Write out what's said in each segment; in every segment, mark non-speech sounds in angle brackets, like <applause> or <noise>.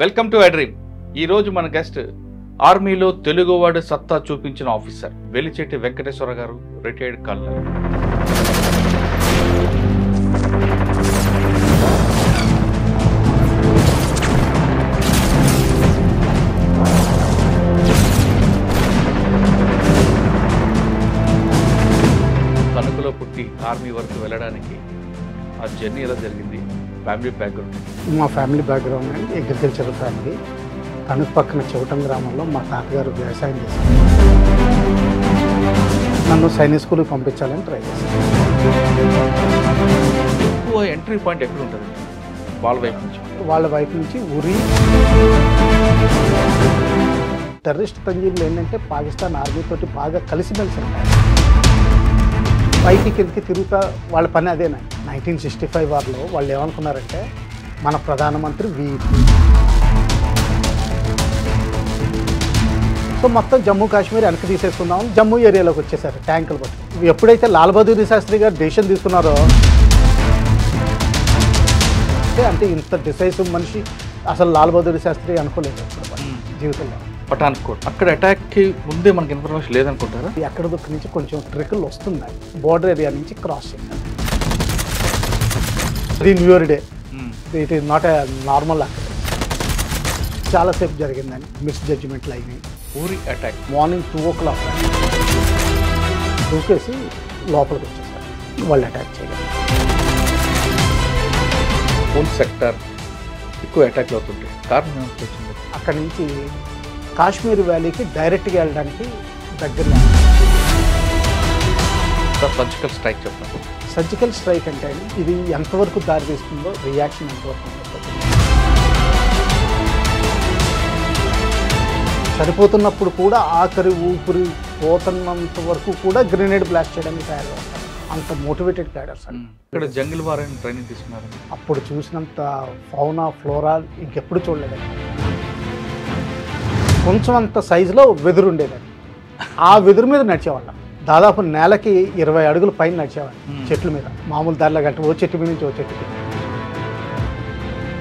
Welcome to అడ్రీమ్ ఈరోజు మన guest ఆర్మీలో తెలుగువాడు సత్తా చూపించిన ఆఫీసర్ వెలిచెట్టి వెంకటేశ్వర గారు రిటైర్డ్ కల్నల్ తణుకులో పుట్టి ఆర్మీ వరకు వెళ్ళడానికి ఆ జర్నీ ఎలా జరిగింది ఫ్యామిలీ బ్యాక్గ్రౌండ్ మా ఫ్యామిలీ బ్యాక్గ్రౌండ్ అండి అగ్రికల్చర్ ఫ్యామిలీ తణుకు పక్కన చౌటం గ్రామంలో మా తాతగారు వ్యవసాయం చేశారు నన్ను సైనిక్ స్కూల్కి పంపించాలని ట్రై చేశాను ఎక్కువ ఎంట్రీ పాయింట్ ఎక్కడ ఉంటుంది వాళ్ళ వైపు నుంచి వాళ్ళ వైపు నుంచి ఉరి టెర్రరిస్ట్ తంజీలు ఏంటంటే పాకిస్తాన్ ఆర్మీతో తోటి బాగా కలిసిమెలిసి ఉంటాయి పైకి కిందకి తిరుగుతా వాళ్ళ పని అదేనా నైన్టీన్ సిక్స్టీ ఫైవ్ వార్లో వాళ్ళు ఏమనుకున్నారంటే మన ప్రధానమంత్రి వీపీ సో మొత్తం జమ్మూ కాశ్మీర్ వెనక్కి తీసేసుకుందాం జమ్మూ ఏరియాలోకి వచ్చేసారు ట్యాంకులు బట్టి ఎప్పుడైతే లాల్ బహదూర్ శాస్త్రి గారు దేశం తీసుకున్నారో అంటే ఇంత డిసైసివ్ మనిషి అసలు లాల్ బహదూర్ శాస్త్రి అనుకోలేదు జీవితంలో పఠాన్కోట్ అక్కడ కి ముందే మనకి ఇన్ఫర్మేషన్ లేదనుకుంటారా అక్కడ దగ్గర నుంచి కొంచెం ట్రికులు వస్తున్నాయి బోర్డర్ ఏరియా నుంచి క్రాస్ చేయాలి అది new year day it is not a normal అక్కడ చాలాసేపు జరిగిందని మిస్ జడ్జిమెంట్లు అయినాయి ఊరి attack morning two o'clock దూకేసి లోపలికి వచ్చేసారు వాళ్ళు అటాక్ చేయాలి ఫోన్ సెక్టర్ ఎక్కువ అటాక్లు అవుతుంటాయి కారణం అక్కడ నుంచి కాశ్మీర్ వ్యాలీకి డైరెక్ట్గా వెళ్ళడానికి దగ్గరలో సర్జికల్ స్ట్రైక్ చెప్తాను సర్జికల్ స్ట్రైక్ అంటే ఇది ఎంతవరకు దారితీస్తుందో రియాక్షన్ ఎంతవరకు చనిపోతున్నప్పుడు కూడా ఆఖరి ఊపిరి పోతున్నంత వరకు కూడా గ్రెనేడ్ బ్లాస్ట్ చేయడానికి తయారు అంత మోటివేటెడ్ క్యాడర్స్ ఇక్కడ జంగిల్ వారని ట్రైనింగ్ తీసుకున్నారు అప్పుడు చూసినంత ఫౌనా ఫ్లోరా ఇంకెప్పుడు చూడలేదండి కొంచెం అంత సైజులో వెదురు ఉండేదండి ఆ వెదురు మీద నడిచేవాళ్ళం దాదాపు నేలకి ఇరవై అడుగుల పైన నడిచేవాళ్ళం చెట్ల మీద మామూలు దారిలో కంటే ఓ చెట్టు మీద నుంచి ఓ చెట్టు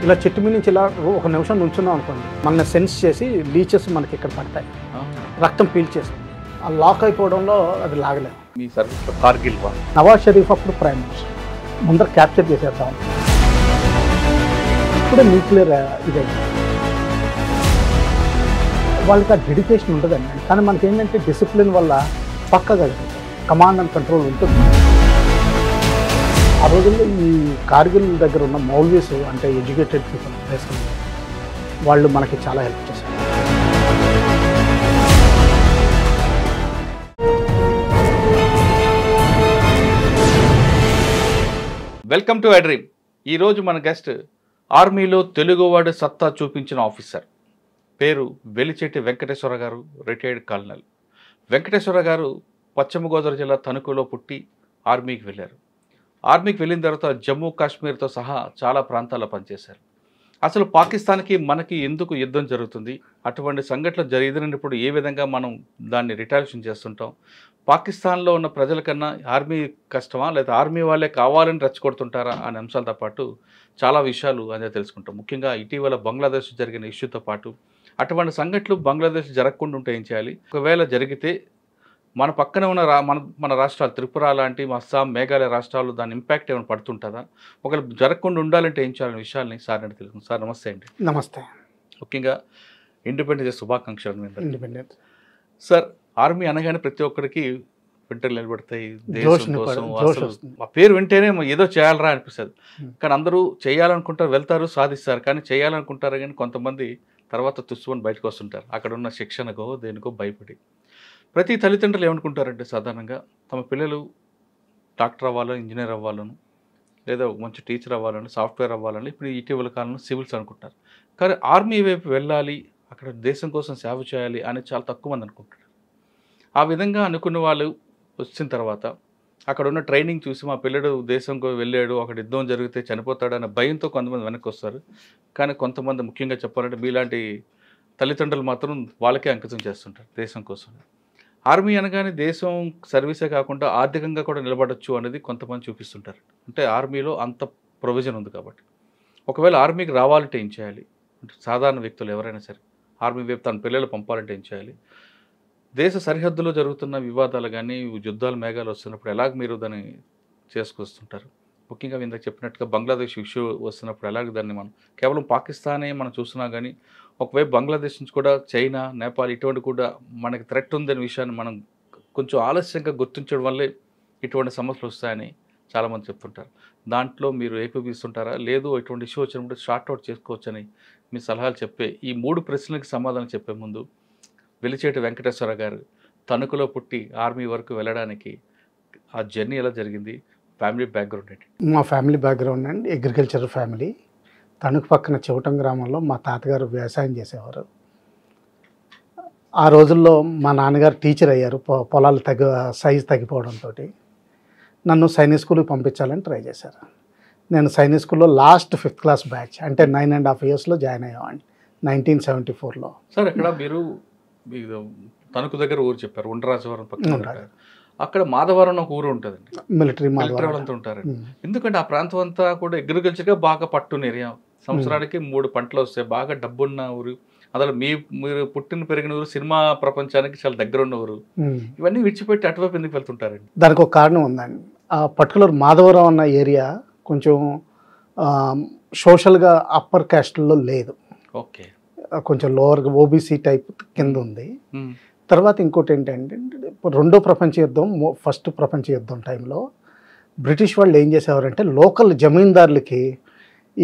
ఇలా చెట్టు మీద నుంచి ఇలా ఒక నిమిషం నుంచున్నాం అనుకోండి మనల్ని సెన్స్ చేసి లీచెస్ మనకి ఇక్కడ పడతాయి రక్తం పీల్చేస్తుంది ఆ లాక్ అయిపోవడంలో అది లాగలేదు మీ సర్వీస్ కార్గిల్ నవాజ్ షరీఫ్ అప్పుడు ప్రైమ్ మినిస్టర్ ముందర క్యాప్చర్ చేసేద్దాం ఇప్పుడు న్యూక్లియర్ ఇదైంది వాళ్ళకి ఆ డెడికేషన్ ఉంటుందండి కానీ మనకి ఏంటంటే డిసిప్లిన్ వల్ల పక్కగా కమాండ్ అండ్ కంట్రోల్ ఉంటుంది ఆ రోజుల్లో ఈ కార్గిల్ దగ్గర ఉన్న మౌల్వీస్ అంటే ఎడ్యుకేటెడ్ పీపుల్ దేశంలో వాళ్ళు మనకి చాలా హెల్ప్ చేశారు వెల్కమ్ టు అడ్రీమ్ ఈరోజు మన గెస్ట్ ఆర్మీలో తెలుగువాడు సత్తా చూపించిన ఆఫీసర్ పేరు వెలిచెట్టి వెంకటేశ్వర గారు రిటైర్డ్ కల్నల్ వెంకటేశ్వర గారు పశ్చిమ గోదావరి జిల్లా తణుకులో పుట్టి ఆర్మీకి వెళ్ళారు ఆర్మీకి వెళ్ళిన తర్వాత జమ్మూ కాశ్మీర్తో సహా చాలా ప్రాంతాల్లో పనిచేశారు అసలు పాకిస్తాన్కి మనకి ఎందుకు యుద్ధం జరుగుతుంది అటువంటి సంఘటనలు జరిగినప్పుడు ఏ విధంగా మనం దాన్ని రిటాలిషన్ చేస్తుంటాం పాకిస్తాన్లో ఉన్న ప్రజల కన్నా ఆర్మీ కష్టమా లేదా ఆర్మీ వాళ్ళే కావాలని రెచ్చగొడుతుంటారా అనే అంశాలతో పాటు చాలా విషయాలు అనేది తెలుసుకుంటాం ముఖ్యంగా ఇటీవల బంగ్లాదేశ్ జరిగిన ఇష్యూతో పాటు అటువంటి సంఘటనలు బంగ్లాదేశ్ జరగకుండా ఉంటే ఏం చేయాలి ఒకవేళ జరిగితే మన పక్కన ఉన్న రా మన మన రాష్ట్రాలు త్రిపుర లాంటి అస్సాం మేఘాలయ రాష్ట్రాలు దాని ఇంపాక్ట్ ఏమైనా పడుతుంటుందా ఒకవేళ జరగకుండా ఉండాలంటే ఏం చేయాలనే విషయాల్ని సార్ నేను తెలుసు సార్ నమస్తే అండి నమస్తే ముఖ్యంగా ఇండిపెండెన్స్ డే శుభాకాంక్షలు ఇండిపెండెన్స్ సార్ ఆర్మీ అనగానే ప్రతి ఒక్కరికి వెంటనే నిలబడతాయి దేశం కోసం మా పేరు వింటేనే ఏదో చేయాలరా అనిపిస్తుంది కానీ అందరూ చేయాలనుకుంటారు వెళ్తారు సాధిస్తారు కానీ చేయాలనుకుంటారు కానీ కొంతమంది తర్వాత తుస్సుమని బయటకు వస్తుంటారు అక్కడ ఉన్న శిక్షణకో దేనికో భయపడి ప్రతి తల్లిదండ్రులు ఏమనుకుంటారంటే సాధారణంగా తమ పిల్లలు డాక్టర్ అవ్వాలని ఇంజనీర్ అవ్వాలను లేదా మంచి టీచర్ అవ్వాలని సాఫ్ట్వేర్ అవ్వాలని ఇప్పుడు ఇటీవల కాలంలో సివిల్స్ అనుకుంటారు కానీ ఆర్మీ వైపు వెళ్ళాలి అక్కడ దేశం కోసం సేవ చేయాలి అని చాలా తక్కువ మంది అనుకుంటారు ఆ విధంగా అనుకున్న వాళ్ళు వచ్చిన తర్వాత అక్కడ ఉన్న ట్రైనింగ్ చూసి మా పిల్లడు దేశంకు వెళ్ళాడు అక్కడ యుద్ధం జరిగితే చనిపోతాడన్న భయంతో కొంతమంది వెనక్కి వస్తారు కానీ కొంతమంది ముఖ్యంగా చెప్పాలంటే మీలాంటి తల్లిదండ్రులు మాత్రం వాళ్ళకే అంకితం చేస్తుంటారు దేశం కోసం ఆర్మీ అనగానే దేశం సర్వీసే కాకుండా ఆర్థికంగా కూడా నిలబడచ్చు అనేది కొంతమంది చూపిస్తుంటారు అంటే ఆర్మీలో అంత ప్రొవిజన్ ఉంది కాబట్టి ఒకవేళ ఆర్మీకి రావాలంటే ఏం చేయాలి అంటే సాధారణ వ్యక్తులు ఎవరైనా సరే ఆర్మీ వైపు తన పిల్లలు పంపాలంటే ఏం చేయాలి దేశ సరిహద్దులో జరుగుతున్న వివాదాలు కానీ యుద్ధాలు మేఘాలు వస్తున్నప్పుడు ఎలాగ మీరు దాన్ని చేసుకొస్తుంటారు ముఖ్యంగా ఇందాక చెప్పినట్టుగా బంగ్లాదేశ్ ఇష్యూ వస్తున్నప్పుడు ఎలాగ దాన్ని మనం కేవలం పాకిస్తానే మనం చూస్తున్నా కానీ ఒకవైపు బంగ్లాదేశ్ నుంచి కూడా చైనా నేపాల్ ఇటువంటి కూడా మనకి థ్రెట్ ఉందనే విషయాన్ని మనం కొంచెం ఆలస్యంగా గుర్తించడం వల్లే ఇటువంటి సమస్యలు వస్తాయని చాలామంది చెప్తుంటారు దాంట్లో మీరు ఏకీపిస్తుంటారా లేదు ఇటువంటి ఇష్యూ వచ్చినప్పుడు షార్ట్అవుట్ చేసుకోవచ్చని మీ సలహాలు చెప్పే ఈ మూడు ప్రశ్నలకు సమాధానం చెప్పే ముందు వెలిచేటి వెంకటేశ్వర గారు తణుకులో పుట్టి ఆర్మీ వరకు వెళ్ళడానికి ఆ జర్నీ ఎలా జరిగింది ఫ్యామిలీ బ్యాక్గ్రౌండ్ ఏంటి మా ఫ్యామిలీ బ్యాక్గ్రౌండ్ అండి అగ్రికల్చర్ ఫ్యామిలీ తణుకు పక్కన చెవటం గ్రామంలో మా తాతగారు వ్యవసాయం చేసేవారు ఆ రోజుల్లో మా నాన్నగారు టీచర్ అయ్యారు పొలాలు తగ్గ సైజు తగ్గిపోవడంతో నన్ను సైనిక్ స్కూల్కి పంపించాలని ట్రై చేశారు నేను సైనిక్ స్కూల్లో లాస్ట్ ఫిఫ్త్ క్లాస్ బ్యాచ్ అంటే నైన్ అండ్ హాఫ్ ఇయర్స్లో జాయిన్ అయ్యామండి నైన్టీన్ సెవెంటీ ఫోర్లో సార్ ఇక్కడ మీరు తణుకు దగ్గర ఊరు చెప్పారు ఉండరాజవరం పక్కన అక్కడ మాధవరం ఒక ఊరు ఉంటుందండి మిలిటరీ మిలిటరీ వాళ్ళంతా ఉంటారండి ఎందుకంటే ఆ ప్రాంతం అంతా కూడా అగ్రికల్చర్గా బాగా పట్టున్న ఏరియా సంవత్సరానికి మూడు పంటలు వస్తాయి బాగా డబ్బున్న ఊరు అందులో మీ మీరు పుట్టిన పెరిగిన ఊరు సినిమా ప్రపంచానికి చాలా దగ్గర ఉన్న ఊరు ఇవన్నీ విడిచిపెట్టి అటువైపు ఎందుకు వెళ్తుంటారండి దానికి ఒక కారణం ఉందండి ఆ పర్టికులర్ మాధవరం అన్న ఏరియా కొంచెం సోషల్గా అప్పర్ క్యాస్ట్లో లేదు ఓకే కొంచెం లోవర్ ఓబీసీ టైప్ కింద hmm. ఉంది hmm. తర్వాత ఇంకోటి ఏంటంటే రెండో ప్రపంచ యుద్ధం ఫస్ట్ ప్రపంచ యుద్ధం టైంలో బ్రిటిష్ వాళ్ళు ఏం చేసేవారంటే లోకల్ జమీందారులకి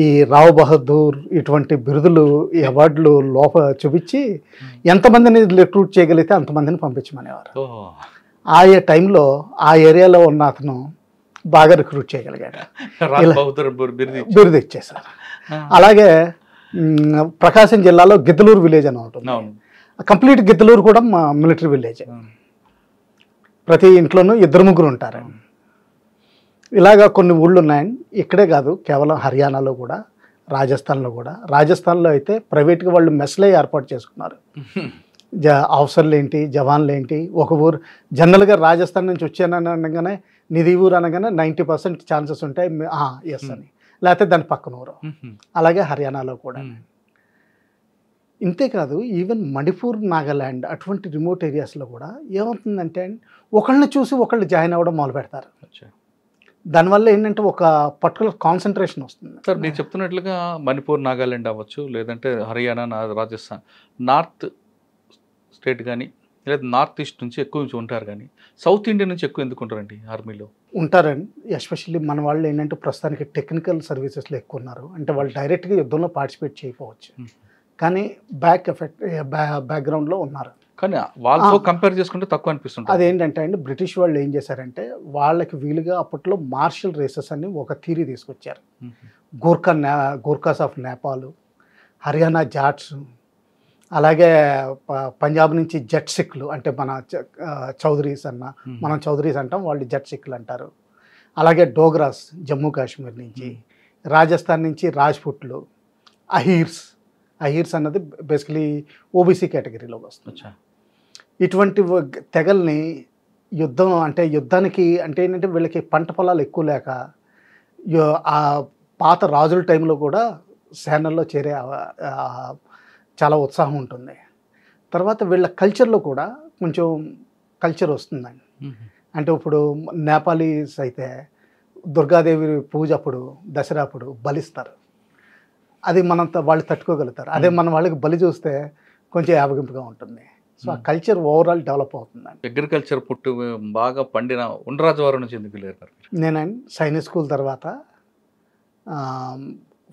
ఈ రావ్ బహదూర్ ఇటువంటి బిరుదులు ఈ అవార్డులు లోప చూపించి hmm. ఎంతమందిని రిక్రూట్ చేయగలిగితే అంతమందిని పంపించమనేవారు ఆ టైంలో ఆ ఏరియాలో ఉన్న అతను బాగా రిక్రూట్ చేయగలిగాడు <laughs> బిరుదు ఇచ్చేసారు అలాగే ప్రకాశం జిల్లాలో గిద్దలూరు విలేజ్ అని ఉంటుంది కంప్లీట్ గిద్దలూరు కూడా మా మిలిటరీ విలేజ్ ప్రతి ఇంట్లోనూ ఇద్దరు ముగ్గురు ఉంటారు ఇలాగా కొన్ని ఊళ్ళు ఉన్నాయండి ఇక్కడే కాదు కేవలం హర్యానాలో కూడా రాజస్థాన్లో కూడా రాజస్థాన్లో అయితే ప్రైవేట్గా వాళ్ళు మెస్లే ఏర్పాటు చేసుకున్నారు <laughs> జ ఆఫీసర్లు ఏంటి జవాన్లు ఏంటి ఒక ఊరు జనరల్గా రాజస్థాన్ నుంచి వచ్చానని అనగానే నిధి ఊరు అనగానే నైంటీ పర్సెంట్ ఛాన్సెస్ ఉంటాయి ఎస్ అని లేకపోతే దాని పక్కన ఊరు అలాగే హర్యానాలో కూడా ఇంతేకాదు ఈవెన్ మణిపూర్ నాగాల్యాండ్ అటువంటి రిమోట్ ఏరియాస్లో కూడా ఏమవుతుందంటే ఒకళ్ళని చూసి ఒకళ్ళు జాయిన్ అవ్వడం మొదలు పెడతారు దానివల్ల ఏంటంటే ఒక పర్టికులర్ కాన్సన్ట్రేషన్ వస్తుంది సార్ నేను చెప్తున్నట్లుగా మణిపూర్ నాగాల్యాండ్ అవ్వచ్చు లేదంటే హర్యానా రాజస్థాన్ నార్త్ స్టేట్ కానీ లేదా నార్త్ ఈస్ట్ నుంచి ఎక్కువ నుంచి ఉంటారు కానీ సౌత్ ఇండియా నుంచి ఎక్కువ ఎందుకు ఉంటారండి ఆర్మీలో ఉంటారండి ఎస్పెషల్లీ మన వాళ్ళు ఏంటంటే ప్రస్తుతానికి టెక్నికల్ సర్వీసెస్లో ఎక్కువ ఉన్నారు అంటే వాళ్ళు డైరెక్ట్గా యుద్ధంలో పార్టిసిపేట్ చేయకపోవచ్చు కానీ బ్యాక్ ఎఫెక్ట్ బ్యాక్గ్రౌండ్లో ఉన్నారు కానీ వాళ్ళతో కంపేర్ చేసుకుంటే తక్కువ అనిపిస్తుంది అదేంటంటే అండి బ్రిటిష్ వాళ్ళు ఏం చేశారంటే వాళ్ళకి వీలుగా అప్పట్లో మార్షల్ రేసెస్ అని ఒక థీరీ తీసుకొచ్చారు గోర్ఖా గోర్ఖాస్ ఆఫ్ నేపాల్ హర్యానా జాట్స్ అలాగే పంజాబ్ నుంచి జట్ సిక్లు అంటే మన చౌదరీస్ అన్న మనం చౌదరీస్ అంటాం వాళ్ళు జట్ సిక్లు అంటారు అలాగే డోగ్రాస్ జమ్మూ కాశ్మీర్ నుంచి రాజస్థాన్ నుంచి రాజ్పుట్లు అహీర్స్ అహీర్స్ అన్నది బేసికలీ ఓబీసీ కేటగిరీలో వస్తుంది ఇటువంటి తెగల్ని యుద్ధం అంటే యుద్ధానికి అంటే ఏంటంటే వీళ్ళకి పంట పొలాలు ఎక్కువ లేక ఆ పాత రాజుల టైంలో కూడా సేనల్లో చేరే చాలా ఉత్సాహం ఉంటుంది తర్వాత వీళ్ళ కల్చర్లో కూడా కొంచెం కల్చర్ వస్తుందండి అంటే ఇప్పుడు నేపాలీస్ అయితే దుర్గాదేవి పూజ అప్పుడు దసరా అప్పుడు బలిస్తారు అది మనంత వాళ్ళు తట్టుకోగలుగుతారు అదే మన వాళ్ళకి బలి చూస్తే కొంచెం యాభగింపుగా ఉంటుంది సో ఆ కల్చర్ ఓవరాల్ డెవలప్ అవుతుందండి అగ్రికల్చర్ పుట్టు బాగా పండిన ఉండరాజు వారు నుంచి ఎందుకు లేరు నేనండి సైనిక్ స్కూల్ తర్వాత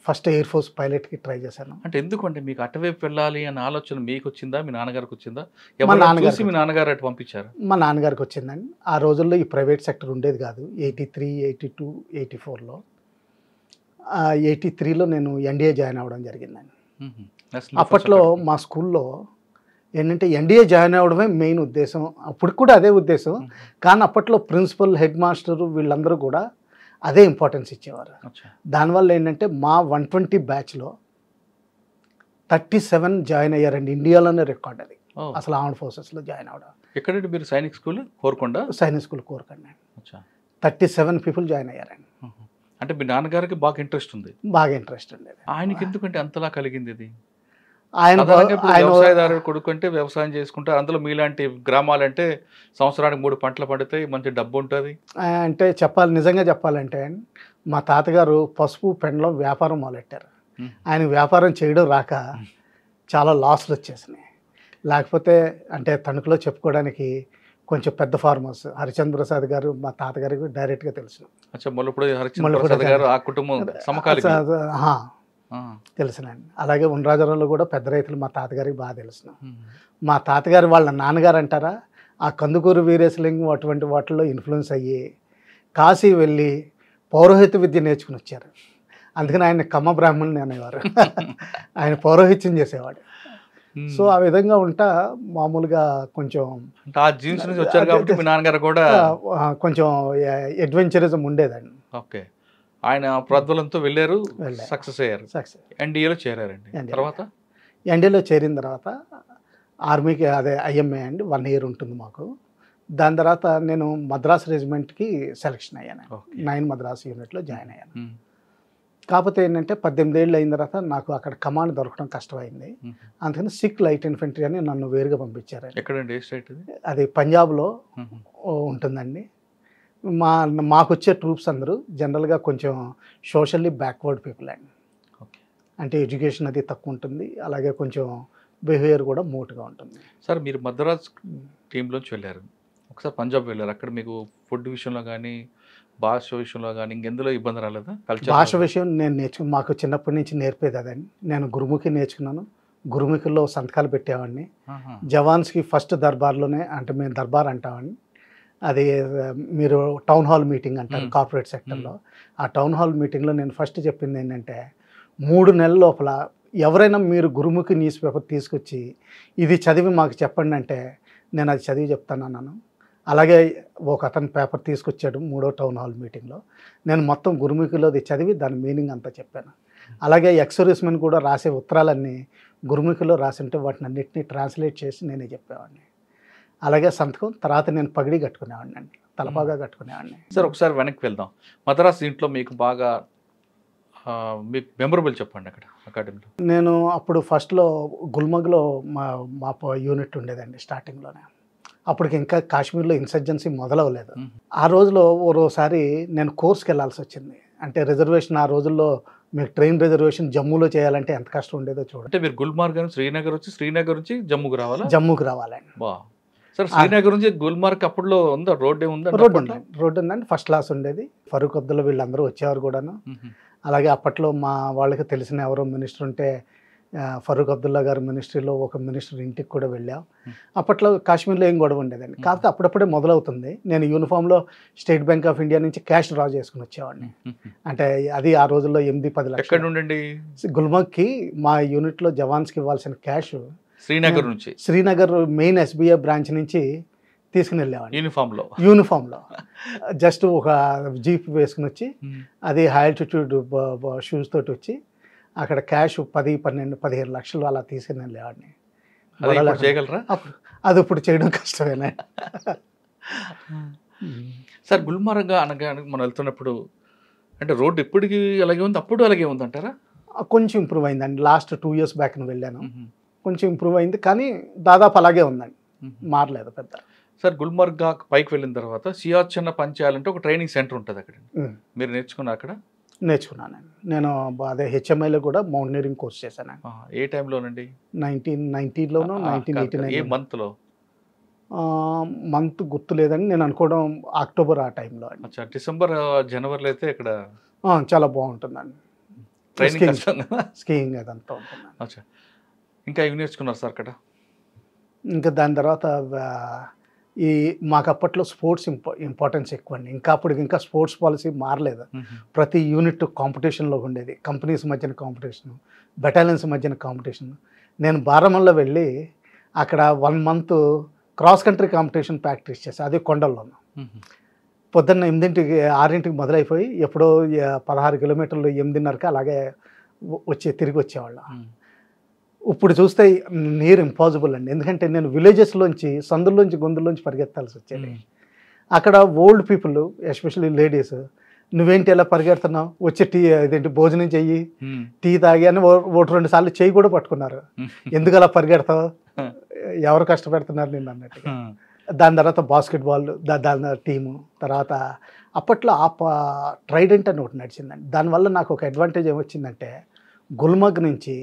ఫస్ట్ ఎయిర్ ఫోర్స్ పైలట్కి ట్రై చేశాను అంటే ఎందుకంటే మీకు అటువైపు వెళ్ళాలి అనే ఆలోచన మీకు వచ్చిందా మీ నాన్నగారికి వచ్చిందా మా నాన్నగారు మీ నాన్నగారు అటు పంపించారు మా నాన్నగారికి వచ్చిందండి ఆ రోజుల్లో ఈ ప్రైవేట్ సెక్టర్ ఉండేది కాదు eighty three eighty two eighty ఫోర్లో ఎయిటీ త్రీలో నేను ఎన్డీఏ జాయిన్ అవ్వడం జరిగిందండి అప్పట్లో మా స్కూల్లో ఏంటంటే ఎన్డీఏ జాయిన్ అవ్వడమే మెయిన్ ఉద్దేశం అప్పుడు కూడా అదే ఉద్దేశం కానీ అప్పట్లో ప్రిన్సిపల్ హెడ్ మాస్టర్ వీళ్ళందరూ కూడా అదే ఇంపార్టెన్స్ ఇచ్చేవారు దానివల్ల ఏంటంటే మా వన్ ట్వంటీ బ్యాచ్లో థర్టీ సెవెన్ జాయిన్ అయ్యారండి ఇండియాలోనే రికార్డ్ అది అసలు ఆర్మ్డ్ ఫోర్సెస్లో జాయిన్ అవడం ఎక్కడంటే మీరు Sainik school Korukonda Sainik school Korukonda thirty seven people join అయ్యారండి అంటే మీ నాన్నగారికి బాగా ఇంట్రెస్ట్ ఉంది బాగా ఇంట్రెస్ట్ ఉండేది ఆయనకి ఎందుకంటే అంతలా కలిగింది ఇది ఆయన వ్యవసాయదారుడు కొడుకు అంటే వ్యవసాయం చేసుకుంటారు అందులో మీలాంటి గ్రామాలంటే సంవత్సరానికి మూడు పంటలు పండుతాయి మంచి డబ్బు ఉంటుంది అంటే చెప్పాలి నిజంగా చెప్పాలంటే మా తాతగారు పసుపు పెండలో వ్యాపారం మొదలెట్టారు ఆయన వ్యాపారం చేయడం రాక చాలా లాస్లు వచ్చేసినాయి లేకపోతే అంటే తణుకులో చెప్పుకోవడానికి కొంచెం పెద్ద ఫార్మర్స్ హరిచంద్ ప్రసాద్ గారు మా తాతగారికి డైరెక్ట్గా తెలుసు హరిచంద్ర ప్రసాద్ గారు ఆ కుటుంబం తెలుసునండి అలాగే ఉండ్రాజరంలో కూడా పెద్ద రైతులు మా తాతగారికి బాగా తెలుసు మా తాతగారు వాళ్ళ నాన్నగారు అంటారా ఆ కందుకూరు వీరేశలింగం అటువంటి వాటిల్లో ఇన్ఫ్లుయెన్స్ అయ్యి కాశీ వెళ్ళి పౌరోహిత విద్య నేర్చుకుని వచ్చారు అందుకని ఆయన కమ్మ బ్రాహ్మణుని అనేవారు <laughs> ఆయన పౌరోహిత్యం చేసేవాడు సో ఆ విధంగా ఉంటా మామూలుగా కొంచెం వచ్చారు కాబట్టి నాన్నగారు కూడా కొంచెం అడ్వెంచరిజం ఉండేదండి ఓకే ఆయన ప్రోద్బలంతో వెళ్ళారు సక్సెస్ అయ్యారు సక్సెస్ ఎన్డీఏలో చేరారండి తర్వాత ఎన్డీఏలో చేరిన తర్వాత ఆర్మీకి అదే ఐఎంఏ అండి వన్ ఇయర్ ఉంటుంది మాకు దాని తర్వాత నేను మద్రాస్ రెజిమెంట్కి సెలెక్షన్ అయ్యాను నైన్ మద్రాస్ యూనిట్లో జాయిన్ అయ్యాను కాకపోతే ఏంటంటే పద్దెనిమిది ఏళ్ళు అయిన తర్వాత నాకు అక్కడ కమాండ్ దొరకడం కష్టమైంది అందుకని సిక్ లైట్ ఇన్ఫెంట్రీ అని నన్ను వేరుగా పంపించారు ఎక్కడండి అది పంజాబ్లో ఉంటుందండి మా మాకు వచ్చే ట్రూప్స్ అందరూ జనరల్గా కొంచెం సోషల్లీ బ్యాక్వర్డ్ పీపుల్ అండి అంటే ఎడ్యుకేషన్ అది తక్కువ ఉంటుంది అలాగే కొంచెం బిహేవియర్ కూడా మోటుగా ఉంటుంది సార్ మీరు మద్రాస్ టీంలోంచి వెళ్ళారు ఒకసారి పంజాబ్ వెళ్ళారు అక్కడ మీకు ఫుడ్ విషయంలో కానీ భాష విషయంలో కానీ ఇంకెందులో ఇబ్బంది రాలేదా కల్చర్ భాష విషయం నేను నేర్చు మాకు చిన్నప్పటి నుంచి నేర్పేది అదండి నేను గురుముఖి నేర్చుకున్నాను గురుముఖిలో సంతకాలు పెట్టేవాడిని జవాన్స్కి ఫస్ట్ దర్బార్లోనే అంటే మేము దర్బార్ అంటామని అది మీరు టౌన్ హాల్ మీటింగ్ అంటారు కార్పొరేట్ సెక్టర్లో ఆ టౌన్ హాల్ మీటింగ్లో నేను ఫస్ట్ చెప్పింది ఏంటంటే మూడు నెలల లోపల ఎవరైనా మీరు గురుముఖి న్యూస్ పేపర్ తీసుకొచ్చి ఇది చదివి మాకు చెప్పండి అంటే నేను అది చదివి చెప్తాను అన్నాను అలాగే ఒక అతను పేపర్ తీసుకొచ్చాడు మూడో టౌన్ హాల్ మీటింగ్లో నేను మొత్తం గురుముఖిలోది చదివి దాని మీనింగ్ అంతా చెప్పాను అలాగే ఎక్సర్విస్మెన్ కూడా రాసే ఉత్తరాలన్నీ గురుముఖిలో ఉంటే వాటిని అన్నింటినీ ట్రాన్స్లేట్ చేసి నేనే చెప్పేవాడిని అలాగే సంతకం తర్వాత నేను పగిడి కట్టుకునేవాడిని అండి తలపాగా కట్టుకునేవాడిని సార్ ఒకసారి వెనక్కి వెళ్దాం మద్రాసు ఇంట్లో మీకు బాగా మీకు మెమొరబుల్ చెప్పండి అక్కడ అకాడమీలో నేను అప్పుడు ఫస్ట్లో గుల్మగ్లో మా మా యూనిట్ ఉండేదండి స్టార్టింగ్లోనే అప్పటికి ఇంకా కాశ్మీర్లో ఇన్సర్జెన్సీ మొదలవలేదు ఆ రోజులో ఓరోసారి నేను కోర్స్కి వెళ్ళాల్సి వచ్చింది అంటే రిజర్వేషన్ ఆ రోజుల్లో మీకు ట్రైన్ రిజర్వేషన్ జమ్మూలో చేయాలంటే ఎంత కష్టం ఉండేదో చూడండి మీరు గుల్మార్గ్ శ్రీనగర్ వచ్చి శ్రీనగర్ నుంచి జమ్మూకి రావాలి జమ్మూకి రావాలండి సార్ శ్రీనగర్ నుంచి గుల్మార్క్ అప్పుడులో ఉందా రోడ్డే ఉందా రోడ్డు ఉంది రోడ్డు ఉందండి ఫస్ట్ క్లాస్ ఉండేది ఫరూక్ అబ్దుల్లా వీళ్ళందరూ వచ్చేవారు కూడాను అలాగే అప్పట్లో మా వాళ్ళకి తెలిసిన ఎవరో మినిస్టర్ ఉంటే ఫరూక్ అబ్దుల్లా గారి మినిస్ట్రీలో ఒక మినిస్టర్ ఇంటికి కూడా వెళ్ళాం అప్పట్లో కాశ్మీర్లో ఏం గొడవ ఉండేదండి కాకపోతే అప్పుడప్పుడే మొదలవుతుంది నేను యూనిఫామ్లో స్టేట్ బ్యాంక్ ఆఫ్ ఇండియా నుంచి క్యాష్ డ్రా చేసుకుని వచ్చేవాడిని అంటే అది ఆ రోజుల్లో ఎనిమిది పది లక్షలు గుల్మర్గ్కి మా యూనిట్లో జవాన్స్కి ఇవ్వాల్సిన క్యాష్ శ్రీనగర్ నుంచి శ్రీనగర్ మెయిన్ ఎస్బీఐ బ్రాంచ్ నుంచి తీసుకుని వెళ్ళేవాడిని యూనిఫామ్లో యూనిఫామ్లో <laughs> జస్ట్ ఒక జీప్ వేసుకుని వచ్చి అది హై షూస్ తోటి వచ్చి అక్కడ క్యాష్ పది పన్నెండు పదిహేను లక్షలు అలా తీసుకుని వెళ్ళేవాడిని చేయగలరా అది ఇప్పుడు చేయడం కష్టమేనా <laughs> సార్ గుల్మార్గ్ అనగా మనం వెళ్తున్నప్పుడు అంటే రోడ్డు ఇప్పటికీ అలాగే ఉంది అప్పుడు అలాగే ఉంది అంటారా కొంచెం ఇంప్రూవ్ అయిందండి లాస్ట్ టూ ఇయర్స్ బ్యాక్ వెళ్ళాను కొంచెం ఇంప్రూవ్ అయింది కానీ దాదాపు అలాగే ఉందండి మారలేదు పెద్ద సార్ గుల్మర్గ్ పైకి వెళ్ళిన తర్వాత సియాచన్న పంచాలంటే ఒక ట్రైనింగ్ సెంటర్ ఉంటుంది అక్కడ మీరు నేర్చుకున్న అక్కడ నేర్చుకున్నానండి నేను అదే హెచ్ఎంఐలో కూడా మౌంటైనరింగ్ కోర్స్ చేశాను ఏ టైంలోనండి నైన్టీన్ నైన్టీన్లోనూ నైన్టీన్ ఎయిటీ నైన్ ఏ మంత్లో మంత్ గుర్తు లేదని నేను అనుకోవడం అక్టోబర్ ఆ టైంలో డిసెంబర్ జనవరిలో అయితే ఇక్కడ చాలా బాగుంటుందండి స్కీయింగ్ అదంతా ఉంటుంది ఇంకా ఏం నేర్చుకున్నారు సార్ అక్కడ ఇంకా దాని తర్వాత ఈ మాకు అప్పట్లో స్పోర్ట్స్ ఇంపా ఇంపార్టెన్స్ ఎక్కువ అండి ఇంకా అప్పుడు ఇంకా స్పోర్ట్స్ పాలసీ మారలేదు ప్రతి యూనిట్ కాంపిటీషన్లో ఉండేది కంపెనీస్ మధ్యన కాంపిటీషన్ బెటాలియన్స్ మధ్యన కాంపిటీషన్ నేను బారమల్లో వెళ్ళి అక్కడ one month cross country competition practice చేశాను అది కొండల్లోనూ పొద్దున్న ఎనిమిదింటికి ఆరింటికి మొదలైపోయి ఎప్పుడో పదహారు కిలోమీటర్లు ఎనిమిదిన్నరకి అలాగే వచ్చే తిరిగి వచ్చేవాళ్ళం ఇప్పుడు చూస్తే నీరు ఇంపాసిబుల్ అండి ఎందుకంటే నేను విలేజెస్లోంచి సందుల్లోంచి గొంతుల్లోంచి పరిగెత్తాల్సి వచ్చేది అక్కడ ఓల్డ్ పీపుల్ ఎస్పెషల్లీ లేడీస్ నువ్వేంటి ఎలా పరిగెడుతున్నావు వచ్చి టీ ఇదేంటి భోజనం చెయ్యి టీ తాగి అని ఒకటి రెండు సార్లు చేయి కూడా పట్టుకున్నారు ఎందుకు అలా పరిగెడతావు ఎవరు కష్టపెడుతున్నారు నేను అన్నట్టు దాని తర్వాత బాస్కెట్బాల్ దాని టీము తర్వాత అప్పట్లో ఆ ట్రైడెంట్ అని ఒకటి నడిచిందండి దానివల్ల నాకు ఒక అడ్వాంటేజ్ ఏమొచ్చిందంటే గుల్మర్గ్ నుంచి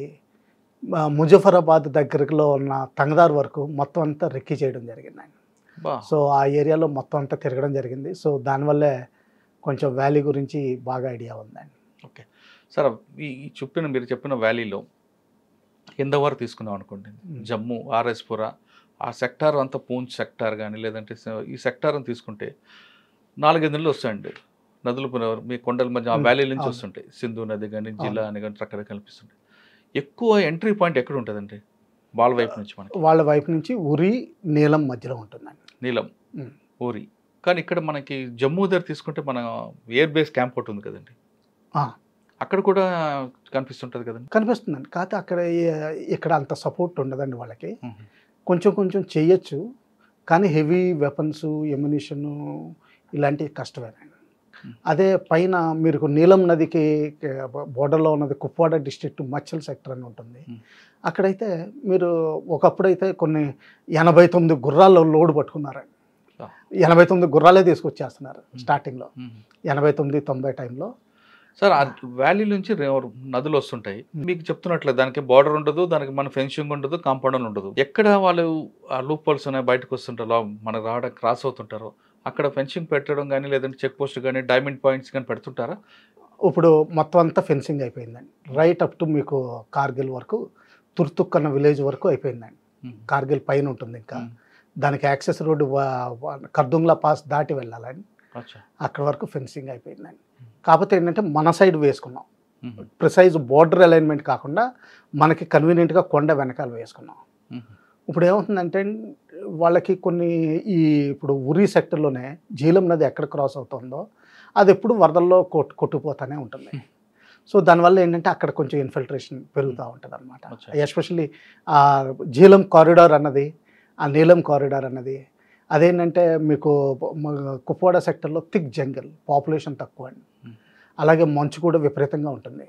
ముజఫరాబాద్ దగ్గరలో ఉన్న తంగదార్ వరకు మొత్తం అంతా రెక్కీ చేయడం జరిగింది ఆయన సో ఆ ఏరియాలో మొత్తం అంతా తిరగడం జరిగింది సో దానివల్లే కొంచెం వ్యాలీ గురించి బాగా ఐడియా ఉందండి ఓకే సార్ ఈ చెప్పిన మీరు చెప్పిన వ్యాలీలో ఎందవారు తీసుకున్నాం అనుకోండి జమ్మూ ఆర్ఎస్పుర ఆ సెక్టార్ అంతా పూంచ్ సెక్టార్ కానీ లేదంటే ఈ సెక్టార్ అని తీసుకుంటే నాలుగైదు నెలలు వస్తాయండి నదులు మీ కొండల మధ్య ఆ వ్యాలీ నుంచి వస్తుంటాయి సింధు నది కానీ జిల్లా అని కానీ రకరకాలు కనిపిస్తుంటాయి ఎక్కువ ఎంట్రీ పాయింట్ ఎక్కడ ఉంటుందండి వాళ్ళ వైపు నుంచి మనకి వాళ్ళ వైపు నుంచి ఉరి నీలం మధ్యలో ఉంటుందండి నీలం ఉరి కానీ ఇక్కడ మనకి జమ్మూ దగ్గర తీసుకుంటే మన ఎయిర్ బేస్ క్యాంప్ ఒకటి ఉంది కదండి అక్కడ కూడా కనిపిస్తుంటుంది కదండి కనిపిస్తుందండి కాకపోతే అక్కడ ఇక్కడ అంత సపోర్ట్ ఉండదండి వాళ్ళకి కొంచెం కొంచెం చేయొచ్చు కానీ హెవీ వెపన్స్ ఎమ్యునేషను ఇలాంటివి కష్టమేనండి అదే పైన మీరు నీలం నదికి బోర్డర్లో ఉన్నది కుప్వాడ డిస్టిక్ మచ్చల్ సెక్టర్ అని ఉంటుంది అక్కడైతే మీరు ఒకప్పుడైతే కొన్ని ఎనభై తొమ్మిది గుర్రాల్లో లోడ్ పట్టుకున్నారు ఎనభై తొమ్మిది గుర్రాలే తీసుకొచ్చేస్తున్నారు స్టార్టింగ్లో ఎనభై తొమ్మిది తొంభై టైంలో సార్ ఆ వ్యాలీ నుంచి నదులు వస్తుంటాయి మీకు చెప్తున్నట్లే దానికి బార్డర్ ఉండదు దానికి మన ఫెన్సింగ్ ఉండదు కాంపౌండ్ ఉండదు ఎక్కడ వాళ్ళు ఆ లూప్ పోల్స్ ఉన్నాయి బయటకు వస్తుంటారో మనకు రావడం క్రాస్ అవుతుంటారో అక్కడ ఫెన్సింగ్ పెట్టడం కానీ లేదంటే చెక్ పోస్ట్ కానీ డైమండ్ పాయింట్స్ కానీ పెడుతుంటారా ఇప్పుడు మొత్తం అంతా ఫెన్సింగ్ అయిపోయిందండి రైట్ అప్ టు మీకు కార్గిల్ వరకు తుర్తుక్కన్న విలేజ్ వరకు అయిపోయిందండి కార్గిల్ పైన ఉంటుంది ఇంకా దానికి యాక్సెస్ రోడ్డు కర్దుంగ్లా పాస్ దాటి వెళ్ళాలండి అక్కడ వరకు ఫెన్సింగ్ అయిపోయిందండి కాకపోతే ఏంటంటే మన సైడ్ వేసుకున్నాం ప్రిసైజ్ బార్డర్ అలైన్మెంట్ కాకుండా మనకి కన్వీనియంట్గా కొండ వెనకాల వేసుకున్నాం ఇప్పుడు ఏమవుతుందంటే వాళ్ళకి కొన్ని ఈ ఇప్పుడు ఉరి సెక్టర్లోనే జీలం నది ఎక్కడ క్రాస్ అవుతుందో అది ఎప్పుడు వరదల్లో కొట్టు కొట్టుకుపోతూనే ఉంటుంది సో దానివల్ల ఏంటంటే అక్కడ కొంచెం ఇన్ఫిల్ట్రేషన్ పెరుగుతూ ఉంటుంది అనమాట ఎస్పెషల్లీ జీలం కారిడార్ అన్నది ఆ నీలం కారిడార్ అన్నది అదేంటంటే మీకు కుప్వాడ సెక్టర్లో థిక్ జంగల్ పాపులేషన్ తక్కువ అండి అలాగే మంచు కూడా విపరీతంగా ఉంటుంది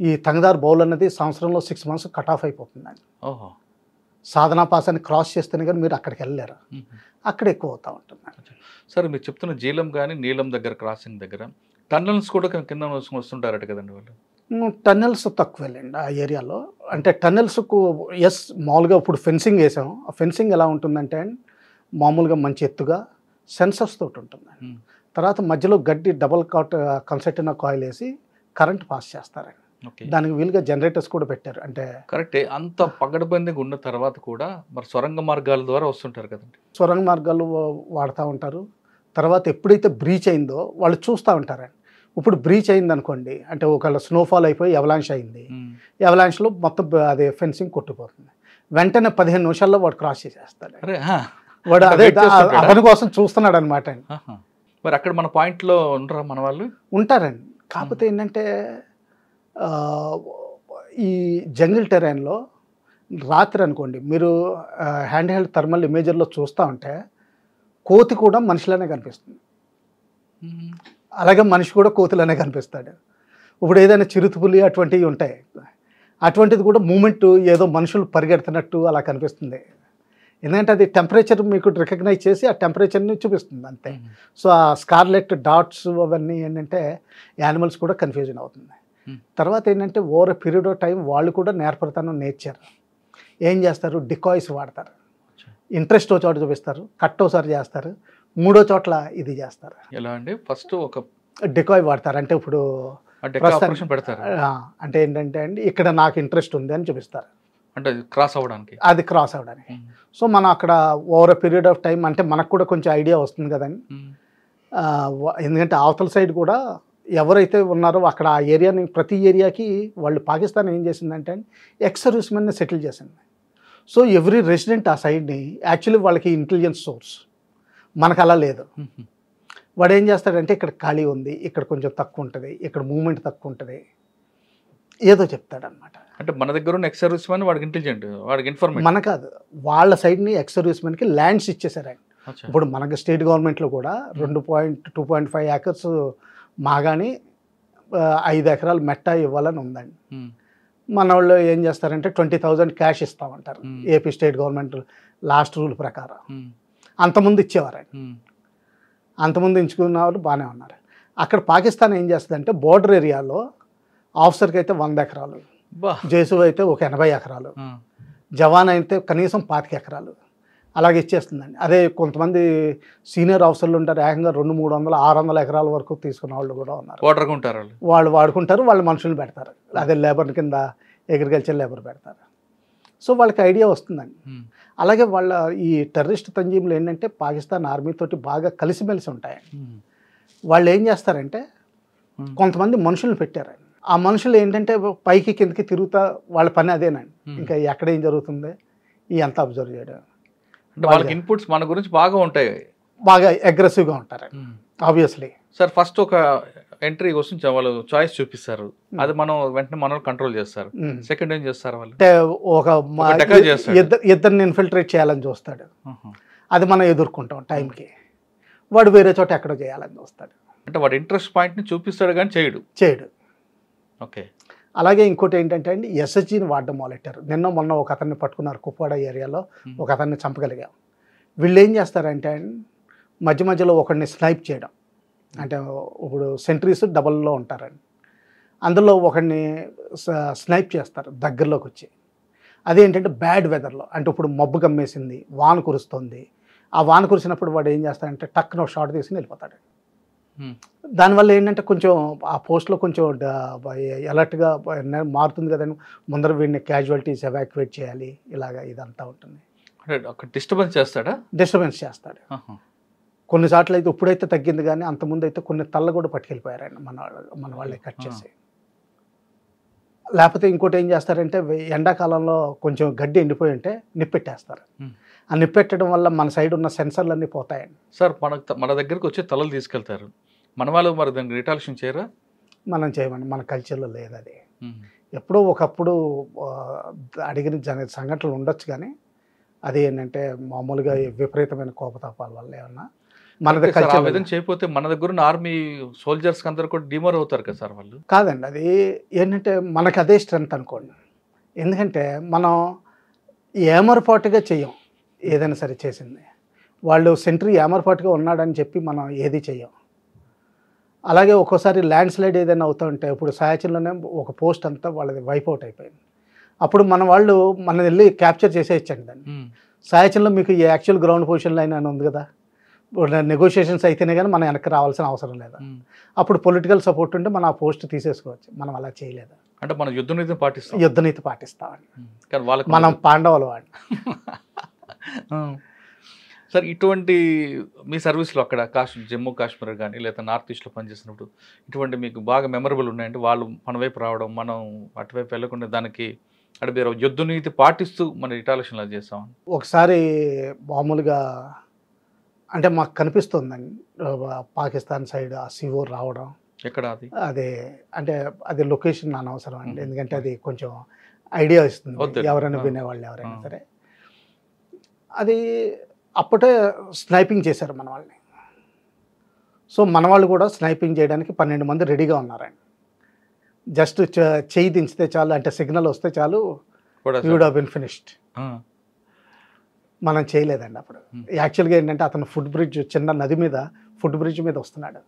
ఈ తంగదార్ బౌల్ అనేది సంవత్సరంలో సిక్స్ మంత్స్ కట్ ఆఫ్ అయిపోతుందండి ఓహో సాధనా పాసాన్ని క్రాస్ చేస్తేనే కానీ మీరు అక్కడికి వెళ్ళలేరు అక్కడ ఎక్కువ అవుతూ ఉంటుంది సార్ మీరు చెప్తున్న జీలం కానీ నీలం దగ్గర క్రాసింగ్ దగ్గర టన్నల్స్ కూడా కింద వస్తుంటారట కదండి వాళ్ళు టన్నెల్స్ వెళ్ళండి ఆ ఏరియాలో అంటే టన్నెల్స్కు ఎస్ మామూలుగా ఇప్పుడు ఫెన్సింగ్ వేసాము ఆ ఫెన్సింగ్ ఎలా ఉంటుందంటే మామూలుగా మంచి ఎత్తుగా సెన్సర్స్ తోటి ఉంటుంది తర్వాత మధ్యలో గడ్డి డబల్ కాట్ అయిన కాయిల్ వేసి కరెంట్ పాస్ చేస్తారండి దానికి వీలుగా జనరేటర్స్ కూడా పెట్టారు అంటే కరెక్టే అంత పగడబందిగా ఉన్న తర్వాత కూడా మరి సొరంగ మార్గాల ద్వారా వస్తుంటారు కదండి సొరంగ మార్గాలు వాడుతూ ఉంటారు తర్వాత ఎప్పుడైతే బ్రీచ్ అయిందో వాళ్ళు చూస్తూ ఉంటారండి ఇప్పుడు బ్రీచ్ అయింది అనుకోండి అంటే ఒకవేళ స్నోఫాల్ అయిపోయి ఎవలాంష్ అయింది ఎవలాంష్లో మొత్తం అదే ఫెన్సింగ్ కొట్టుకుపోతుంది వెంటనే పదిహేను నిమిషాల్లో వాడు క్రాస్ చేసేస్తాడు వాడు అదే అతని కోసం చూస్తున్నాడు అనమాట మరి అక్కడ మన పాయింట్లో ఉంటారా మన వాళ్ళు ఉంటారండి కాకపోతే ఏంటంటే ఈ జంగిల్ టెరైన్లో రాత్రి అనుకోండి మీరు హ్యాండ్ హెల్డ్ థర్మల్ ఇమేజర్లో చూస్తూ ఉంటే కోతి కూడా మనిషిలోనే కనిపిస్తుంది అలాగే మనిషి కూడా కోతిలోనే కనిపిస్తాడు ఇప్పుడు ఏదైనా చిరుతుపులి అటువంటివి ఉంటాయి అటువంటిది కూడా మూమెంట్ ఏదో మనుషులు పరిగెడుతున్నట్టు అలా కనిపిస్తుంది ఎందుకంటే అది టెంపరేచర్ మీకు రికగ్నైజ్ చేసి ఆ టెంపరేచర్ని చూపిస్తుంది అంతే సో ఆ స్కార్లెట్ డాట్స్ అవన్నీ ఏంటంటే యానిమల్స్ కూడా కన్ఫ్యూజన్ అవుతుంది తర్వాత ఏంటంటే ఓవర్ పీరియడ్ ఆఫ్ టైం వాళ్ళు కూడా నేర్పడతాను నేర్చారు ఏం చేస్తారు డికాయిస్ వాడతారు ఇంట్రెస్ట్ చోట చూపిస్తారు కట్ ఒకసారి చేస్తారు మూడో చోట్ల ఇది చేస్తారు ఎలా అండి ఫస్ట్ ఒక డికాయ్ వాడతారు అంటే ఇప్పుడు పెడతారు అంటే ఏంటంటే అండి ఇక్కడ నాకు ఇంట్రెస్ట్ ఉంది అని చూపిస్తారు అంటే క్రాస్ అవ్వడానికి అది క్రాస్ అవ్వడానికి సో మనం అక్కడ ఓవర్ పీరియడ్ ఆఫ్ టైం అంటే మనకు కూడా కొంచెం ఐడియా వస్తుంది కదండి ఎందుకంటే అవతల సైడ్ కూడా ఎవరైతే ఉన్నారో అక్కడ ఆ ఏరియాని ప్రతి ఏరియాకి వాళ్ళు పాకిస్తాన్ ఏం చేసిందంటే ఎక్స్ సర్వీస్ సెటిల్ చేసింది సో ఎవ్రీ రెసిడెంట్ ఆ సైడ్ని యాక్చువల్లీ వాళ్ళకి ఇంటెలిజెన్స్ సోర్స్ మనకు అలా లేదు వాడు ఏం చేస్తాడంటే ఇక్కడ ఖాళీ ఉంది ఇక్కడ కొంచెం తక్కువ ఉంటుంది ఇక్కడ మూమెంట్ తక్కువ ఉంటుంది ఏదో చెప్తాడనమాట అంటే మన దగ్గర ఉన్న ఎక్స్ సర్వీస్ మ్యాన్ వాడికి ఇంటెలిజెంట్ వాడికి ఇన్ఫర్మేషన్ మన కాదు వాళ్ళ సైడ్ని ఎక్స్ సర్వీస్ మ్యాన్కి ల్యాండ్స్ ఇచ్చేసారు ఆయన ఇప్పుడు మనకు స్టేట్ గవర్నమెంట్లో కూడా రెండు point two point five acres మాగాని ఐదు ఎకరాలు మెట్ట ఇవ్వాలని ఉందండి మన వాళ్ళు ఏం చేస్తారంటే ట్వంటీ థౌజండ్ క్యాష్ ఇస్తామంటారు AP state government last rule ప్రకారం అంతకుముందు ఇచ్చేవారండి అంతకుముందు ఎంచుకున్న వాళ్ళు బాగానే ఉన్నారు అక్కడ పాకిస్తాన్ ఏం చేస్తుందంటే బోర్డర్ ఏరియాలో ఆఫీసర్కి అయితే వంద ఎకరాలు జేసు అయితే ఒక ఎనభై ఎకరాలు జవాన్ అయితే కనీసం పాతిక ఎకరాలు అలాగే ఇచ్చేస్తుందండి అదే కొంతమంది సీనియర్ ఆఫీసర్లు ఉంటారు ఏకంగా రెండు మూడు వందల ఆరు వందల ఎకరాల వరకు తీసుకున్న వాళ్ళు కూడా ఉన్నారు వాడుకుంటారు వాళ్ళు వాడుకుంటారు వాళ్ళు మనుషులు పెడతారు అదే లేబర్ కింద అగ్రికల్చర్ లేబర్ పెడతారు సో వాళ్ళకి ఐడియా వస్తుందండి అలాగే వాళ్ళ ఈ టెర్రరిస్ట్ తంజీములు ఏంటంటే పాకిస్తాన్ ఆర్మీతోటి బాగా కలిసిమెలిసి ఉంటాయి వాళ్ళు ఏం చేస్తారంటే కొంతమంది మనుషులను పెట్టారండి ఆ మనుషులు ఏంటంటే పైకి కిందకి తిరుగుతా వాళ్ళ పని అదేనండి ఇంకా ఎక్కడ ఏం జరుగుతుంది ఈ అంతా అబ్జర్వ్ చేయడం అంటే వాళ్ళకి ఇన్పుట్స్ మన గురించి బాగా ఉంటాయి బాగా అగ్రెసివ్గా ఉంటారు ఆబ్వియస్లీ సార్ ఫస్ట్ ఒక ఎంట్రీ కోసం వాళ్ళు చాయిస్ చూపిస్తారు అది మనం వెంటనే మనం కంట్రోల్ చేస్తారు సెకండ్ ఏం చేస్తారు వాళ్ళు ఒక ఇద్దరిని ఇన్ఫిల్ట్రేట్ చేయాలని చూస్తాడు అది మనం ఎదుర్కొంటాం టైంకి వాడు వేరే చోట ఎక్కడో చేయాలని చూస్తాడు అంటే వాడు ఇంట్రెస్ట్ పాయింట్ని చూపిస్తాడు కానీ చేయడు చేయడు ఓకే అలాగే ఇంకోటి ఏంటంటే అండి ఎస్ఎస్జీని వాడడం మొదలెట్టారు నిన్న మొన్న ఒక అతన్ని పట్టుకున్నారు కుప్పాడ ఏరియాలో ఒక అతన్ని చంపగలిగాం వీళ్ళు ఏం చేస్తారంటే మధ్య మధ్యలో ఒకడిని స్నైప్ చేయడం అంటే ఇప్పుడు సెంట్రీస్ డబల్లో ఉంటారండి అందులో ఒకడిని స్నైప్ చేస్తారు దగ్గరలోకి వచ్చి అదేంటంటే బ్యాడ్ వెదర్లో అంటే ఇప్పుడు మబ్బు కమ్మేసింది వాన కురుస్తుంది ఆ వాన కురిసినప్పుడు వాడు ఏం చేస్తాడంటే టక్కున షార్ట్ తీసుకుని వెళ్ళిపోతాడు Hmm. దానివల్ల ఏంటంటే కొంచెం ఆ పోస్ట్లో కొంచెం ఎలర్ట్గా మారుతుంది కదండి ముందర వీడిని క్యాజువాలిటీస్ ఎవాక్యువేట్ చేయాలి ఇలాగ ఇదంతా ఉంటుంది డిస్టర్బెన్స్ చేస్తాడా డిస్టర్బెన్స్ చేస్తాడు కొన్నిసార్లు అయితే ఇప్పుడైతే తగ్గింది కానీ అంతకుముందు అయితే కొన్ని తల్ల కూడా పట్టుకెళ్ళిపోయారు మన మన వాళ్ళే కట్ hmm. చేసి లేకపోతే ఇంకోటి ఏం చేస్తారంటే ఎండాకాలంలో కొంచెం గడ్డి ఎండిపోయి ఉంటే నిప్పెట్టేస్తారు hmm. ఆ నిప్పెట్టడం వల్ల మన సైడ్ ఉన్న సెన్సర్లు అన్నీ పోతాయండి సార్ మన మన దగ్గరకు వచ్చి తలలు తీసుకెళ్తారు మన వాళ్ళు మరి దానికి రిటాల్షన్ చేయరా మనం చేయమండి మన కల్చర్లో లేదు అది ఎప్పుడో ఒకప్పుడు అడిగిన జన సంఘటనలు ఉండొచ్చు కానీ అది ఏంటంటే మామూలుగా విపరీతమైన కోపతాపాల వల్ల ఏమన్నా మన దగ్గర చేయకపోతే మన దగ్గర ఆర్మీ సోల్జర్స్కి అందరు కూడా డిమోర్ అవుతారు కదా సార్ వాళ్ళు కాదండి అది ఏంటంటే మనకు అదే స్ట్రెంగ్త్ అనుకోండి ఎందుకంటే మనం ఏమరపాటుగా చెయ్యం ఏదైనా సరే చేసింది వాళ్ళు సెంట్రీ ఏమర్పాటుగా ఉన్నాడని చెప్పి మనం ఏది చేయం అలాగే ఒక్కోసారి ల్యాండ్ స్లైడ్ ఏదైనా అవుతూ ఉంటే ఇప్పుడు సాయాచంలోనే ఒక పోస్ట్ అంతా వాళ్ళది వైప్అవుట్ అయిపోయింది అప్పుడు మన వాళ్ళు మన వెళ్ళి క్యాప్చర్ చేసేయచ్చండి దాన్ని సాయాచంలో మీకు ఈ యాక్చువల్ గ్రౌండ్ పొజిషన్ లైన్ అని ఉంది కదా నెగోషియేషన్స్ అయితేనే కానీ మనం వెనక్కి రావాల్సిన అవసరం లేదు అప్పుడు పొలిటికల్ సపోర్ట్ ఉంటే మనం ఆ పోస్ట్ తీసేసుకోవచ్చు మనం అలా చేయలేదు అంటే మనం యుద్ధనీతి పాటిస్తాం యుద్ధనీతి పాటిస్తామండి మనం పాండవుల వాళ్ళు <laughs> సార్ ఇటువంటి మీ సర్వీస్లో అక్కడ కాశ్మీర్ జమ్మూ కాశ్మీర్ కానీ లేదా నార్త్ ఈస్ట్లో పనిచేసినప్పుడు ఇటువంటి మీకు బాగా మెమరబుల్ ఉన్నాయంటే వాళ్ళు మన వైపు రావడం మనం అటువైపు వెళ్ళకుండా దానికి అటు మీరు యుద్ధ నీతి పాటిస్తూ మన ఇటాలక్షన్లో చేస్తాం ఒకసారి మామూలుగా అంటే మాకు కనిపిస్తుందండి పాకిస్తాన్ సైడ్ ఆ సివో రావడం ఎక్కడ అది అదే అంటే అది లొకేషన్ అనవసరం అండి ఎందుకంటే అది కొంచెం ఐడియా ఇస్తుంది ఎవరైనా వినేవాళ్ళు ఎవరైనా సరే అది అప్పటే స్నైపింగ్ చేశారు మన వాళ్ళని సో మన వాళ్ళు కూడా స్నైపింగ్ చేయడానికి పన్నెండు మంది రెడీగా ఉన్నారండి జస్ట్ చేయి దించితే చాలు అంటే సిగ్నల్ వస్తే చాలు యూడ్ హిన్ ఫినిష్డ్ మనం చేయలేదండి అప్పుడు యాక్చువల్గా ఏంటంటే అతను ఫుడ్ బ్రిడ్జ్ చిన్న నది మీద ఫుడ్ బ్రిడ్జ్ మీద వస్తున్నాడు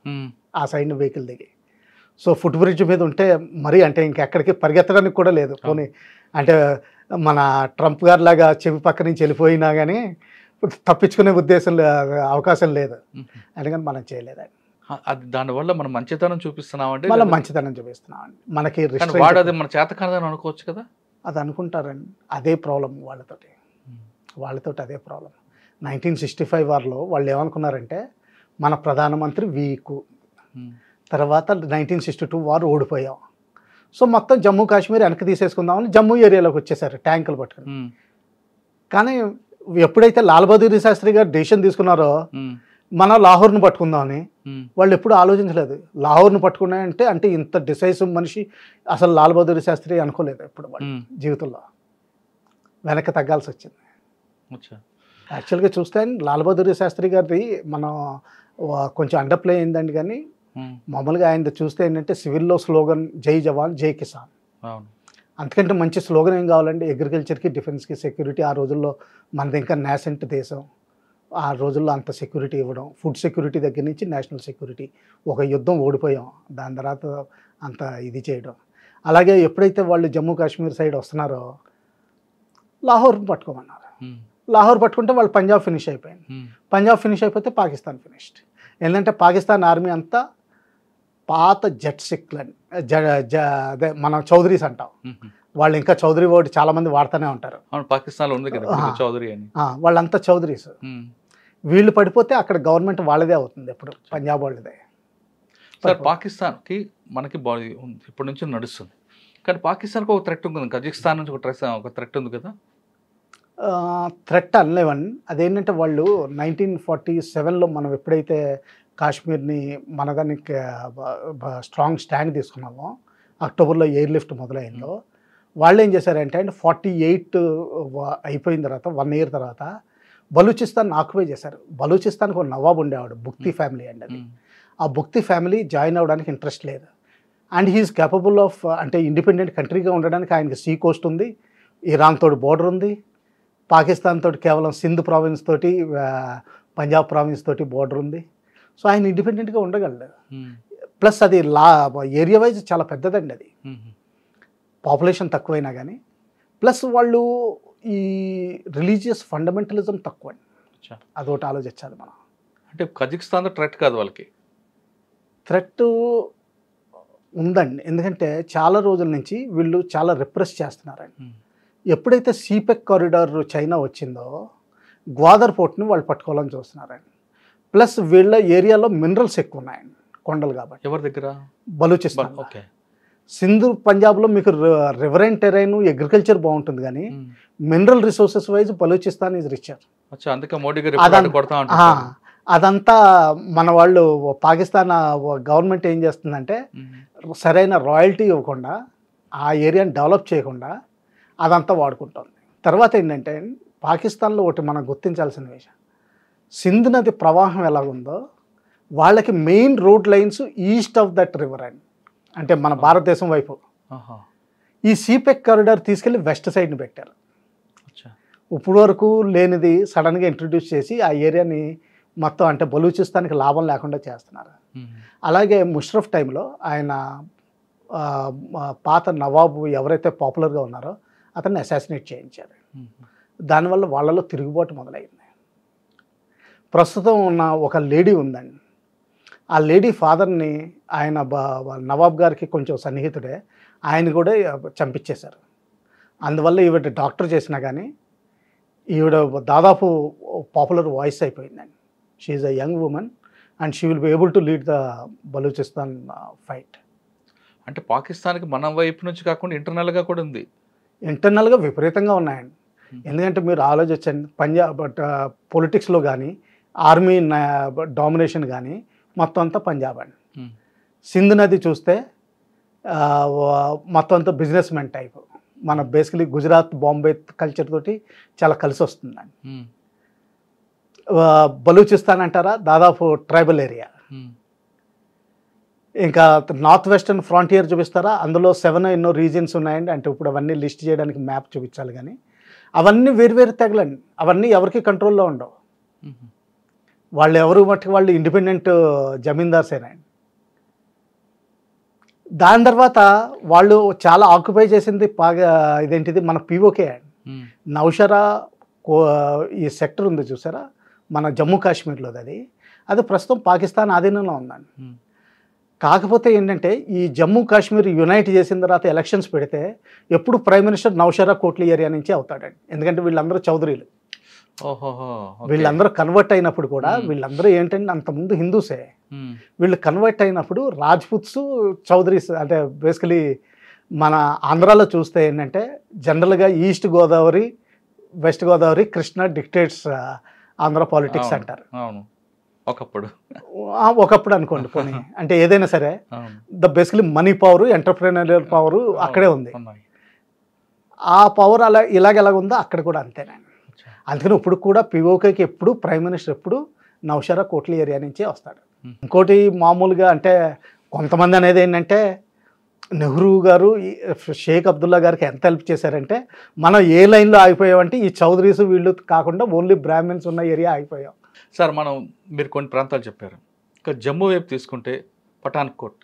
ఆ సైడ్ వెహికల్ దిగి సో ఫుట్ బ్రిడ్జ్ మీద ఉంటే మరీ అంటే ఇంకెక్కడికి పరిగెత్తడానికి కూడా లేదు పోనీ అంటే మన ట్రంప్ గారు లాగా చెవి పక్క నుంచి వెళ్ళిపోయినా కానీ తప్పించుకునే ఉద్దేశం అవకాశం లేదు అందుకని మనం చేయలేదండి అది దానివల్ల మనం మంచితనం చూపిస్తున్నామండి మళ్ళీ మంచితనం చూపిస్తున్నామండి మనకి వాడు అది మన చేత కాదని అనుకోవచ్చు కదా అది అనుకుంటారండి అదే ప్రాబ్లం వాళ్ళతోటి వాళ్ళతోటి అదే ప్రాబ్లం నైన్టీన్ సిక్స్టీ ఫైవ్ వాళ్ళు ఏమనుకున్నారంటే మన ప్రధానమంత్రి వీకు తర్వాత నైన్టీన్ సిక్స్టీ టూ వారు ఓడిపోయాం సో మొత్తం జమ్మూ కాశ్మీర్ వెనక్కి తీసేసుకుందామని జమ్మూ ఏరియాలోకి వచ్చేసారు ట్యాంకులు పట్టుకుని కానీ ఎప్పుడైతే లాల్ బహదూర్ శాస్త్రి గారు డెసిషన్ తీసుకున్నారో మనం లాహోర్ను పట్టుకుందామని వాళ్ళు ఎప్పుడు ఆలోచించలేదు లాహోర్ను పట్టుకున్నాయంటే అంటే ఇంత డిసైసివ్ మనిషి అసలు లాల్ బహదూర్ శాస్త్రి అనుకోలేదు ఎప్పుడు వాళ్ళు జీవితంలో వెనక్కి తగ్గాల్సి వచ్చింది యాక్చువల్గా చూస్తే లాల్ బహదూర్ శాస్త్రి గారిది మనం కొంచెం అండర్ప్లే అయిందండి కానీ మామూలుగా ఆయన చూస్తే ఏంటంటే సివిల్లో స్లోగన్ జై జవాన్ జై కిసాన్ అంతకంటే మంచి స్లోగన్ ఏం కావాలండి అగ్రికల్చర్కి డిఫెన్స్కి సెక్యూరిటీ ఆ రోజుల్లో మనది ఇంకా నేసెంట్ దేశం ఆ రోజుల్లో అంత సెక్యూరిటీ ఇవ్వడం ఫుడ్ సెక్యూరిటీ దగ్గర నుంచి నేషనల్ సెక్యూరిటీ ఒక యుద్ధం ఓడిపోయాం దాని తర్వాత అంత ఇది చేయడం అలాగే ఎప్పుడైతే వాళ్ళు జమ్మూ కాశ్మీర్ సైడ్ వస్తున్నారో లాహోర్ పట్టుకోమన్నారు లాహోర్ పట్టుకుంటే వాళ్ళు పంజాబ్ ఫినిష్ అయిపోయింది పంజాబ్ ఫినిష్ అయిపోతే పాకిస్తాన్ ఫినిష్డ్ ఏంటంటే పాకిస్తాన్ ఆర్మీ అంతా పాత జట్ సిక్లని అదే మనం చౌదరీస్ అంటాం వాళ్ళు ఇంకా చౌదరి ఓటు చాలా మంది వాడుతూనే ఉంటారు పాకిస్తాన్లో ఉంది కదా చౌదరి అని వాళ్ళంతా చౌదరీస్ వీళ్ళు పడిపోతే అక్కడ గవర్నమెంట్ వాళ్ళదే అవుతుంది ఎప్పుడు పంజాబ్ వాళ్ళదే సార్ పాకిస్తాన్కి మనకి ఇప్పటి నుంచి నడుస్తుంది కానీ పాకిస్తాన్కి ఒక థ్రెట్ ఉంది కజకిస్తాన్ నుంచి ఒక ఒక థ్రెట్ ఉంది కదా థ్రెట్ అన్లేవన్ అదేంటంటే వాళ్ళు నైన్టీన్ ఫార్టీ సెవెన్లో మనం ఎప్పుడైతే కాశ్మీర్ని మనగాని స్ట్రాంగ్ స్టాండ్ తీసుకున్నాము అక్టోబర్లో ఎయిర్ లిఫ్ట్ మొదలైందో వాళ్ళు ఏం చేశారంటే అండ్ ఫార్టీ ఎయిట్ అయిపోయిన తర్వాత వన్ ఇయర్ తర్వాత బలూచిస్తాన్ ఆక్యుపై చేశారు బలూచిస్తాన్కి ఒక నవాబ్ ఉండేవాడు బుక్తి ఫ్యామిలీ అండి అది ఆ బుక్తి ఫ్యామిలీ జాయిన్ అవ్వడానికి ఇంట్రెస్ట్ లేదు అండ్ హీఈస్ కేపబుల్ ఆఫ్ అంటే ఇండిపెండెంట్ కంట్రీగా ఉండడానికి ఆయనకి సీ కోస్ట్ ఉంది ఇరాన్ తోటి బోర్డర్ ఉంది పాకిస్తాన్ తోటి కేవలం సింధ్ ప్రావిన్స్ తోటి పంజాబ్ ప్రావిన్స్ తోటి బోర్డర్ ఉంది సో ఆయన ఇండిపెండెంట్గా ఉండగలడు ప్లస్ అది లా ఏరియా వైజ్ చాలా పెద్దదండి అది పాపులేషన్ తక్కువైనా కానీ ప్లస్ వాళ్ళు ఈ రిలీజియస్ ఫండమెంటలిజం తక్కువ అదొకటి ఆలోచించాలి మనం అంటే కజకిస్తాన్ థ్రెట్ కాదు వాళ్ళకి థ్రెట్ ఉందండి ఎందుకంటే చాలా రోజుల నుంచి వీళ్ళు చాలా రిప్రెస్ చేస్తున్నారండి ఎప్పుడైతే సీపెక్ కారిడార్ చైనా వచ్చిందో గ్వాదర్ పోర్ట్ని వాళ్ళు పట్టుకోవాలని చూస్తున్నారండి ప్లస్ వీళ్ళ ఏరియాలో మినరల్స్ ఎక్కువ ఉన్నాయండి కొండలు కాబట్టి ఎవరి దగ్గర బలూచిస్తాం ఓకే సింధు పంజాబ్లో మీకు రివరెంట్ టెరైన్ అగ్రికల్చర్ బాగుంటుంది కానీ mineral resources wise Balochistan is richer అదంతా మన వాళ్ళు పాకిస్తాన్ గవర్నమెంట్ ఏం చేస్తుందంటే సరైన రాయల్టీ ఇవ్వకుండా ఆ ఏరియాని డెవలప్ చేయకుండా అదంతా వాడుకుంటుంది తర్వాత ఏంటంటే పాకిస్తాన్లో ఒకటి మనం గుర్తించాల్సిన విషయం సింధు నది ప్రవాహం ఎలాగుందో వాళ్ళకి main road lines east of that river and అంటే మన భారతదేశం వైపు ఈ సీపెక్ కారిడార్ తీసుకెళ్ళి వెస్ట్ సైడ్ని పెట్టారు ఇప్పుడు వరకు లేనిది సడన్గా ఇంట్రడ్యూస్ చేసి ఆ ఏరియాని మొత్తం అంటే బలూచిస్తానికి లాభం లేకుండా చేస్తున్నారు అలాగే ముషరఫ్ టైంలో ఆయన పాత నవాబు ఎవరైతే పాపులర్గా ఉన్నారో అతన్ని అసాసినేట్ చేయించారు దానివల్ల వాళ్ళలో తిరుగుబాటు మొదలైంది ప్రస్తుతం ఉన్న ఒక లేడీ ఉందండి ఆ లేడీ ఫాదర్ని ఆయన నవాబ్ గారికి కొంచెం సన్నిహితుడే ఆయన కూడా చంపించేశారు అందువల్ల ఈవిడ డాక్టర్ చేసినా కానీ ఈవిడ దాదాపు పాపులర్ వాయిస్ అయిపోయిందండి she is a young woman and she will be able to lead the Balochistan fight అంటే పాకిస్తాన్కి మన వైపు నుంచి కాకుండా ఇంటర్నల్గా కూడా ఉంది ఇంటర్నల్గా విపరీతంగా ఉన్నాయండి ఎందుకంటే మీరు ఆలోచించండి పంజాబ్ పొలిటిక్స్లో కానీ ఆర్మీ డామినేషన్ కానీ మొత్తం అంతా పంజాబ్ అండి hmm. సింధు నది చూస్తే మొత్తం అంతా బిజినెస్ మెన్ టైప్ మన బేసికలీ గుజరాత్ బాంబే కల్చర్ తోటి చాలా కలిసి వస్తుందండి hmm. బలూచిస్తాన్ అంటారా దాదాపు ట్రైబల్ ఏరియా hmm. ఇంకా నార్త్ వెస్టర్న్ ఫ్రాంటియర్ చూపిస్తారా అందులో సెవెన్ ఎన్నో రీజన్స్ ఉన్నాయండి అంటే ఇప్పుడు అవన్నీ లిస్ట్ చేయడానికి మ్యాప్ చూపించాలి కానీ అవన్నీ వేరు వేరు తెగలండి అవన్నీ ఎవరికి కంట్రోల్లో ఉండవు వాళ్ళు ఎవరు మట్టి వాళ్ళు ఇండిపెండెంట్ జమీందార్సేనా దాని తర్వాత వాళ్ళు చాలా ఆక్యుపై చేసింది బాగా ఇదేంటిది మన పీఓకే అండి నౌషరా ఈ సెక్టర్ ఉంది చూసారా మన జమ్మూ కాశ్మీర్లో అది అది ప్రస్తుతం పాకిస్తాన్ ఆధీనంలో ఉందండి కాకపోతే ఏంటంటే ఈ జమ్మూ కాశ్మీర్ యునైట్ చేసిన తర్వాత ఎలక్షన్స్ పెడితే ఎప్పుడు prime minister Nowshera Kotli area నుంచి అవుతాడండి ఎందుకంటే వీళ్ళందరూ చౌదరీలు వీళ్ళందరూ కన్వర్ట్ అయినప్పుడు కూడా వీళ్ళందరూ ఏంటంటే అంతకుముందు హిందూసే వీళ్ళు కన్వర్ట్ అయినప్పుడు రాజ్పుత్స్ చౌదరీస్ అంటే బేసికలీ మన ఆంధ్రాలో చూస్తే ఏంటంటే జనరల్గా east Godavari west Godavari Krishna dictates Andhra politics అంటారు ఒకప్పుడు ఒకప్పుడు అనుకోండి పోనీ <laughs> అంటే ఏదైనా సరే the basically money power entrepreneurial power అక్కడే ఉంది ఆ పవర్ అలా ఇలాగ ఉందో అక్కడ కూడా అంతేనండి అందుకని ఇప్పుడు కూడా పిఓకేకి ఎప్పుడు ప్రైమ్ మినిస్టర్ ఎప్పుడు నౌషరా కోట్లీ ఏరియా నుంచే వస్తాడు hmm. ఇంకోటి మామూలుగా అంటే కొంతమంది అనేది ఏంటంటే నెహ్రూ గారు షేక్ అబ్దుల్లా గారికి ఎంత హెల్ప్ చేశారంటే మనం ఏ లైన్లో ఆగిపోయామంటే ఈ చౌదరీస్ వీళ్ళు కాకుండా ఓన్లీ బ్రాహ్మిన్స్ ఉన్న ఏరియా ఆగిపోయాం సార్ మనం మీరు కొన్ని ప్రాంతాలు చెప్పారు ఇంకా జమ్మూ వైపు తీసుకుంటే పఠాన్కోట్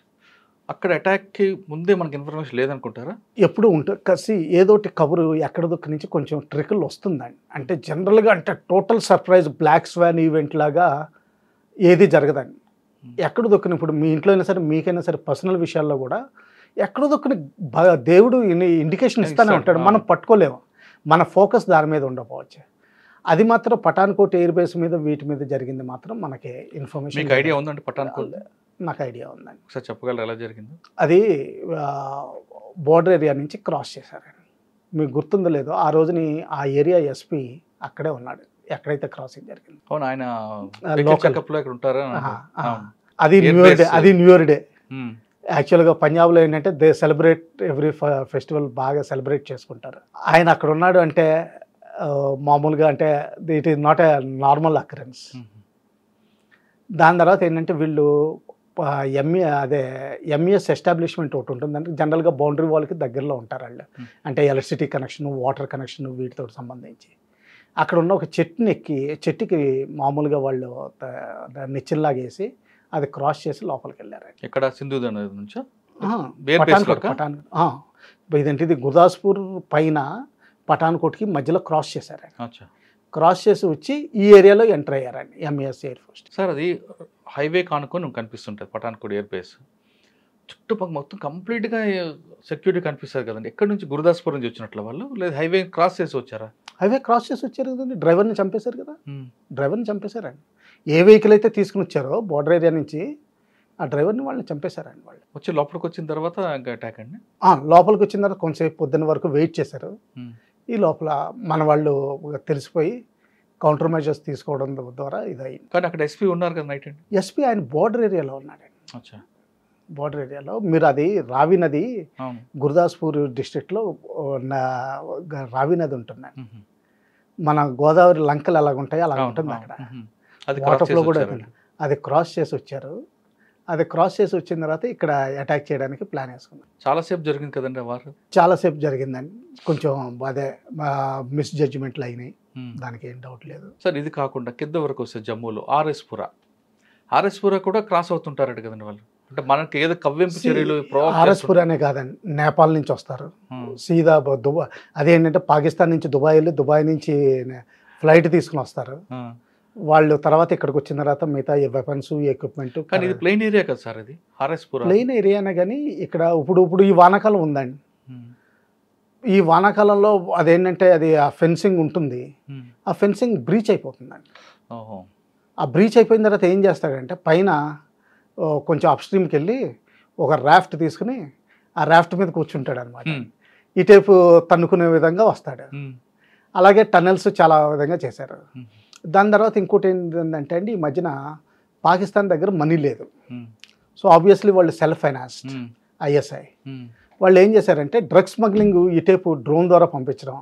అక్కడ అటాక్కి ముందే మనకి ఇన్ఫర్మేషన్ లేదనుకుంటారా ఎప్పుడు ఉంటుంది కసి ఏదోటి కబురు ఎక్కడ దొక్క నుంచి కొంచెం ట్రికులు వస్తుందండి అంటే జనరల్గా అంటే total surprise black swan event లాగా ఏది జరగదండి ఎక్కడ దొక్కని ఇప్పుడు మీ ఇంట్లో అయినా సరే మీకైనా సరే పర్సనల్ విషయాల్లో కూడా ఎక్కడ దొక్కని దేవుడు ఇండికేషన్ ఇస్తానే ఉంటాడు మనం పట్టుకోలేము మన ఫోకస్ దాని మీద ఉండకపోవచ్చు అది మాత్రం పఠాన్కోట్ ఎయిర్ బేస్ మీద వీటి మీద జరిగింది మాత్రం మనకి ఇన్ఫర్మేషన్ ఐడియా ఉందండి పఠాన్కోట్ నాకు ఐడియా ఉందండి ఒకసారి చెప్పగలరు ఎలా జరిగింది అది బోర్డర్ ఏరియా నుంచి క్రాస్ చేశారండి మీకు గుర్తుందో లేదో ఆ రోజుని ఆ ఏరియా ఎస్పీ అక్కడే ఉన్నాడు ఎక్కడైతే క్రాసింగ్ జరిగింది అవును ఆయన లోకల్ ఉంటారు అది న్యూ డే అది న్యూ డే hmm. యాక్చువల్గా పంజాబ్లో ఏంటంటే దే సెలబ్రేట్ ఎవ్రీ ఫెస్టివల్ బాగా సెలబ్రేట్ చేసుకుంటారు ఆయన అక్కడ ఉన్నాడు అంటే మామూలుగా అంటే it is not a normal occurrence hmm. దాని తర్వాత ఏంటంటే వీళ్ళు ఎంఏ అదే ఎంఏఎస్ ఎస్టాబ్లిష్మెంట్ ఒకటి ఉంటుంది అంటే జనరల్గా బౌండరీ వాల్కి దగ్గరలో ఉంటారు వాళ్ళు అంటే ఎలక్ట్రిసిటీ కనెక్షన్ వాటర్ కనెక్షన్ వీటితో సంబంధించి అక్కడ ఉన్న ఒక చెట్టుని ఎక్కి చెట్టుకి మామూలుగా వాళ్ళు నిచ్చెనలాగా వేసి అది క్రాస్ చేసి లోపలికి వెళ్ళారు ఇక్కడ సింధు నుంచి ఇదేంటిది గుర్దాస్పూర్ పైన పఠాన్కోట్కి మధ్యలో క్రాస్ చేశారు క్రాస్ చేసి వచ్చి ఈ ఏరియాలో ఎంటర్ అయ్యారండి ఎంఈఎస్ ఎయిర్ ఫోర్స్ సార్ అది హైవే కానుకొని కనిపిస్తుంటుంది పఠాన్కోడ్ ఎయిర్ బేస్ చుట్టుపక్కల మొత్తం కంప్లీట్గా సెక్యూరిటీ కనిపిస్తారు కదండి ఎక్కడి నుంచి గురుదాస్పూర్ నుంచి వచ్చినట్లు వాళ్ళు లేదు హైవే క్రాస్ చేసి వచ్చారా హైవే క్రాస్ చేసి వచ్చారు కదండి డ్రైవర్ని చంపేశారు కదా డ్రైవర్ని చంపేశారండి ఏ వెహికల్ అయితే తీసుకుని వచ్చారో బార్డర్ ఏరియా నుంచి ఆ డ్రైవర్ని వాళ్ళని చంపేశారండి వాళ్ళు వచ్చి లోపలికి వచ్చిన తర్వాత అటాక్ అండి లోపలికి వచ్చిన తర్వాత కొంతసేపు పొద్దున్న వరకు వెయిట్ చేశారు ఈ లోపల మన వాళ్ళు తెలిసిపోయి కౌంటర్ మెజర్స్ తీసుకోవడం ద్వారా ఇదయింది కానీ అక్కడ ఎస్పీ ఉన్నారు కదా నైట్ ఎస్పీ ఆయన బోర్డర్ ఏరియాలో ఉన్నాడు బోర్డర్ ఏరియాలో మీరు అది రావి నది గురుదాస్పూర్ డిస్ట్రిక్ట్లో రావి నది ఉంటుంది మన గోదావరి లంకలు అలాగ ఉంటాయి అలా ఉంటుంది అక్కడ వాటర్ కూడా అది క్రాస్ చేసి వచ్చారు అది క్రాస్ చేసి వచ్చిన తర్వాత ఇక్కడ అటాక్ చేయడానికి ప్లాన్ వేసుకున్నాం చాలాసేపు జరిగింది కదండి వారు చాలాసేపు జరిగిందండి కొంచెం అదే మిస్ జడ్జిమెంట్లు అయినాయి hmm. దానికి ఏం డౌట్ లేదు సార్ ఇది కాకుండా కింద వరకు వస్తే జమ్మూలో ఆర్ఎస్ పురా ఆర్ఎస్ పురా కూడా క్రాస్ అవుతుంటారట కదండి వాళ్ళు అంటే మనకి ఏదో కవ్వింపు చర్యలు ఆర్ఎస్పుర అనే కాదండి నేపాల్ నుంచి వస్తారు hmm. సీదా దుబాయ్ అదేంటంటే పాకిస్తాన్ నుంచి దుబాయ్ వెళ్ళి దుబాయ్ నుంచి ఫ్లైట్ తీసుకుని వస్తారు hmm. వాళ్ళు తర్వాత ఇక్కడికి వచ్చిన తర్వాత మిగతా వెపన్స్ ఎక్విప్మెంట్ కానీ ప్లెయిన్ ఏరియా కదా సార్ అది ఆర్ఎస్పురం ప్లెయిన్ ఏరియానే కానీ ఇక్కడ ఇప్పుడు ఇప్పుడు ఈ వానాకాలం ఉందండి hmm. ఈ వానాకాలంలో అదేంటంటే అది ఆ ఫెన్సింగ్ ఉంటుంది hmm. ఆ ఫెన్సింగ్ బ్రీచ్ అయిపోతుందండి ఆ బ్రీచ్ అయిపోయిన తర్వాత ఏం చేస్తాడంటే పైన కొంచెం అప్స్ట్రీమ్కి వెళ్ళి ఒక రాఫ్ట్ తీసుకుని ఆ ర్యాఫ్ట్ మీద కూర్చుంటాడు అనమాట ఈ hmm. టైపు తన్నుకునే విధంగా వస్తాడు అలాగే టన్నెల్స్ చాలా విధంగా చేశారు దాని తర్వాత ఇంకోటి ఏంటంటే అండి ఈ మధ్యన పాకిస్తాన్ దగ్గర మనీ లేదు hmm. సో ఆబ్వియస్లీ వాళ్ళు సెల్ఫ్ ఫైనాన్స్డ్ ఐఎస్ఐ వాళ్ళు ఏం చేశారంటే డ్రగ్స్ స్మగ్లింగ్ ఇటేపు డ్రోన్ ద్వారా పంపించడం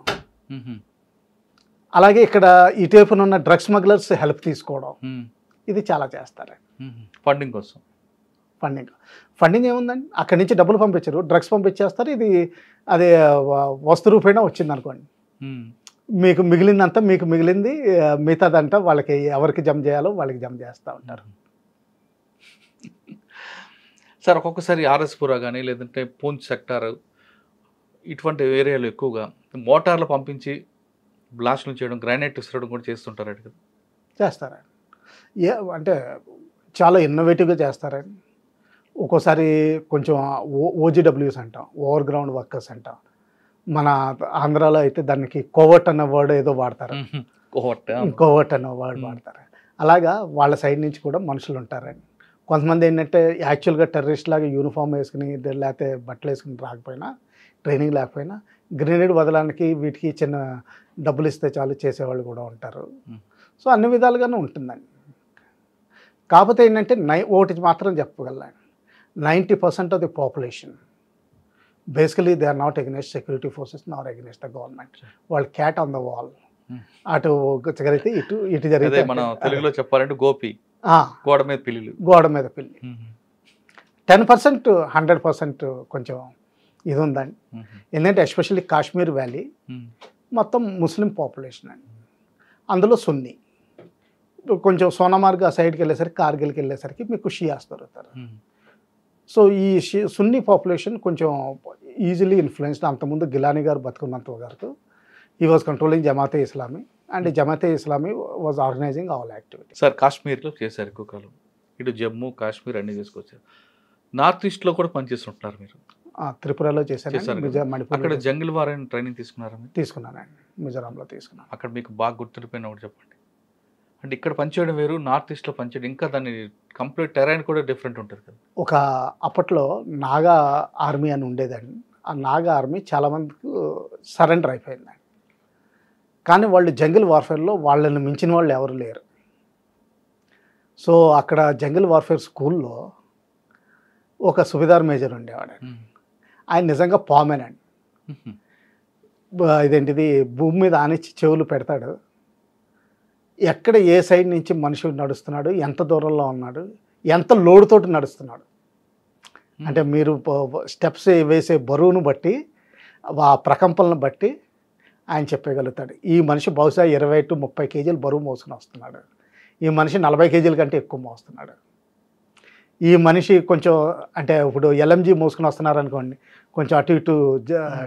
hmm. అలాగే ఇక్కడ ఇటేపున ఉన్న డ్రగ్స్ స్మగ్లర్స్ హెల్ప్ తీసుకోవడం hmm. ఇది చాలా చేస్తారు ఫండింగ్ కోసం ఫండింగ్ ఫండింగ్ ఏముందండి అక్కడి నుంచి డబ్బులు పంపించరు డ్రగ్స్ పంపించేస్తారు ఇది అదే వస్తు రూపేణా వచ్చింది అనుకోండి మీకు మిగిలిందంతా మీకు మిగిలింది మిగతాదంతా వాళ్ళకి ఎవరికి జమ చేయాలో వాళ్ళకి జమ చేస్తూ ఉంటారు సార్ ఒక్కొక్కసారి ఆర్ఎస్పురా కానీ లేదంటే పూంచ్ సెక్టార్ ఇటువంటి ఏరియాలు ఎక్కువగా మోటార్లు పంపించి బ్లాస్ట్లు చేయడం గ్రానైట్ విసరడం కూడా చేస్తుంటారండి కదా చేస్తారండి ఏ అంటే చాలా ఇన్నోవేటివ్గా చేస్తారండి ఒక్కోసారి కొంచెం ఓ ఓజీడబ్ల్యూస్ అంటాం ఓవర్ గ్రౌండ్ వర్కర్స్ అంటాం మన ఆంధ్రాలో అయితే దానికి కోవట్ అన్న వర్డ్ ఏదో వాడతారు కోవట్ అన్న వర్డ్ వాడతారు అలాగా వాళ్ళ సైడ్ నుంచి కూడా మనుషులు ఉంటారని కొంతమంది ఏంటంటే యాక్చువల్గా టెర్రరిస్ట్ లాగా యూనిఫామ్ వేసుకుని లేకపోతే బట్టలు వేసుకుని రాకపోయినా ట్రైనింగ్ లేకపోయినా గ్రెనేడ్ వదలడానికి వీటికి చిన్న డబ్బులు ఇస్తే చాలు చేసేవాళ్ళు కూడా ఉంటారు సో అన్ని విధాలుగానే ఉంటుందండి కాకపోతే ఏంటంటే నై ఒకటి మాత్రం చెప్పగలను ninety percent of the population basically they are not against security forces not against the government వాళ్ళు క్యాట్ ఆన్ ద వాల్ అటు జరిగితే ఇటు ఇటు జరిగితే మనం తెలుగులో చెప్పాలంటే గోపి గోడ మీద పిల్లి గోడ మీద పిల్లి టెన్ పర్సెంట్ హండ్రెడ్ పర్సెంట్ కొంచెం ఇది ఉందండి hmm. ఎందుకంటే ఎస్పెషల్లీ కాశ్మీర్ వ్యాలీ మొత్తం ముస్లిం పాపులేషన్ అండి అందులో సున్ని కొంచెం సోనమార్గ్ ఆ సైడ్కి వెళ్ళేసరికి కార్గిల్కి వెళ్ళేసరికి మీకు షియాస్ దొరుకుతారు hmm. సో ఈ సున్నీ పాపులేషన్ కొంచెం ఈజీలీ ఇన్ఫ్లుయెన్స్డ్ అంతకుముందు గిలానీ గారు బతుకున్నంత వరకు ఈ was controlling Jamaate Islami and hmm. Jamaate Islami was organising all activity sir కాశ్మీర్లో చేశారు ఎక్కువ కాలం ఇటు జమ్మూ కాశ్మీర్ అన్ని తీసుకొచ్చారు నార్త్ ఈస్ట్లో కూడా పనిచేస్తుంటున్నారు మీరు త్రిపురలో చేశారు సార్ అక్కడ జంగిల్ వారైన ట్రైనింగ్ తీసుకున్నారా అండి మిజోరాంలో తీసుకున్నాను అక్కడ మీకు బాగా గుర్తుండిపోయిన ఒకటి చెప్పండి అండ్ ఇక్కడ పనిచేయడం వేరు నార్త్ ఈస్ట్లో పనిచేయడం ఇంకా దాని కంప్లీట్ టెరైన్ కూడా డిఫరెంట్ ఉంటుంది కదా ఒక అప్పట్లో నాగా ఆర్మీ అని ఉండేదండి ఆ నాగా ఆర్మీ చాలామందికి సరెండర్ అయిపోయిందండి కానీ వాళ్ళు జంగిల్ వార్ఫేర్లో వాళ్ళని మించిన వాళ్ళు ఎవరు లేరు సో అక్కడ జంగిల్ వార్ఫేర్ స్కూల్లో ఒక సుబేదార్ మేజర్ ఉండేవాడు ఆయన నిజంగా పామేనండి ఇదేంటిది భూమి మీద ఆనిచ్చి చెవులు పెడతాడు ఎక్కడ ఏ సైడ్ నుంచి మనిషి నడుస్తున్నాడు ఎంత దూరంలో ఉన్నాడు ఎంత లోడుతోటి నడుస్తున్నాడు అంటే మీరు స్టెప్స్ వేసే బరువును బట్టి ఆ ప్రకంపలను బట్టి ఆయన చెప్పగలుగుతాడు ఈ మనిషి బహుశా ఇరవై టు ముప్పై కేజీలు బరువు మోసుకుని వస్తున్నాడు ఈ మనిషి నలభై కేజీల కంటే ఎక్కువ మోస్తున్నాడు ఈ మనిషి కొంచెం అంటే ఇప్పుడు ఎల్ఎంజీ మోసుకుని వస్తున్నారు అనుకోండి కొంచెం అటు ఇటు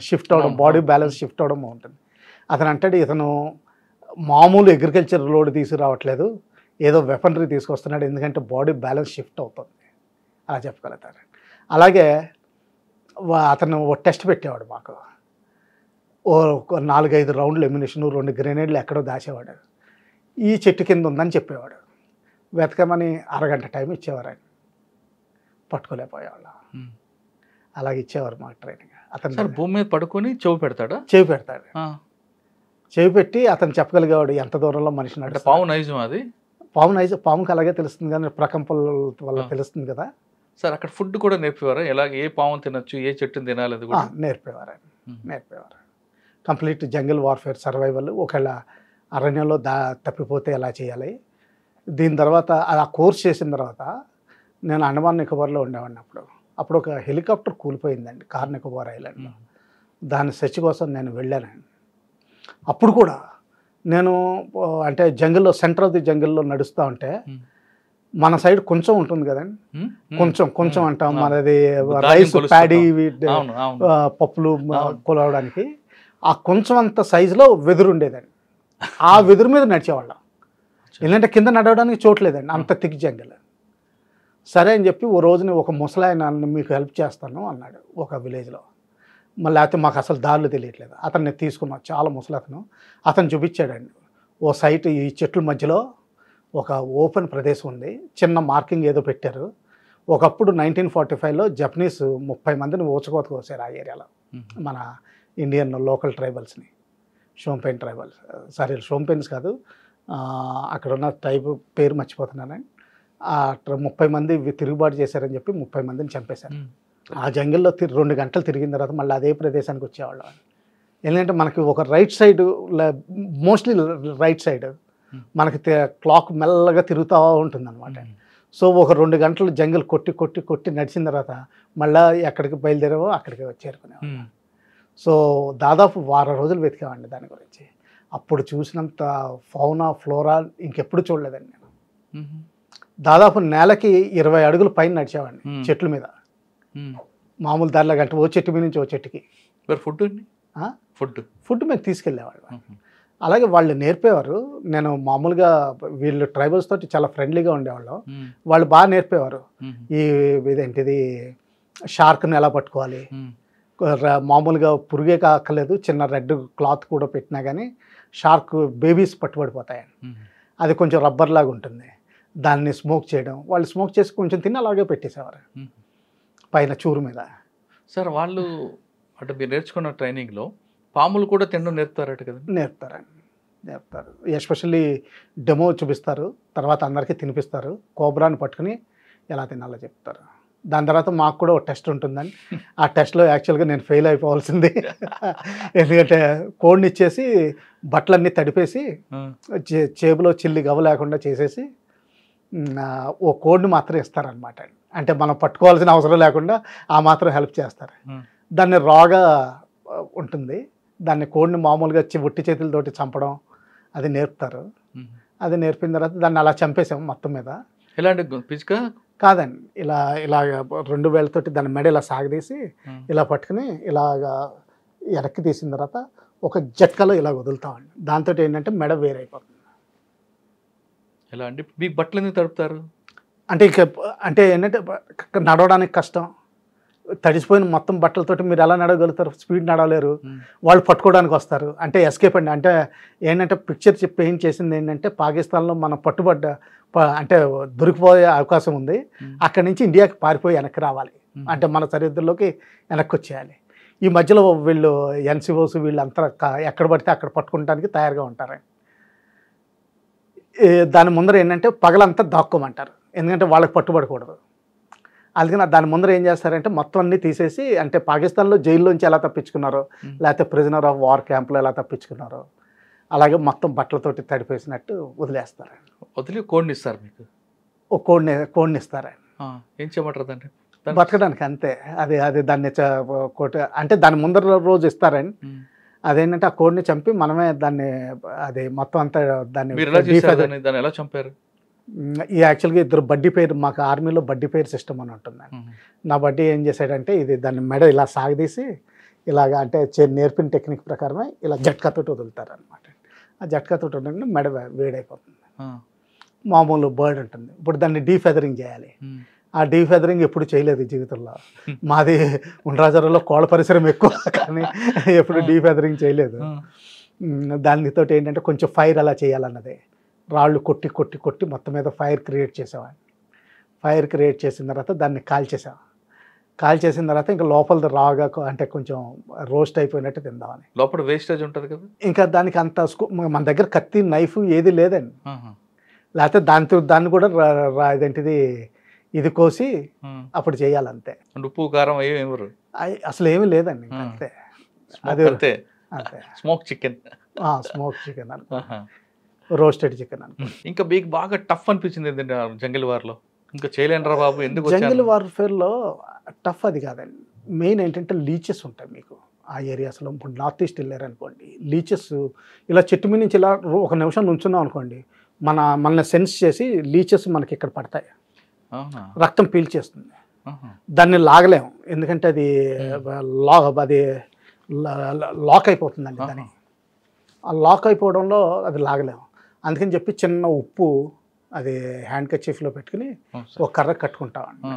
షిఫ్ట్ అవడం బాడీ బ్యాలెన్స్ షిఫ్ట్ అవడం బాగుంటుంది అతను అంటాడు ఇతను మామూలు అగ్రికల్చర్ లోడ్ తీసుకురావట్లేదు ఏదో వెపనరీ తీసుకొస్తున్నాడు ఎందుకంటే బాడీ బ్యాలెన్స్ షిఫ్ట్ అవుతుంది అలా చెప్పగలుగుతారు అలాగే అతను ఓ టెస్ట్ పెట్టేవాడు మాకు ఓ నాలుగైదు రౌండ్లు ఎమ్యునేషన్ రెండు గ్రెనేడ్లు ఎక్కడో దాచేవాడు ఈ చెట్టు కింద ఉందని చెప్పేవాడు వెతకమని అరగంట టైం ఇచ్చేవారు ఆయన పట్టుకోలేకపోయేవాళ్ళు అలాగే ఇచ్చేవారు మాకు ట్రైనింగ్ అతను భూమి మీద పడుకొని చెవి పెడతాడు చెవి పెడతాడు చేపెట్టి అతను చెప్పగలిగేవాడు ఎంత దూరంలో మనిషి నడు పాము నైజం అది పాము నైజం పాముకి అలాగే తెలుస్తుంది కానీ ప్రకంపల వల్ల తెలుస్తుంది కదా సార్ అక్కడ ఫుడ్ కూడా నేర్పేవారా ఎలా ఏ పాము తినచ్చు ఏ చెట్టుని తినాలి అది కూడా నేర్పేవారు నేర్పేవారు కంప్లీట్ జంగిల్ వార్ఫేర్ సర్వైవల్ ఒకవేళ అరణ్యంలో దా తప్పిపోతే ఎలా చేయాలి దీని తర్వాత ఆ కోర్స్ చేసిన తర్వాత నేను అండమాన్ నికోబార్లో ఉండేవాడిని అప్పుడు అప్పుడు ఒక హెలికాప్టర్ కూలిపోయిందండి కార్ నికోబార్ ఐలాండ్లో దాని సెర్చ్ కోసం నేను వెళ్ళానండి అప్పుడు కూడా నేను అంటే జంగిల్లో సెంటర్ ఆఫ్ ది జంగిల్లో నడుస్తూ ఉంటే మన సైడ్ కొంచెం ఉంటుంది కదండి కొంచెం కొంచెం అంటాం మనది రైస్ ప్యాడీ పప్పులు కొలవడానికి ఆ కొంచెం అంత సైజులో వెదురు ఉండేదండి ఆ వెదురు మీద నడిచేవాళ్ళం ఎందుకంటే కింద నడవడానికి చోట్లేదండి అంత తిక్ జంగిల్ సరే అని చెప్పి ఓ రోజుని ఒక ముసలాయన మీకు హెల్ప్ చేస్తాను అన్నాడు ఒక విలేజ్లో మళ్ళీ లేకపోతే మాకు అసలు దారులు తెలియట్లేదు అతన్ని తీసుకున్నాం చాలా ముసలతను అతను చూపించాడండి ఓ సైట్ ఈ చెట్ల మధ్యలో ఒక ఓపెన్ ప్రదేశం ఉంది చిన్న మార్కింగ్ ఏదో పెట్టారు ఒకప్పుడు నైన్టీన్ ఫార్టీ ఫైవ్లో జపనీస్ ముప్పై మందిని ఊచకోత కోసారు ఆ ఏరియాలో మన ఇండియన్ లోకల్ ట్రైబల్స్ని షోంపెయిన్ ట్రైబల్స్ సారీ షోంపెయిన్స్ కాదు అక్కడ ఉన్న ట్రైబ్ పేరు మర్చిపోతున్నాను ముప్పై మంది తిరుగుబాటు చేశారని చెప్పి ముప్పై మందిని చంపేశారు ఆ జంగిల్లో తిరిగి రెండు గంటలు తిరిగిన తర్వాత మళ్ళీ అదే ప్రదేశానికి వచ్చేవాళ్ళం ఎందుకంటే మనకి ఒక right side mostly right side మనకి క్లాక్ మెల్లగా తిరుగుతూ ఉంటుంది అనమాట సో ఒక రెండు గంటలు జంగిల్ కొట్టి కొట్టి కొట్టి నడిచిన తర్వాత మళ్ళీ ఎక్కడికి బయలుదేరావో అక్కడికి చేరుకునే సో దాదాపు వారం రోజులు వెతికామండి దాని గురించి అప్పుడు చూసినంత ఫౌనా ఫ్లోరా ఇంకెప్పుడు చూడలేదండి నేను దాదాపు నేలకి ఇరవై అడుగుల పైన నడిచేవాడిని చెట్ల మీద మామూలు దారిలో కట్టి ఓ చెట్టు మీద నుంచి ఓ చెట్టుకి మరి ఫుడ్ ఫుడ్ ఫుడ్ మేము తీసుకెళ్ళేవాళ్ళు అలాగే వాళ్ళు నేర్పేవారు నేను మామూలుగా వీళ్ళు ట్రైబల్స్ తోటి చాలా ఫ్రెండ్లీగా ఉండేవాళ్ళం వాళ్ళు బాగా నేర్పేవారు ఈ ఇదేంటిది షార్క్ని ఎలా పట్టుకోవాలి మామూలుగా పురుగే కాకలేదు చిన్న రెడ్ క్లాత్ కూడా పెట్టినా కానీ షార్క్ బేబీస్ పట్టుబడిపోతాయని అది కొంచెం రబ్బర్ లాగా ఉంటుంది దాన్ని స్మోక్ చేయడం వాళ్ళు స్మోక్ చేసి కొంచెం తిని అలాగే పెట్టేసేవారు పైన చూరు మీద సార్ వాళ్ళు అంటే మీరు నేర్చుకున్న ట్రైనింగ్లో పాములు కూడా తినడం నేర్పుతారట కదా నేర్పుతారండి నేర్పుతారు ఎస్పెషల్లీ డెమో చూపిస్తారు తర్వాత అందరికీ తినిపిస్తారు కోబ్రాని పట్టుకుని ఎలా తినాలో చెప్తారు దాని తర్వాత మాకు కూడా ఒక టెస్ట్ ఉంటుందని ఆ టెస్ట్లో యాక్చువల్గా నేను ఫెయిల్ అయిపోవాల్సింది <laughs> ఎందుకంటే కోడ్ని ఇచ్చేసి బట్టలన్నీ తడిపేసి చేబులో చిల్లి గవ్వ లేకుండా చేసేసి ఓ కోడ్ని మాత్రం ఇస్తారనమాట అంటే మనం పట్టుకోవాల్సిన అవసరం లేకుండా ఆ మాత్రం హెల్ప్ చేస్తారు దాన్ని రాగా ఉంటుంది దాన్ని కోడ్ని మామూలుగా ఒట్టి చేతులతోటి చంపడం అది నేర్పుతారు అది నేర్పిన తర్వాత దాన్ని అలా చంపేసాము మొత్తం మీద ఇలాంటి పిచ్చుక కాదండి ఇలా ఇలా రెండు వేలతోటి దాని మెడ ఇలా సాగదీసి ఇలా పట్టుకుని ఇలాగా ఎరక్కి తీసిన తర్వాత ఒక జట్కలో ఇలా వదులుతామండి దాంతో ఏంటంటే మెడ వేరైపోతుంది ఎలా అండి మీ బట్టలు ఎందుకు తడుపుతారు అంటే ఇక అంటే ఏంటంటే నడవడానికి కష్టం తడిసిపోయిన మొత్తం బట్టలతోటి మీరు ఎలా నడవగలుగుతారు స్పీడ్ నడవలేరు వాళ్ళు పట్టుకోవడానికి వస్తారు అంటే ఎస్కేప్ అండి అంటే ఏంటంటే పిక్చర్ పెయింట్ చేసింది ఏంటంటే పాకిస్తాన్లో మనం పట్టుబడ్డ అంటే దొరికిపోయే అవకాశం ఉంది అక్కడి నుంచి ఇండియాకి పారిపోయి వెనక్కి రావాలి అంటే మన సరిహద్దుల్లోకి వెనక్కి వచ్చేయాలి ఈ మధ్యలో వీళ్ళు ఎన్సీఓస్ వీళ్ళు అంతా ఎక్కడ పడితే అక్కడ పట్టుకుంటానికి తయారుగా ఉంటారు దాని ముందర ఏంటంటే పగలంతా దాక్కోమంటారు ఎందుకంటే వాళ్ళకి పట్టుబడకూడదు అందుకని దాని ముందర ఏం చేస్తారంటే మొత్తం అన్నీ తీసేసి అంటే పాకిస్తాన్లో జైల్లోంచి ఎలా తప్పించుకున్నారో లేకపోతే ప్రిజనర్ ఆఫ్ వార్ క్యాంప్లో ఎలా తప్పించుకున్నారో అలాగే మొత్తం బట్టలతోటి తడిపేసినట్టు వదిలేస్తారు వదిలి కోడ్ని ఇస్తారు మీకు ఓ కోడిని కోడ్ని ఇస్తారా ఏం చేయమంటారు దాన్ని బతకడానికి అంతే అది అది దాన్ని కోట అంటే దాని ముందర రోజు ఇస్తారని అదేంటంటే ఆ కోడ్ని చంపి మనమే దాన్ని అది మొత్తం అంతా దాన్ని ఎలా చంపారు ఈ యాక్చువల్గా ఇద్దరు బడ్డీ పేరు మాకు ఆర్మీలో బడ్డీ పేరు సిస్టమ్ అని ఉంటుంది నా బడ్డీ ఏం చేశాడంటే ఇది దాన్ని మెడ ఇలా సాగదీసి ఇలాగ అంటే చే నేర్పిన టెక్నిక్ ప్రకారమే ఇలా జట్కతోటి వదులుతారు అనమాట ఆ జట్కతోటి ఉండగానే మెడ వేడైపోతుంది మామూలు బర్డ్ ఉంటుంది ఇప్పుడు దాన్ని డీఫెదరింగ్ చేయాలి ఆ డీ ఫెదరింగ్ ఎప్పుడు చేయలేదు జీవితంలో మాది ఉండ్రాజరంలో కోళ్ళ పరిసరం ఎక్కువ కానీ ఎప్పుడు డీ ఫెదరింగ్ చేయలేదు దానితో ఏంటంటే కొంచెం ఫైర్ అలా చేయాలన్నదే రాళ్ళు కొట్టి కొట్టి కొట్టి మొత్తం మీద ఫైర్ క్రియేట్ చేసేవాడిని ఫైర్ క్రియేట్ చేసిన తర్వాత దాన్ని కాల్చేసాం కాల్చేసిన తర్వాత ఇంకా లోపల రాగా అంటే కొంచెం రోస్ట్ అయిపోయినట్టు తిందామని లోపల వేస్టేజ్ ఉంటుంది కదా ఇంకా దానికి అంత మన దగ్గర కత్తి నైఫ్ ఏది లేదండి లేకపోతే దానితో దాన్ని కూడా ఇదేంటిది ఇది కోసి అప్పుడు చేయాలంతే ఉప్పు కారం అసలు ఏమి లేదండి అంతే అది అంతే smoke chicken smoke chicken roasted chicken ఇంకా మీకు బాగా టఫ్ అనిపించింది ఏంటంటే జంగిల్ వార్లో ఇంకా చేయలేనరా బాబు ఎందుకు జంగిల్ లో టఫ్ అది కాదండి మెయిన్ ఏంటంటే లీచెస్ ఉంటాయి మీకు ఆ ఏరియాస్లో ఇప్పుడు నార్త్ ఈస్ట్ వెళ్ళారు అనుకోండి లీచెస్ ఇలా చెట్టు మీద నుంచి ఇలా ఒక నిమిషం నుంచున్నాం అనుకోండి మన మనల్ని సెన్స్ చేసి లీచెస్ మనకి ఇక్కడ పడతాయి రక్తం పీల్చేస్తుంది దాన్ని లాగలేము ఎందుకంటే అది లా అది లాక్ అయిపోతుందండి దాని ఆ లాక్ అయిపోవడంలో అది లాగలేము అందుకని చెప్పి చిన్న ఉప్పు అది హ్యాండ్ కచీఫ్లో పెట్టుకుని ఒక కర్ర కట్టుకుంటామండి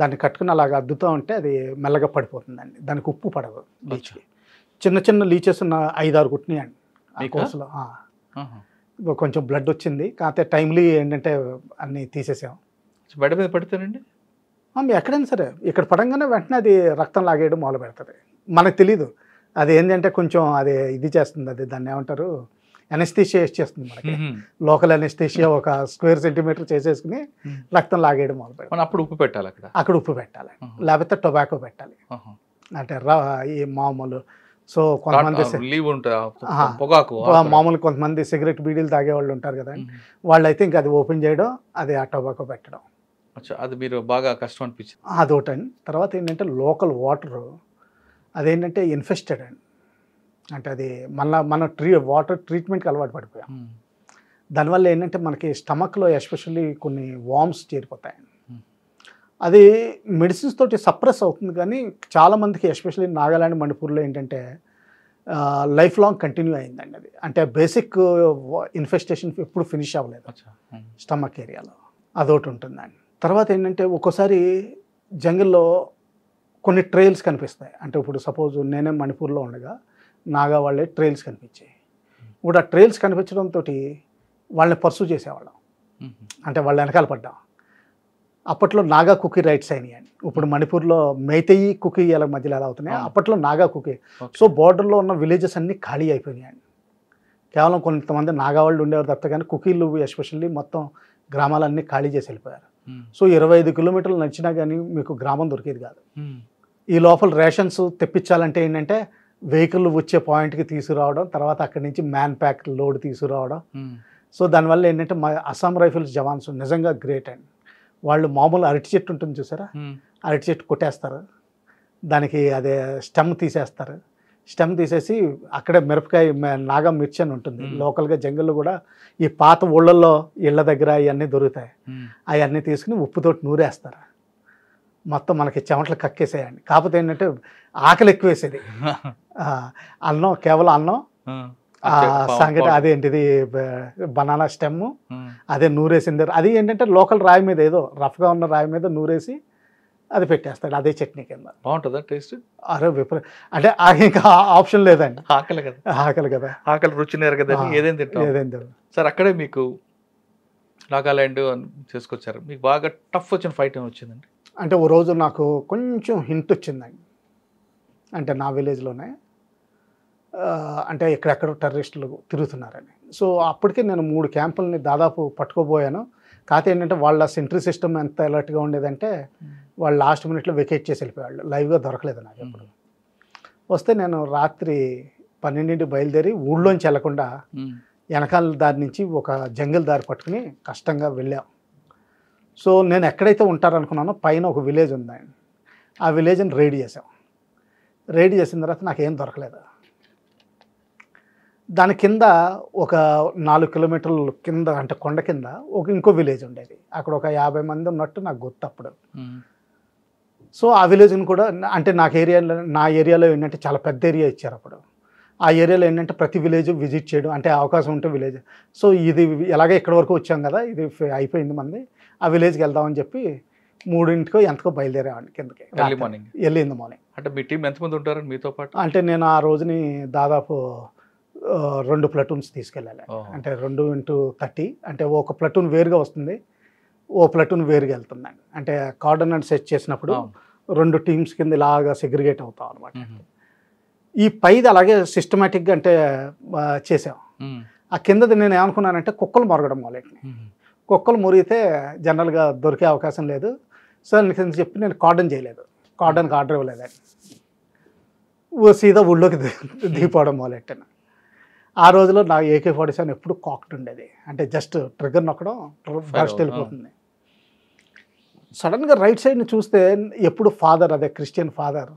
దాన్ని కట్టుకుని అలాగ అద్దుతూ ఉంటే అది మెల్లగా పడిపోతుందండి దానికి ఉప్పు పడదు బీచ్కి చిన్న చిన్న లీచెస్ ఉన్న ఐదారు కుట్టినాయండి కోర్సులో కొంచెం బ్లడ్ వచ్చింది కాకపోతే టైమ్లీ ఏంటంటే అన్నీ తీసేసాము బెడ మీద పడతానండి ఎక్కడైనా సరే ఇక్కడ పడంగానే వెంటనే అది రక్తం లాగేయడం మొదలు పెడుతుంది మనకు తెలీదు అది ఏంటంటే కొంచెం అది ఇది చేస్తుంది అది దాన్ని ఏమంటారు వేసి చేస్తుంది మనకి లోకల్ అనెస్థిషియా ఒక స్క్వేర్ సెంటీమీటర్ చేసేసుకుని రక్తం లాగేయడం మొదలు పెడతాం అప్పుడు ఉప్పు పెట్టాలి అక్కడ అక్కడ ఉప్పు పెట్టాలి లేకపోతే టొబాకో పెట్టాలి అంటే ఈ మామూలు సో కొంతమంది మామూలు కొంతమంది సిగరెట్ బీడీలు తాగే వాళ్ళు ఉంటారు కదా వాళ్ళు అయితే ఇంకా అది ఓపెన్ చేయడం అది ఆ టొబాకో పెట్టడం అది మీరు బాగా కష్టం అనిపించింది అదొకటి అండి తర్వాత ఏంటంటే లోకల్ వాటర్ అదేంటంటే ఇన్ఫెస్టెడ్ అండి అంటే అది మళ్ళీ మన ట్రీ వాటర్ ట్రీట్మెంట్కి అలవాటు పడిపోయాం దానివల్ల ఏంటంటే మనకి స్టమక్లో ఎస్పెషల్లీ కొన్ని వామ్స్ చేరిపోతాయి అది మెడిసిన్స్ తోటి సప్రెస్ అవుతుంది కానీ చాలామందికి ఎస్పెషల్లీ నాగాలాండ్ మణిపూర్లో ఏంటంటే లైఫ్ లాంగ్ కంటిన్యూ అయిందండి అది అంటే బేసిక్ ఇన్ఫెస్టేషన్ ఎప్పుడు ఫినిష్ అవ్వలేదు స్టమక్ ఏరియాలో అదొకటి ఉంటుందండి తర్వాత ఏంటంటే ఒక్కోసారి జంగిల్లో కొన్ని ట్రైల్స్ కనిపిస్తాయి అంటే ఇప్పుడు సపోజ్ నేనే మణిపూర్లో ఉండగా నాగా వాళ్ళే ట్రైల్స్ కనిపించాయి ఇప్పుడు ఆ ట్రైల్స్ కనిపించడంతో వాళ్ళని పర్సూ చేసేవాళ్ళం అంటే వాళ్ళ వెనకాల పడ్డాం అప్పట్లో నాగా కుకీ రైట్స్ అయినాయి ఇప్పుడు మణిపూర్లో మేతయి కుకీ ఇలా మధ్యలో ఎలా అవుతున్నాయి అప్పట్లో నాగా కుకీ సో బార్డర్లో ఉన్న విలేజెస్ అన్నీ ఖాళీ అయిపోయినాయండి కేవలం కొంతమంది నాగా వాళ్ళు ఉండేవారు తప్ప కానీ కుకీలు ఎస్పెషల్లీ మొత్తం గ్రామాలన్నీ ఖాళీ చేసి వెళ్ళిపోయారు Hmm. సో ఇరవై ఐదు కిలోమీటర్లు నడిచినా కానీ మీకు గ్రామం దొరికేది కాదు hmm. ఈ లోపల రేషన్స్ తెప్పించాలంటే ఏంటంటే వెహికల్ వచ్చే పాయింట్కి తీసుకురావడం తర్వాత అక్కడి నుంచి మ్యాన్ ప్యాక్ లోడ్ తీసుకురావడం hmm. సో దానివల్ల ఏంటంటే మా అస్సాం రైఫిల్స్ జవాన్స్ నిజంగా గ్రేట్ అండ్ వాళ్ళు మామూలు అరటి చెట్టు ఉంటుంది చూసారా అరటి చెట్టు కొట్టేస్తారు దానికి అదే స్టెమ్ తీసేస్తారు స్టెమ్ తీసేసి అక్కడే మిరపకాయ నాగం మిర్చి అని ఉంటుంది లోకల్గా జంగిల్లో కూడా ఈ పాత ఊళ్ళల్లో ఇళ్ళ దగ్గర అవన్నీ దొరుకుతాయి అవన్నీ తీసుకుని ఉప్పుతోటి నూరేస్తారు మొత్తం మనకి చెమటలు కక్కేసేయండి కాకపోతే ఏంటంటే ఆకలి ఎక్కువేసేది <laughs> అన్నం కేవలం అన్నం సంగటి అదేంటిది బనానా స్టెమ్ అదే నూరేసింది అది ఏంటంటే లోకల్ రాయి మీద ఏదో రఫ్గా ఉన్న రాయి మీద నూరేసి అది పెట్టేస్తాడు అదే చట్నీ కింద బాగుంటుందా టేస్ట్ అరే విపరీ అంటే ఇంకా ఆప్షన్ లేదండి ఆకలి కదా ఆకలి కదా ఆకలి రుచి నేరు కదా ఏదేం తింటాం ఏదేం తింటాం సార్ అక్కడే మీకు నాగాల్యాండ్ చేసుకొచ్చారు మీకు బాగా టఫ్ వచ్చిన ఫైట్ ఏమి వచ్చిందండి అంటే ఓ రోజు నాకు కొంచెం హింట్ వచ్చిందండి అంటే నా విలేజ్లోనే అంటే ఎక్కడెక్కడ టెర్రరిస్టులు తిరుగుతున్నారని సో అప్పటికే నేను మూడు క్యాంపుల్ని దాదాపు పట్టుకోబోయాను కాకపోతే ఏంటంటే వాళ్ళ సెంట్రీ సిస్టమ్ ఎంత అలర్ట్గా ఉండేదంటే వాళ్ళు లాస్ట్ మినిట్లో వెకేట్ చేసి వెళ్ళిపోయాళ్ళు లైవ్గా దొరకలేదు నాకు ఎప్పుడు వస్తే నేను రాత్రి పన్నెండింటి బయలుదేరి ఊళ్ళోంచి వెళ్లకుండా వెనకాల దారి నుంచి ఒక జంగిల్ దారి పట్టుకుని కష్టంగా వెళ్ళాం సో నేను ఎక్కడైతే ఉంటారనుకున్నానో పైన ఒక విలేజ్ ఉందండి ఆ విలేజ్ని రెడీ చేసాం రైడ్ చేసిన తర్వాత నాకు ఏం దొరకలేదు దాని కింద ఒక నాలుగు కిలోమీటర్ల కింద అంటే కొండ కింద ఒక ఇంకో విలేజ్ ఉండేది అక్కడ ఒక యాభై మంది ఉన్నట్టు నాకు గుర్తు అప్పుడు సో ఆ విలేజ్ని కూడా అంటే నాకు ఏరియాలో నా ఏరియాలో ఏంటంటే చాలా పెద్ద ఏరియా ఇచ్చారు అప్పుడు ఆ ఏరియాలో ఏంటంటే ప్రతి విలేజ్ విజిట్ చేయడం అంటే అవకాశం ఉంటే విలేజ్ సో ఇది ఎలాగే ఇక్కడ వరకు వచ్చాం కదా ఇది అయిపోయింది మంది ఆ విలేజ్కి వెళ్దామని చెప్పి మూడింటికో ఎంతకో బయలుదేరేవాడిని కిందకి early morning early in the morning అంటే మీ టీం ఎంతమంది ఉంటారు మీతో పాటు అంటే నేను ఆ రోజుని దాదాపు రెండు ప్లటూన్స్ తీసుకెళ్ళాలి అంటే రెండు ఇంటూ థర్టీ అంటే ఒక ప్లటూన్ వేరుగా వస్తుంది ఓ ప్లటూన్ వేరుగా వెళ్తుందండి అంటే కార్డన్ అండ్ సెట్ చేసినప్పుడు రెండు టీమ్స్ కింద ఇలాగా సెగ్రిగేట్ అవుతాం అనమాట ఈ పైది అలాగే సిస్టమేటిక్గా అంటే చేసాం ఆ కిందది నేను ఏమనుకున్నానంటే కుక్కలు మొరగడం మొదలెట్టినాయి కుక్కలు మురిగితే జనరల్గా దొరికే అవకాశం లేదు సార్ నీకు చెప్పి నేను కార్డన్ చేయలేదు కార్డన్కి ఆర్డర్ ఓ సీదా ఊళ్ళోకి దిగిపోవడం మొదలెట్టాను ఆ రోజులో నా ఏకే ఫార్టీ సెవెన్ ఎప్పుడు కాక్ట్ ఉండేది అంటే జస్ట్ ట్రిగర్ నొక్కడం ఫస్ట్ వెళ్ళిపోతుంది సడన్గా రైట్ సైడ్ని చూస్తే ఎప్పుడు ఫాదర్ అదే క్రిస్టియన్ ఫాదర్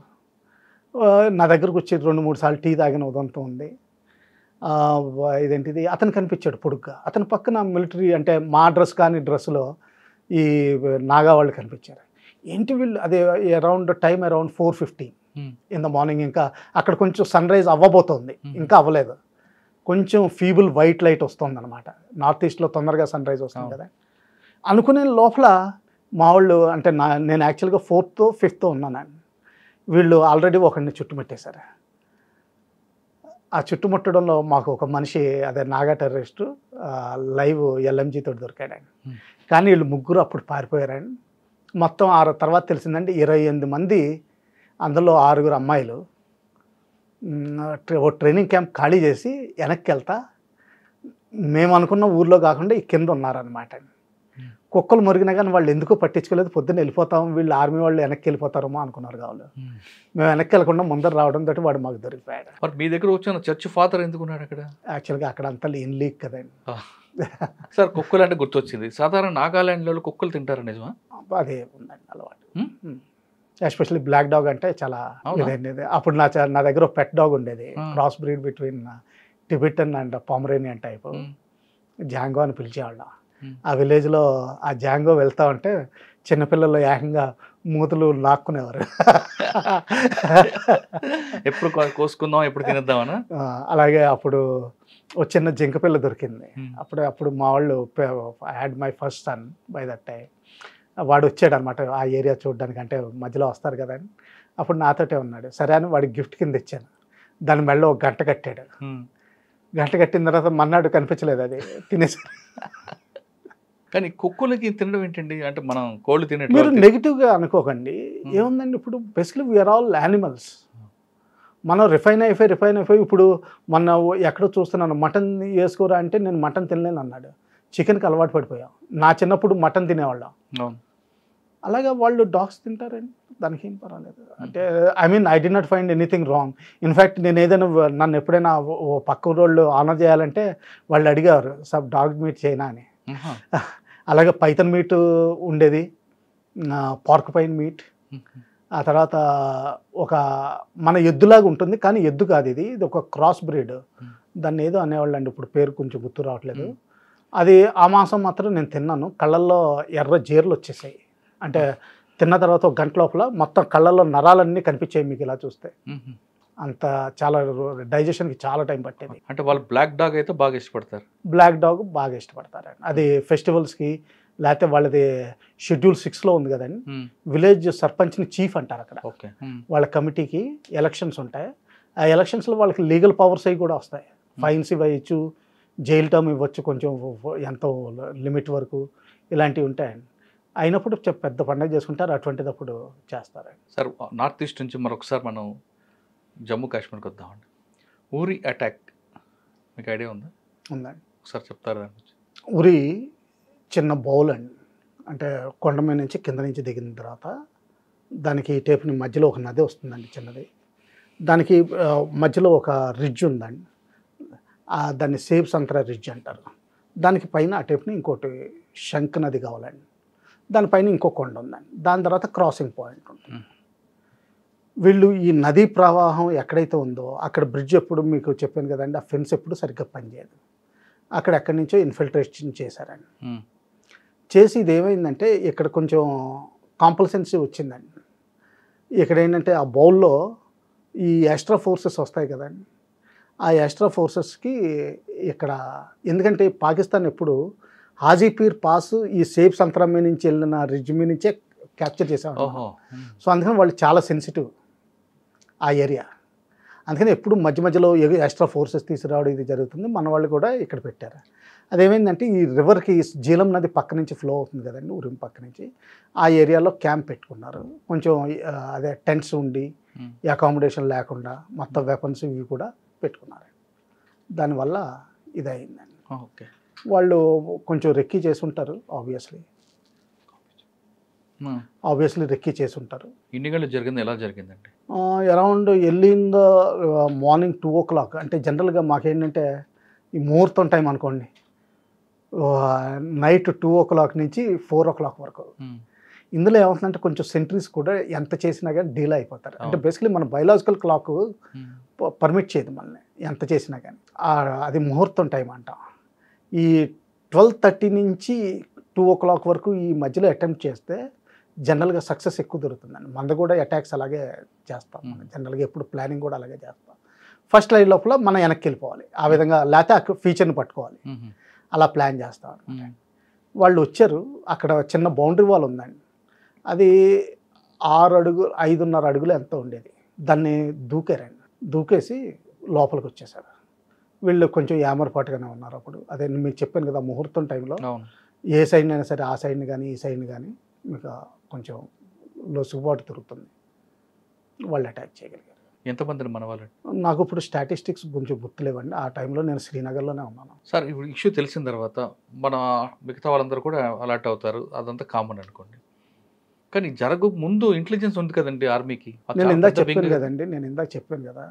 నా దగ్గరకు వచ్చి రెండు మూడు సార్లు టీ తాగిన ఉదంతం ఉంది ఇదేంటిది అతను కనిపించాడు పొడుగ్గా అతని పక్కన మిలిటరీ అంటే మా డ్రెస్ కానీ డ్రెస్లో ఈ నాగా వాళ్ళు కనిపించారు ఏంటి వీళ్ళు అదే around time around four fifteen in the morning ఇంకా అక్కడ కొంచెం సన్ రైజ్ అవ్వబోతోంది ఇంకా అవ్వలేదు కొంచెం ఫీబుల్ వైట్ లైట్ వస్తుంది అనమాట నార్త్ ఈస్ట్లో తొందరగా సన్ రైజ్ వస్తుంది కదా అనుకునే లోపల మా వాళ్ళు అంటే నా నేను యాక్చువల్గా ఫోర్త్ ఫిఫ్త్ ఉన్నానండి వీళ్ళు ఆల్రెడీ ఒకరిని చుట్టుముట్టేశారు ఆ చుట్టుముట్టడంలో మాకు ఒక మనిషి అదే నాగా టెర్రరిస్ట్ లైవ్ ఎల్ఎంజీ దొరికాడు ఆయన hmm. కానీ వీళ్ళు ముగ్గురు అప్పుడు పారిపోయారండి మొత్తం ఆ తర్వాత తెలిసిందండి ఇరవై ఎనిమిది మంది అందులో ఆరుగురు అమ్మాయిలు ఓ ట్రైనింగ్ క్యాంప్ ఖాళీ చేసి వెనక్కి వెళ్తా మేము అనుకున్న ఊర్లో కాకుండా ఈ కింద ఉన్నారనమాట కుక్కలు మురిగినా కానీ వాళ్ళు ఎందుకు పట్టించుకోలేదు పొద్దున్న వెళ్ళిపోతాం వీళ్ళు ఆర్మీ వాళ్ళు వెనక్కి వెళ్ళిపోతారేమో అనుకున్నారు కావాలి మేము వెనక్కి వెళ్ళకుండా ముందర రావడం తోటి వాడు మాకు దొరికిపోయాడు మరి మీ దగ్గర వచ్చిన చర్చ్ ఫాదర్ ఎందుకున్నాడు అక్కడ యాక్చువల్గా అక్కడ అంతా లేని లీక్ కదండి సార్ కుక్కలు అంటే గుర్తొచ్చింది సాధారణ లో కుక్కలు తింటారు నిజమా అదే ఉందండి అలవాటు ఎస్పెషల్లీ బ్లాక్ డాగ్ అంటే చాలా ఇదైనది అప్పుడు నా నా దగ్గర పెట్ డాగ్ ఉండేది cross breed between Tibetan and Pomeranian type Django అని పిలిచేవాళ్ళం ఆ విలేజ్లో ఆ జాంగో వెళ్తా ఉంటే చిన్నపిల్లలు ఏకంగా మూతలు లాక్కునేవారు ఎప్పుడు కోసుకుందాం ఎప్పుడు తినేద్దామని అలాగే అప్పుడు ఒక చిన్న జింకపిల్ల దొరికింది అప్పుడు అప్పుడు మా వాళ్ళు had my first son by that time వాడు వచ్చాడు అనమాట ఆ ఏరియా చూడడానికి అంటే మధ్యలో వస్తారు కదా అని అప్పుడు నాతోటే ఉన్నాడు సరే అని వాడి గిఫ్ట్ కింద ఇచ్చాను దాని మెళ్ళ ఒక గంట కట్టాడు గంట కట్టిన తర్వాత మన్నాడు కనిపించలేదు అది తినేసాడు కానీ కుక్కలకి తినడం ఏంటండి అంటే మనం కోళ్ళు తినడం మీరు నెగిటివ్గా అనుకోకండి ఏముందండి ఇప్పుడు బెస్ట్లీ వీఆర్ ఆల్ యానిమల్స్ మనం రిఫైన్ అయిపోయి రిఫైన్ అయిపోయి ఇప్పుడు మన ఎక్కడో చూస్తున్నాను మటన్ వేసుకోరా అంటే నేను మటన్ తినలేను అన్నాడు చికెన్కి అలవాటు పడిపోయాం నా చిన్నప్పుడు మటన్ తినేవాళ్ళం అలాగే వాళ్ళు డాగ్స్ తింటారండి దానికి ఏం పర్వాలేదు అంటే I mean I did not find anything wrong in fact నేను ఏదైనా నన్ను ఎప్పుడైనా పక్క రోళ్ళు ఆనర్ చేయాలంటే వాళ్ళు అడిగారు సబ్ డాగ్ మీట్ చేయనా అని <laughs> అలాగే పైతన్ మీట్ ఉండేది పార్క్ పైన్ మీట్ ఆ తర్వాత ఒక మన ఎద్దులాగా ఉంటుంది కానీ ఎద్దు కాదు ఇది ఇది ఒక క్రాస్ బ్రీడ్ దాన్ని ఏదో అనేవాళ్ళు అండి ఇప్పుడు పేరు కొంచెం గుర్తు రావట్లేదు అది ఆ మాసం మాత్రం నేను తిన్నాను కళ్ళల్లో ఎర్ర జీర్లు వచ్చేసాయి అంటే తిన్న తర్వాత ఒక గంట లోపల మొత్తం కళ్ళల్లో నరాలన్నీ కనిపించాయి మీకు ఇలా చూస్తే అంత చాలా డైజెషన్కి చాలా టైం పట్టేది అంటే వాళ్ళు బ్లాక్ డాగ్ అయితే బాగా ఇష్టపడతారు బ్లాక్ డాగ్ బాగా ఇష్టపడతారు అది ఫెస్టివల్స్కి లేకపోతే వాళ్ళది షెడ్యూల్ సిక్స్లో ఉంది కదండి విలేజ్ సర్పంచ్ని చీఫ్ అంటారు అక్కడ ఓకే వాళ్ళ కమిటీకి ఎలక్షన్స్ ఉంటాయి ఆ ఎలక్షన్స్లో వాళ్ళకి లీగల్ పవర్స్ అవి కూడా వస్తాయి ఫైన్స్ ఇవ్వచ్చు జైలు టర్మ్ ఇవ్వచ్చు కొంచెం ఎంతో లిమిట్ వరకు ఇలాంటివి ఉంటాయండి అయినప్పుడు పెద్ద పండుగ చేసుకుంటారు అటువంటిది అప్పుడు చేస్తారండి సార్ నార్త్ ఈస్ట్ నుంచి మరొకసారి మనం జమ్మూ కాశ్మీర్కి వద్దామండి ఊరి అటాక్ మీకు ఐడియా ఉందా ఉందండి ఒకసారి చెప్తారా దాని గురించి చిన్న బౌల్ అండి అంటే కొండ మీద నుంచి కింద నుంచి దిగిన తర్వాత దానికి టేప్ని మధ్యలో ఒక నది వస్తుందండి చిన్నది దానికి మధ్యలో ఒక రిడ్జ్ ఉందండి దాన్ని సేఫ్ సంతర రిడ్జ్ అంటారు దానికి పైన ఆ టేప్ని ఇంకోటి శంఖ నది కావాలండి దానిపైన ఇంకో కొండ ఉందండి దాని తర్వాత క్రాసింగ్ పాయింట్ ఉంటుంది వీళ్ళు ఈ నదీ ప్రవాహం ఎక్కడైతే ఉందో అక్కడ బ్రిడ్జ్ ఎప్పుడు మీకు చెప్పాను కదండి ఆ ఫెన్స్ ఎప్పుడు సరిగ్గా పనిచేయదు అక్కడ ఎక్కడి నుంచో ఇన్ఫిల్ట్రేషన్ చేశారండి చేసి ఇది ఏమైందంటే ఇక్కడ కొంచెం కాంపల్సెన్సీ వచ్చిందండి ఇక్కడ ఏంటంటే ఆ బౌల్లో ఈ ఎక్స్ట్రా ఫోర్సెస్ వస్తాయి కదండి ఆ ఎక్స్ట్రా ఫోర్సెస్కి ఇక్కడ ఎందుకంటే పాకిస్తాన్ ఎప్పుడు హాజీపీర్ పాస్ ఈ సేఫ్ సంతరం నుంచి వెళ్ళిన రిజ్మీ నుంచే క్యాప్చర్ చేసాం సో అందుకని వాళ్ళు చాలా సెన్సిటివ్ ఆ ఏరియా అందుకని ఎప్పుడు మధ్య మధ్యలో ఎక్స్ట్రా ఫోర్సెస్ తీసుకురావడం ఇది జరుగుతుంది మన వాళ్ళు కూడా ఇక్కడ పెట్టారు అదేమైందంటే ఈ రివర్కి జీలం నది పక్క నుంచి ఫ్లో అవుతుంది కదండి ఉరిం పక్క నుంచి ఆ ఏరియాలో క్యాంప్ పెట్టుకున్నారు కొంచెం అదే టెంట్స్ ఉండి అకామిడేషన్ లేకుండా మొత్తం వెపన్స్ ఇవి కూడా పెట్టుకున్నారు దానివల్ల ఇదయిందండి ఓకే వాళ్ళు కొంచెం రెక్కీ చేసి ఉంటారు ఆబ్వియస్లీ ఆబ్వియస్లీ రెక్కీ చేసి ఉంటారు ఇండియాలో జరిగింది ఎలా జరిగిందండి అరౌండ్ వెళ్ళింద మార్నింగ్ టూ ఓ క్లాక్ అంటే జనరల్గా మాకేంటంటే ఈ ముహూర్తం టైం అనుకోండి నైట్ టూ ఓ క్లాక్ నుంచి ఫోర్ ఓ క్లాక్ వరకు ఇందులో ఏమవుతుందంటే కొంచెం సెంట్రీస్ కూడా ఎంత చేసినా కానీ డీలే అయిపోతారు అంటే బేసికలీ మన బయలాజికల్ క్లాక్ పర్మిట్ చేయదు మనల్ని ఎంత చేసినా కానీ అది ముహూర్తం టైం అంట ఈ ట్వెల్వ్ థర్టీ నుంచి టూ ఓ క్లాక్ వరకు ఈ మధ్యలో అటెంప్ట్ చేస్తే జనరల్గా సక్సెస్ ఎక్కువ దొరుకుతుందండి మనది కూడా అటాక్స్ అలాగే చేస్తాం మనం జనరల్గా ఎప్పుడు ప్లానింగ్ కూడా అలాగే చేస్తాం ఫస్ట్ లైన్ లోపల మనం వెనక్కి వెళ్ళిపోవాలి ఆ విధంగా లేకపోతే ఫీచర్ని పట్టుకోవాలి అలా ప్లాన్ చేస్తాం వాళ్ళు వచ్చారు అక్కడ చిన్న బౌండరీ వాల్ ఉందండి అది ఆరు అడుగు ఐదున్నర అడుగులు ఎంత ఉండేది దాన్ని దూకారండి దూకేసి లోపలికి వచ్చేసారు వీళ్ళు కొంచెం యామరపాటుగానే ఉన్నారు అప్పుడు అదే మీకు చెప్పాను కదా ముహూర్తం టైంలో ఏ సైడ్ అయినా సరే ఆ సైడ్ని కానీ ఈ సైడ్ని కానీ మీకు కొంచెం లో సుబాటు దొరుకుతుంది వాళ్ళు అటాక్ చేయగలిగారు ఎంతమందిని మన వాళ్ళు నాకు ఇప్పుడు స్టాటిస్టిక్స్ కొంచెం గుర్తులేవండి ఆ టైంలో నేను శ్రీనగర్లోనే ఉన్నాను సార్ ఇప్పుడు ఇష్యూ తెలిసిన తర్వాత మన మిగతా వాళ్ళందరూ కూడా అలర్ట్ అవుతారు అదంతా కామన్ అనుకోండి కానీ జరగ ముందు ఇంటెలిజెన్స్ ఉంది కదండి ఆర్మీకి నేను ఇందాక చెప్పాను కదండి నేను ఇందాక చెప్పాను కదా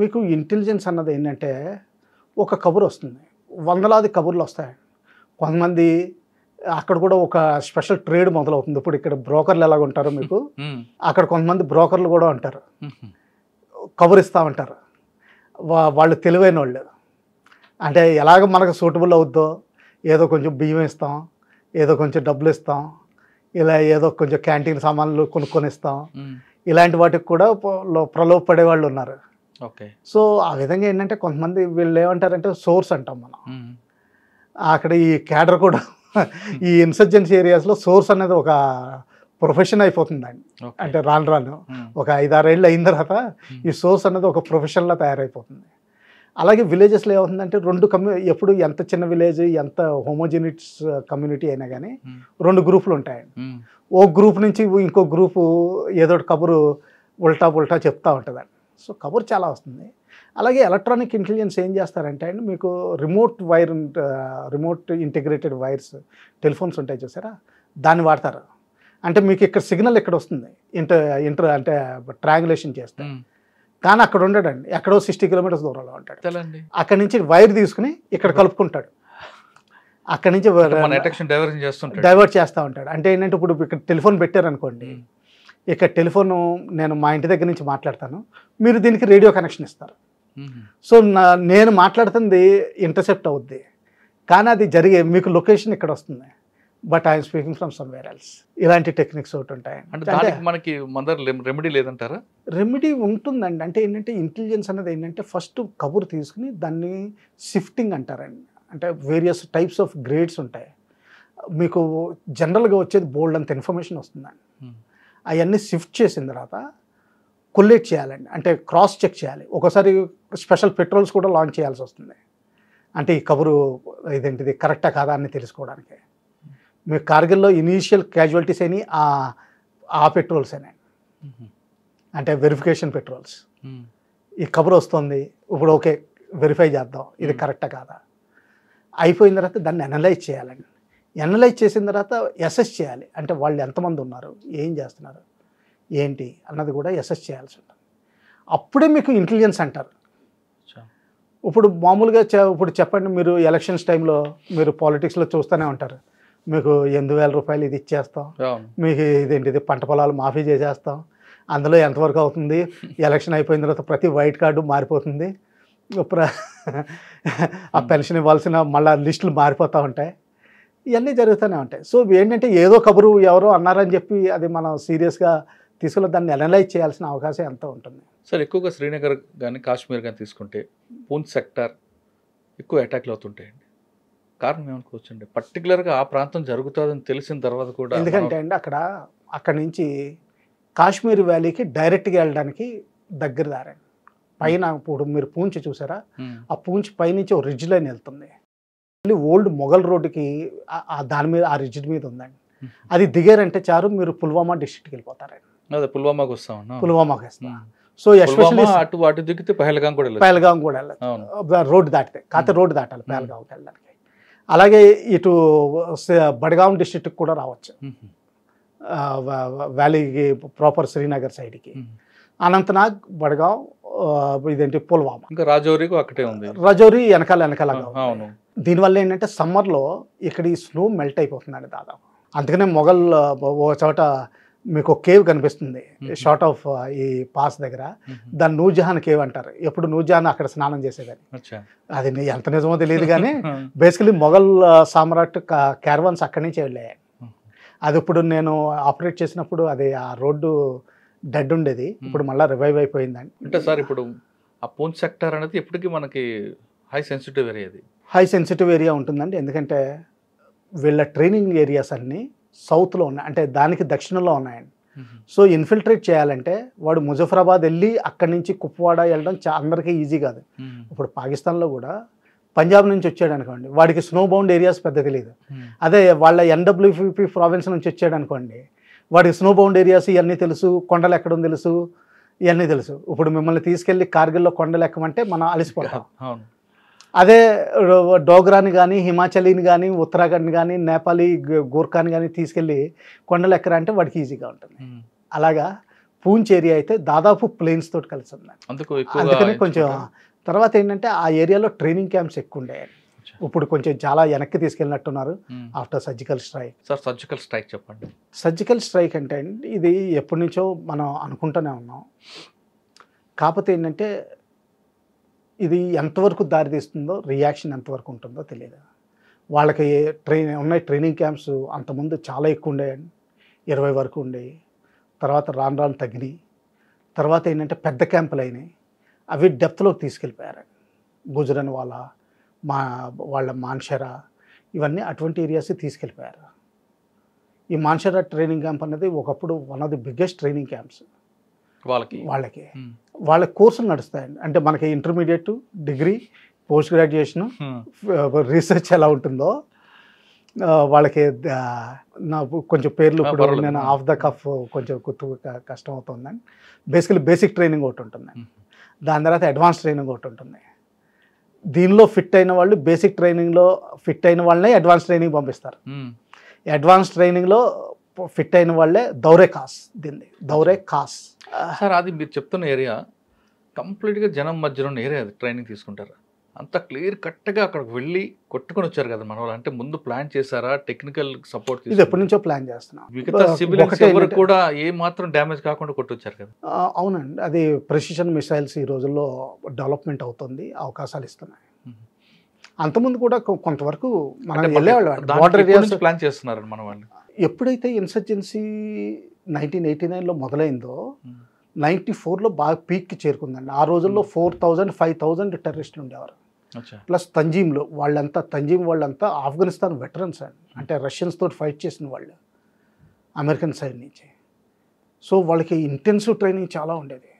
మీకు ఇంటెలిజెన్స్ అన్నది ఏంటంటే ఒక కబుర్ వస్తుంది వందలాది కబుర్లు వస్తాయి కొంతమంది అక్కడ కూడా ఒక స్పెషల్ ట్రేడ్ మొదలవుతుంది ఇప్పుడు ఇక్కడ బ్రోకర్లు ఎలాగ ఉంటారో మీకు అక్కడ కొంతమంది బ్రోకర్లు కూడా ఉంటారు కబురు ఇస్తామంటారు వాళ్ళు తెలివైన వాళ్ళు అంటే ఎలాగ మనకు సూటబుల్ అవుద్దో ఏదో కొంచెం బియ్యం ఇస్తాం ఏదో కొంచెం డబ్బులు ఇస్తాం ఇలా ఏదో కొంచెం క్యాంటీన్ సామాన్లు కొనుక్కొని ఇస్తాం ఇలాంటి వాటికి కూడా ప్రలోభ వాళ్ళు ఉన్నారు ఓకే సో ఆ విధంగా ఏంటంటే కొంతమంది వీళ్ళు ఏమంటారంటే సోర్స్ అంటాం మనం అక్కడ ఈ క్యాడర్ కూడా ఈ ఇన్సర్జెన్సీ ఏరియాస్లో సోర్స్ అనేది ఒక ప్రొఫెషన్ అండి అంటే రాను రాను hmm. ఒక ఐదారేళ్ళు అయిన తర్వాత hmm. ఈ సోర్స్ అనేది ఒక ప్రొఫెషన్లా తయారైపోతుంది అలాగే విలేజెస్లో ఏమవుతుందంటే రెండు కమ్యూ ఎప్పుడు ఎంత చిన్న విలేజ్ ఎంత హోమోజెనిట్స్ కమ్యూనిటీ అయినా కానీ hmm. రెండు గ్రూపులు ఉంటాయండి ఓ గ్రూప్ నుంచి ఇంకో గ్రూపు ఏదో కబురు ఉల్టా పుల్టా చెప్తూ ఉంటుందండి సో కబురు చాలా వస్తుంది అలాగే ఎలక్ట్రానిక్ ఇంటెలిజెన్స్ ఏం చేస్తారంటే అండి మీకు remote wire remote integrated wires telephones ఉంటాయి చూసారా దాన్ని వాడతారు అంటే మీకు ఇక్కడ సిగ్నల్ ఇక్కడ వస్తుంది ఇంటర్ ఇంటర్ అంటే ట్రాంగులేషన్ చేస్తే కానీ అక్కడ ఉండడండి ఎక్కడో సిక్స్టీ కిలోమీటర్స్ దూరంలో ఉంటాడు అక్కడ నుంచి వైర్ తీసుకుని ఇక్కడ కలుపుకుంటాడు అక్కడ నుంచి డైవర్ట్ చేస్తూ ఉంటాడు అంటే ఏంటంటే ఇప్పుడు ఇక్కడ టెలిఫోన్ పెట్టారనుకోండి ఇక్కడ టెలిఫోన్ నేను మా ఇంటి దగ్గర నుంచి మాట్లాడతాను మీరు దీనికి రేడియో కనెక్షన్ ఇస్తారు సో నా నేను మాట్లాడుతుంది ఇంటర్సెప్ట్ అవుద్ది కానీ అది జరిగే మీకు లొకేషన్ ఇక్కడ వస్తుంది but I'm speaking from somewhere else ఇలాంటి టెక్నిక్స్ ఒకటి ఉంటాయి అంటే మనకి రెమెడీ లేదంటారా రెమెడీ ఉంటుందండి అంటే ఏంటంటే ఇంటెలిజెన్స్ అనేది ఏంటంటే ఫస్ట్ కబుర్ తీసుకుని దాన్ని షిఫ్టింగ్ అంటారండి అంటే వేరియస్ టైప్స్ ఆఫ్ గ్రేడ్స్ ఉంటాయి మీకు జనరల్గా వచ్చేది బోల్డ్ అంత ఇన్ఫర్మేషన్ వస్తుందండి hmm. అవన్నీ షిఫ్ట్ చేసిన తర్వాత కొల్లేట్ చేయాలండి అంటే క్రాస్ చెక్ చేయాలి ఒకసారి స్పెషల్ పెట్రోల్స్ కూడా లాంచ్ చేయాల్సి వస్తుంది అంటే ఈ కబురు ఇదేంటిది కరెక్టా కాదా అని తెలుసుకోవడానికి మీ కార్గిల్లో ఇనీషియల్ క్యాజువాలిటీస్ అయినాయి ఆ పెట్రోల్స్ అయినాయి అంటే వెరిఫికేషన్ పెట్రోల్స్ ఈ కబురు వస్తుంది ఇప్పుడు ఓకే వెరిఫై చేద్దాం ఇది కరెక్టా కాదా అయిపోయిన తర్వాత దాన్ని అనలైజ్ చేయాలండి అనలైజ్ చేసిన తర్వాత అసెస్ చేయాలి అంటే వాళ్ళు ఎంతమంది ఉన్నారు ఏం చేస్తున్నారు ఏంటి అన్నది కూడా ఎసెస్ చేయాల్సి ఉంటుంది అప్పుడే మీకు ఇంటెలిజెన్స్ అంటారు ఇప్పుడు మామూలుగా ఇప్పుడు చెప్పండి మీరు ఎలక్షన్స్ టైంలో మీరు పాలిటిక్స్లో చూస్తూనే ఉంటారు మీకు ఎనిమిది వేల రూపాయలు ఇది ఇచ్చేస్తాం మీకు ఇది పంట పొలాలు మాఫీ చేసేస్తాం అందులో ఎంతవరకు అవుతుంది ఎలక్షన్ అయిపోయిన తర్వాత ప్రతి వైట్ కార్డు మారిపోతుంది ఆ పెన్షన్ hmm. ఇవ్వాల్సిన మళ్ళీ లిస్టులు మారిపోతూ ఉంటాయి ఇవన్నీ జరుగుతూనే ఉంటాయి సో ఏంటంటే ఏదో కబురు ఎవరో అన్నారని చెప్పి అది మనం సీరియస్గా తీసుకుని దాన్ని అనలైజ్ చేయాల్సిన అవకాశం ఎంత ఉంటుంది సార్ ఎక్కువగా శ్రీనగర్ కానీ కాశ్మీర్ కానీ తీసుకుంటే పూంచ్ సెక్టార్ ఎక్కువ అటాక్లు అవుతుంటాయండి కారణం ఏమనుకోవచ్చు అండి పర్టికులర్గా ఆ ప్రాంతం జరుగుతుందని తెలిసిన తర్వాత కూడా ఎందుకంటే అండి అక్కడ అక్కడ నుంచి కాశ్మీర్ వ్యాలీకి డైరెక్ట్గా వెళ్ళడానికి దగ్గర దారండి పైన hmm. ఇప్పుడు మీరు పూంచ్ చూసారా hmm. ఆ పూంచ్ పైనుంచి ఒక రిడ్జ్ లైన్ వెళ్తుంది మళ్ళీ ఓల్డ్ మొఘల్ రోడ్డుకి దాని మీద ఆ రిడ్జ్ మీద ఉందండి hmm. అది దిగారంటే చారు మీరు పుల్వామా డిస్టిక్కి వెళ్ళిపోతారండి సో అటు అటు రోడ్డు దాటితే దాటాలి వెళ్ళడానికి అలాగే ఇటు బడ్గాం డిస్ట్రిక్ట్ కూడా రావచ్చు వ్యాలీకి ప్రాపర్ శ్రీనగర్ సైడ్కి అనంతనాగ్ బడ్గాం ఇదేంటి పుల్వామా ఇంకా రాజౌరి అక్కడే ఉంది రాజౌరి వెనకాల వెనకాల దీనివల్ల ఏంటంటే సమ్మర్లో ఇక్కడ ఈ స్నో మెల్ట్ అయిపోతుందండి దాదాపు అందుకనే మొఘల్ ఒక చోట మీకు ఒక కేవ్ కనిపిస్తుంది షార్ట్ ఆఫ్ ఈ పాస్ దగ్గర దాన్ని నూజహాన్ కేవ్ అంటారు ఎప్పుడు నూజహాన్ అక్కడ స్నానం చేసేదాన్ని అది ఎంత నిజమో తెలియదు కానీ బేసికలీ <laughs> మొఘల్ సామ్రాట్ క్యారవన్స్ అక్కడి నుంచే వెళ్ళాయి అది ఇప్పుడు నేను ఆపరేట్ చేసినప్పుడు అది ఆ రోడ్డు డెడ్ ఉండేది ఇప్పుడు మళ్ళీ రివైవ్ అయిపోయిందని అంటే సార్ ఇప్పుడు ఆ పూంచ్ సెక్టర్ అనేది ఇప్పటికీ మనకి high sensitive area high sensitive area ఉంటుందండి ఎందుకంటే వీళ్ళ ట్రైనింగ్ ఏరియాస్ అన్నీ సౌత్లో ఉన్నాయి అంటే దానికి దక్షిణంలో ఉన్నాయండి సో ఇన్ఫిల్ట్రేట్ చేయాలంటే వాడు ముజఫరాబాద్ వెళ్ళి అక్కడి నుంచి కుప్వాడ వెళ్ళడం అందరికీ ఈజీ కాదు ఇప్పుడు పాకిస్తాన్లో కూడా పంజాబ్ నుంచి వచ్చాడు అనుకోండి వాడికి స్నో బౌండ్ ఏరియాస్ పెద్ద తెలియదు అదే వాళ్ళ ఎన్డబ్ల్యూపి ప్రావిన్స్ నుంచి వచ్చాడు అనుకోండి వాడికి స్నో బౌండ్ ఏరియాస్ ఇవన్నీ తెలుసు కొండలు ఎక్కడం తెలుసు ఇవన్నీ తెలుసు ఇప్పుడు మిమ్మల్ని తీసుకెళ్ళి కార్గిల్లో కొండలు ఎక్కమంటే మనం అలసిపోతాం అదే డోగ్రాని కానీ హిమాచలీని కానీ ఉత్తరాఖండ్ కానీ నేపాలీ గోర్ఖాని కానీ తీసుకెళ్ళి కొండలు ఎక్కరంటే వాడికి ఈజీగా ఉంటుంది అలాగా పూంచ్ ఏరియా అయితే దాదాపు ప్లేన్స్ తోటి కలిసి ఉంది అందుకని కొంచెం తర్వాత ఏంటంటే ఆ ఏరియాలో ట్రైనింగ్ క్యాంప్స్ ఎక్కువ ఉండేవి ఇప్పుడు కొంచెం చాలా వెనక్కి తీసుకెళ్ళినట్టున్నారు after surgical strike sir surgical strike చెప్పండి సర్జికల్ స్ట్రైక్ అంటే ఇది ఎప్పటి నుంచో మనం అనుకుంటూనే ఉన్నాం కాకపోతే ఏంటంటే ఇది ఎంతవరకు దారితీస్తుందో రియాక్షన్ ఎంతవరకు ఉంటుందో తెలియదు వాళ్ళకి ట్రైన్ ఉన్నాయి ట్రైనింగ్ క్యాంప్స్ అంతకుముందు చాలా ఎక్కువ ఉండేయండి ఇరవై వరకు ఉండేవి తర్వాత రాను రాను తగ్గినాయి తర్వాత ఏంటంటే పెద్ద క్యాంపులు అయినాయి అవి డెప్త్లోకి తీసుకెళ్ళిపోయారు గుజరాన్ వాళ్ళ మా వాళ్ళ మాన్షరా ఇవన్నీ అటువంటి ఏరియాస్ తీసుకెళ్ళిపోయారు ఈ మాన్షరా ట్రైనింగ్ క్యాంప్ అనేది ఒకప్పుడు one of the biggest training camps వాళ్ళకి వాళ్ళకి వాళ్ళ కోర్సులు నడుస్తాయండి అంటే మనకి intermediate degree post graduation research ఎలా ఉంటుందో వాళ్ళకి నా కొంచెం పేర్లు ఇప్పుడు నేను ఆఫ్ ద కఫ్ కొంచెం గుర్తు కష్టం అవుతుందండి బేసికలీ బేసిక్ ట్రైనింగ్ ఒకటి ఉంటుందండి దాని తర్వాత అడ్వాన్స్ ట్రైనింగ్ ఒకటి ఉంటుంది దీనిలో ఫిట్ అయిన వాళ్ళు బేసిక్ ట్రైనింగ్లో ఫిట్ అయిన వాళ్ళనే అడ్వాన్స్ ట్రైనింగ్ పంపిస్తారు అడ్వాన్స్ ట్రైనింగ్లో ఫిట్ అయిన వాళ్ళే దౌరే కాస్ దీన్ని దౌరే కాస్ సార్ అది మీరు చెప్తున్న ఏరియా కంప్లీట్గా జనం మధ్యలో ఉన్న ఏరియా అది ట్రైనింగ్ తీసుకుంటారు అంత క్లియర్ కట్గా అక్కడికి వెళ్ళి కొట్టుకొని వచ్చారు కదా మన అంటే ముందు ప్లాన్ చేశారా టెక్నికల్ సపోర్ట్ ఇది ఎప్పటి నుంచో ప్లాన్ చేస్తున్నాం మిగతా సివిల్ ఎవరు కూడా ఏ మాత్రం డ్యామేజ్ కాకుండా కొట్టొచ్చారు కదా అవునండి అది ప్రెసిషన్ మిసైల్స్ ఈ రోజుల్లో డెవలప్మెంట్ అవుతుంది అవకాశాలు ఇస్తున్నాయి అంతకుముందు కూడా కొంతవరకు మనం వెళ్ళేవాళ్ళు ప్లాన్ చేస్తున్నారు మన వాళ్ళు ఎప్పుడైతే ఇన్సర్జెన్సీ నైన్టీన్ ఎయిటీ నైన్లో మొదలైందో నైంటీ hmm. ఫోర్లో బాగా పీక్కి చేరుకుందండి ఆ రోజుల్లో ఫోర్ థౌజండ్ ఫైవ్ థౌజండ్ టెర్రరిస్టులు ఉండేవారు ప్లస్ తంజీంలో వాళ్ళంతా తంజీం వాళ్ళంతా ఆఫ్ఘనిస్తాన్ వెటరన్స్ అండి hmm. అంటే రష్యన్స్ తోటి ఫైట్ చేసిన వాళ్ళు అమెరికన్ సైడ్ నుంచి సో వాళ్ళకి ఇంటెన్సివ్ ట్రైనింగ్ చాలా ఉండేది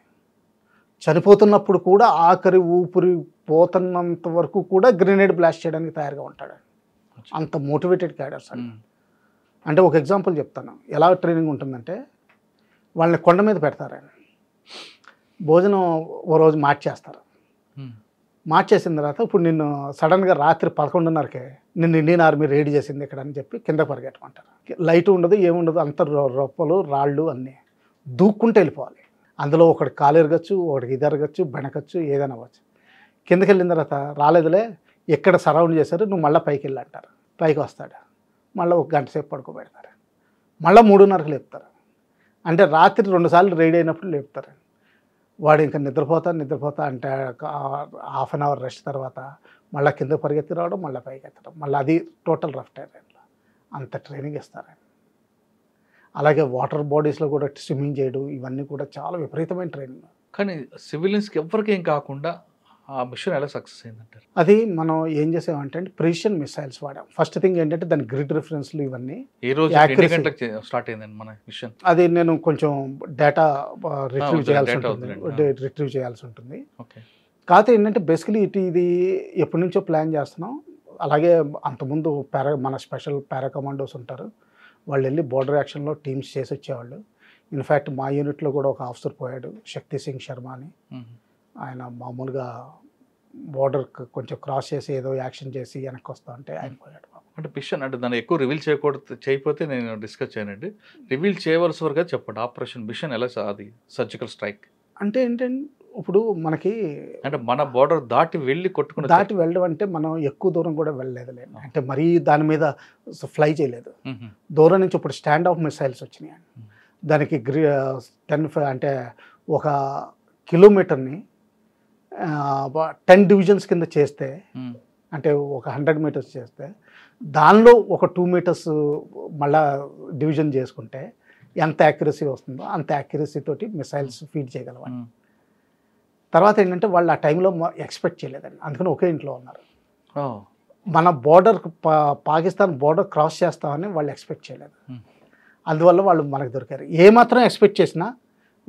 చనిపోతున్నప్పుడు కూడా ఆఖరి ఊపిరి పోతున్నంత వరకు కూడా గ్రెనేడ్ బ్లాస్ట్ చేయడానికి తయారుగా ఉంటాడు అంత మోటివేటెడ్ క్యాడర్స్ అండి అంటే ఒక ఎగ్జాంపుల్ చెప్తాను ఎలా ట్రైనింగ్ ఉంటుందంటే వాళ్ళని కొండ మీద పెడతారు ఆయన భోజనం ఓ రోజు మార్చేస్తారు మార్చేసిన తర్వాత ఇప్పుడు నిన్ను సడన్గా రాత్రి పదకొండున్నరకే నిన్ను ఇండియన్ ఆర్మీ రెడీ చేసింది ఇక్కడ అని చెప్పి కింద పరిగెట్టుకుంటారు లైట్ ఉండదు ఏముండదు అంత రొప్పలు రాళ్ళు అన్నీ దూక్కుంటే వెళ్ళిపోవాలి అందులో ఒకటి కాలు ఎరగచ్చు ఒకటికి ఇది ఎరగచ్చు బెనకచ్చు ఏదైనా అవ్వచ్చు కిందకి వెళ్ళిన తర్వాత రాలేదులే ఎక్కడ సరౌండ్ చేశారు నువ్వు మళ్ళీ పైకి వెళ్ళి అంటారు పైకి వస్తాడు మళ్ళీ ఒక గంట సేపు పడుకోబెడతారు మళ్ళీ మూడున్నరకు లేపుతారు అంటే రాత్రి రెండుసార్లు రెడీ అయినప్పుడు లేపుతారు వాడు ఇంకా నిద్రపోతా నిద్రపోతా అంటే హాఫ్ అన్ అవర్ రెస్ట్ తర్వాత మళ్ళీ కింద పరిగెత్తి రావడం మళ్ళీ పైకి ఎత్తడం మళ్ళీ అది టోటల్ రఫ్ టైరంలో అంత ట్రైనింగ్ ఇస్తారండి అలాగే వాటర్ బాడీస్లో కూడా స్విమ్మింగ్ చేయడం ఇవన్నీ కూడా చాలా విపరీతమైన ట్రైనింగ్ కానీ సివిలియన్స్కి ఎవరికేం కాకుండా ఆ మిషన్ ఎలా సక్సెస్ అయిందంటారు అది మనం ఏం చేసామంటే ప్రిసిషన్ మిసైల్స్ వాడాం ఫస్ట్ థింగ్ ఏంటంటే దాని గ్రిడ్ రిఫరెన్స్లు ఇవన్నీ ఈ రోజు స్టార్ట్ అయిందండి మన మిషన్ అది నేను కొంచెం డేటా రిట్రీవ్ చేయాల్సి ఉంటుంది రిట్రీవ్ చేయాల్సి ఉంటుంది కాకపోతే ఏంటంటే బేసికలీ ఇటు ఇది ఎప్పటి నుంచో ప్లాన్ చేస్తున్నాం అలాగే అంతకుముందు పారా మన స్పెషల్ పారా కమాండోస్ ఉంటారు వాళ్ళు వెళ్ళి బోర్డర్ యాక్షన్లో టీమ్స్ చేసి వచ్చేవాళ్ళు ఇన్ఫ్యాక్ట్ మా యూనిట్లో కూడా ఒక ఆఫీసర్ పోయాడు శక్తి సింగ్ శర్మ అని ఆయన మామూలుగా బోర్డర్ కొంచెం క్రాస్ చేసి ఏదో యాక్షన్ చేసి వెనక్కి వస్తా ఉంటే hmm. ఆయన పోయాడు అంటే పిషన్ అంటే దాన్ని ఎక్కువ రివీల్ చేయకూడదు చేయకపోతే నేను డిస్కస్ చేయనండి రివీల్ చేయవలసి వరకు చెప్పండి ఆపరేషన్ మిషన్ ఎలా అది సర్జికల్ స్ట్రైక్ అంటే ఏంటంటే ఇప్పుడు మనకి అంటే మన బోర్డర్ దాటి వెళ్ళి కొట్టుకుని దాటి వెళ్ళడం అంటే మనం ఎక్కువ దూరం కూడా వెళ్ళలేదు hmm. అంటే మరీ దాని మీద ఫ్లై చేయలేదు hmm, దూరం నుంచి ఇప్పుడు స్టాండ్ ఆఫ్ మిసైల్స్ వచ్చినాయి దానికి టెన్ అంటే ఒక కిలోమీటర్ని టెన్ డివిజన్స్ కింద చేస్తే అంటే ఒక హండ్రెడ్ మీటర్స్ చేస్తే దానిలో ఒక టూ మీటర్స్ మళ్ళా డివిజన్ చేసుకుంటే ఎంత యాక్యురసీ వస్తుందో అంత యాక్యురసీ తోటి మిసైల్స్ ఫీడ్ చేయగలవా తర్వాత ఏంటంటే వాళ్ళు ఆ టైంలో ఎక్స్పెక్ట్ చేయలేదండి అందుకని ఒకే ఇంట్లో ఉన్నారు మన బోర్డర్ పాకిస్తాన్ బోర్డర్ క్రాస్ చేస్తామని వాళ్ళు ఎక్స్పెక్ట్ చేయలేదు అందువల్ల వాళ్ళు మనకు దొరికారు ఏమాత్రం ఎక్స్పెక్ట్ చేసినా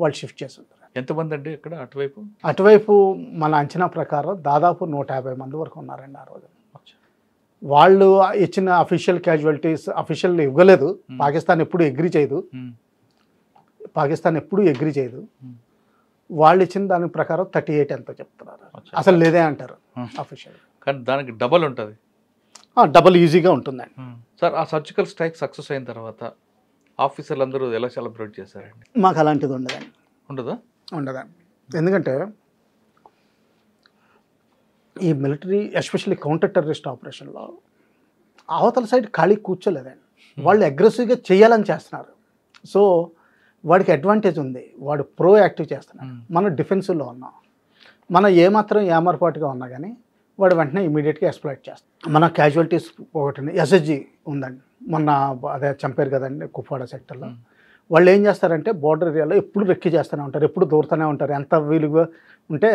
వాళ్ళు షిఫ్ట్ చేస్తుంటారు ఎంతమంది అండి ఇక్కడ అటువైపు అటువైపు మన అంచనా ప్రకారం దాదాపు నూట యాభై మంది వరకు ఉన్నారండి ఆ రోజు వాళ్ళు ఇచ్చిన అఫీషియల్ క్యాజువాలిటీస్ అఫీషియల్ ఇవ్వలేదు పాకిస్తాన్ ఎప్పుడు ఎగ్రీ చేయదు పాకిస్తాన్ ఎప్పుడు ఎగ్రీ చేయదు వాళ్ళు ఇచ్చిన దాని ప్రకారం థర్టీ ఎయిట్ ఎంత చెప్తున్నారు అసలు లేదే అంటారు అఫీషియల్ కానీ దానికి డబల్ ఉంటుంది డబల్ ఈజీగా ఉంటుందండి సార్ ఆ సర్జికల్ స్ట్రైక్ సక్సెస్ అయిన తర్వాత ఆఫీసర్లు అందరూ ఎలా సెలబ్రేట్ చేశారండి మాకు అలాంటిది ఉండదండి ఉండదా ఉండదు ఎందుకంటే ఈ మిలిటరీ ఎస్పెషల్లీ కౌంటర్ టెర్రరిస్ట్ ఆపరేషన్లో అవతల సైడ్ ఖాళీ కూర్చోలేదండి hmm. వాళ్ళు అగ్రెసివ్గా చేయాలని చేస్తున్నారు సో వాడికి అడ్వాంటేజ్ ఉంది వాడు ప్రో యాక్టివ్ చేస్తున్నాడు hmm. మనం డిఫెన్సివ్లో ఉన్నాం మనం ఏమాత్రం ఏమరపాటుగా ఉన్నా కానీ వాడు వెంటనే ఇమీడియట్గా ఎక్స్ప్లాయిట్ చేస్తాం మన క్యాజువాలిటీస్ ఒకటి ఎస్ఎస్జి ఉందండి మొన్న అదే చంపారు కదండి కుప్పాడ సెక్టర్లో వాళ్ళు ఏం చేస్తారంటే బార్డర్ ఏరియాలో ఎప్పుడు రెక్కి చేస్తూనే ఉంటారు ఎప్పుడు దూరుతూనే ఉంటారు ఎంత వీలుగా ఉంటే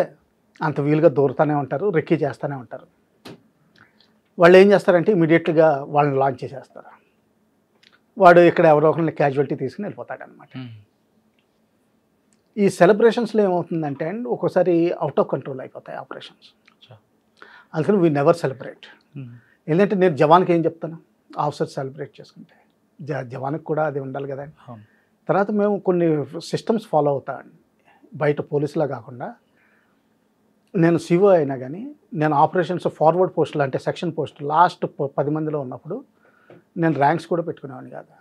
అంత వీలుగా దూరుతూనే ఉంటారు రెక్కి చేస్తూనే ఉంటారు వాళ్ళు ఏం చేస్తారంటే ఇమీడియట్గా వాళ్ళని లాంచ్ చేసేస్తారు వాడు ఇక్కడ ఎవరో ఒకరిని క్యాజువాలిటీ తీసుకుని వెళ్ళిపోతాడనమాట ఈ సెలబ్రేషన్స్లో ఏమవుతుందంటే అండ్ ఒక్కోసారి అవుట్ ఆఫ్ కంట్రోల్ అయిపోతాయి ఆపరేషన్స్ అందుకని వీ నెవర్ సెలబ్రేట్ ఎందుకంటే నేను జవాన్కి ఏం చెప్తాను ఆఫీసర్ సెలబ్రేట్ చేసుకుంటే జవానికి కూడా అది ఉండాలి కదా తర్వాత మేము కొన్ని సిస్టమ్స్ ఫాలో అవుతామండి బయట పోలీసులా కాకుండా నేను సివో అయినా కానీ నేను ఆపరేషన్స్ ఫార్వర్డ్ పోస్టులు అంటే సెక్షన్ పోస్ట్ లాస్ట్ పది మందిలో ఉన్నప్పుడు నేను ర్యాంక్స్ కూడా పెట్టుకునేవాడిని కాదు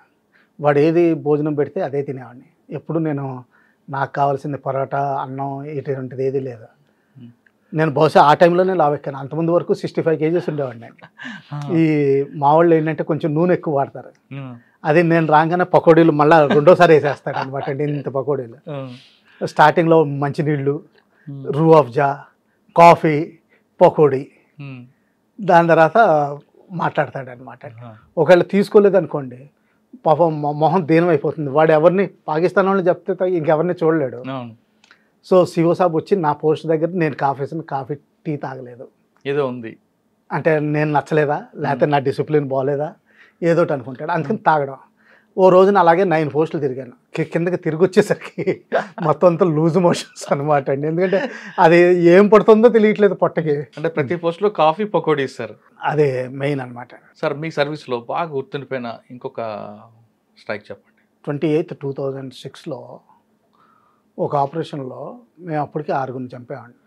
వాడు ఏది భోజనం పెడితే అదే తినేవాడిని ఎప్పుడు నేను నాకు కావాల్సింది పరోటా అన్నం ఇటువంటిది ఏది లేదు నేను బహుశా ఆ టైంలోనే లావెక్కాను అంతకుముందు వరకు సిక్స్టీ ఫైవ్ కేజీస్ ఉండేవాడిని ఈ మా వాళ్ళు ఏంటంటే కొంచెం నూనె ఎక్కువ వాడతారు అది నేను రాగానే పకోడీలు మళ్ళీ రెండోసారి వేసేస్తాను అనమాట అండి ఇంత పకోడీలు స్టార్టింగ్లో మంచినీళ్ళు hmm. రూ అఫ్జా కాఫీ పకోడీ hmm. దాని తర్వాత మాట్లాడతాడు అనమాట ఒకవేళ తీసుకోలేదనుకోండి అనుకోండి పాపం మొహం దీనమైపోతుంది వాడు ఎవరిని పాకిస్తాన్ వాళ్ళని చెప్తే ఇంకెవరిని చూడలేడు సో సిఓ సాబ్ వచ్చి నా పోస్ట్ దగ్గర నేను కాఫీ కాఫీ టీ తాగలేదు ఏదో ఉంది అంటే నేను నచ్చలేదా లేకపోతే hmm. నా డిసిప్లిన్ బాగలేదా ఏదోటి అనుకుంటాడు అందుకని తాగడం ఓ రోజున అలాగే నైన్ పోస్టులు తిరిగాను కిందకి తిరిగి వచ్చేసరికి <laughs> మొత్తం అంతా లూజ్ మోషన్స్ అనమాట అండి ఎందుకంటే అది ఏం పడుతుందో తెలియట్లేదు పొట్టకి అంటే ప్రతి పోస్ట్లో కాఫీ పకోడీ ఇస్తారు అదే మెయిన్ అనమాట సార్ మీ సర్వీస్లో బాగా గుర్తుండిపోయిన ఇంకొక స్ట్రైక్ చెప్పండి ట్వంటీ ఎయిత్ టూ థౌజండ్ సిక్స్లో ఒక ఆపరేషన్లో మేము అప్పటికే ఆరుగురిని చంపేవాడిని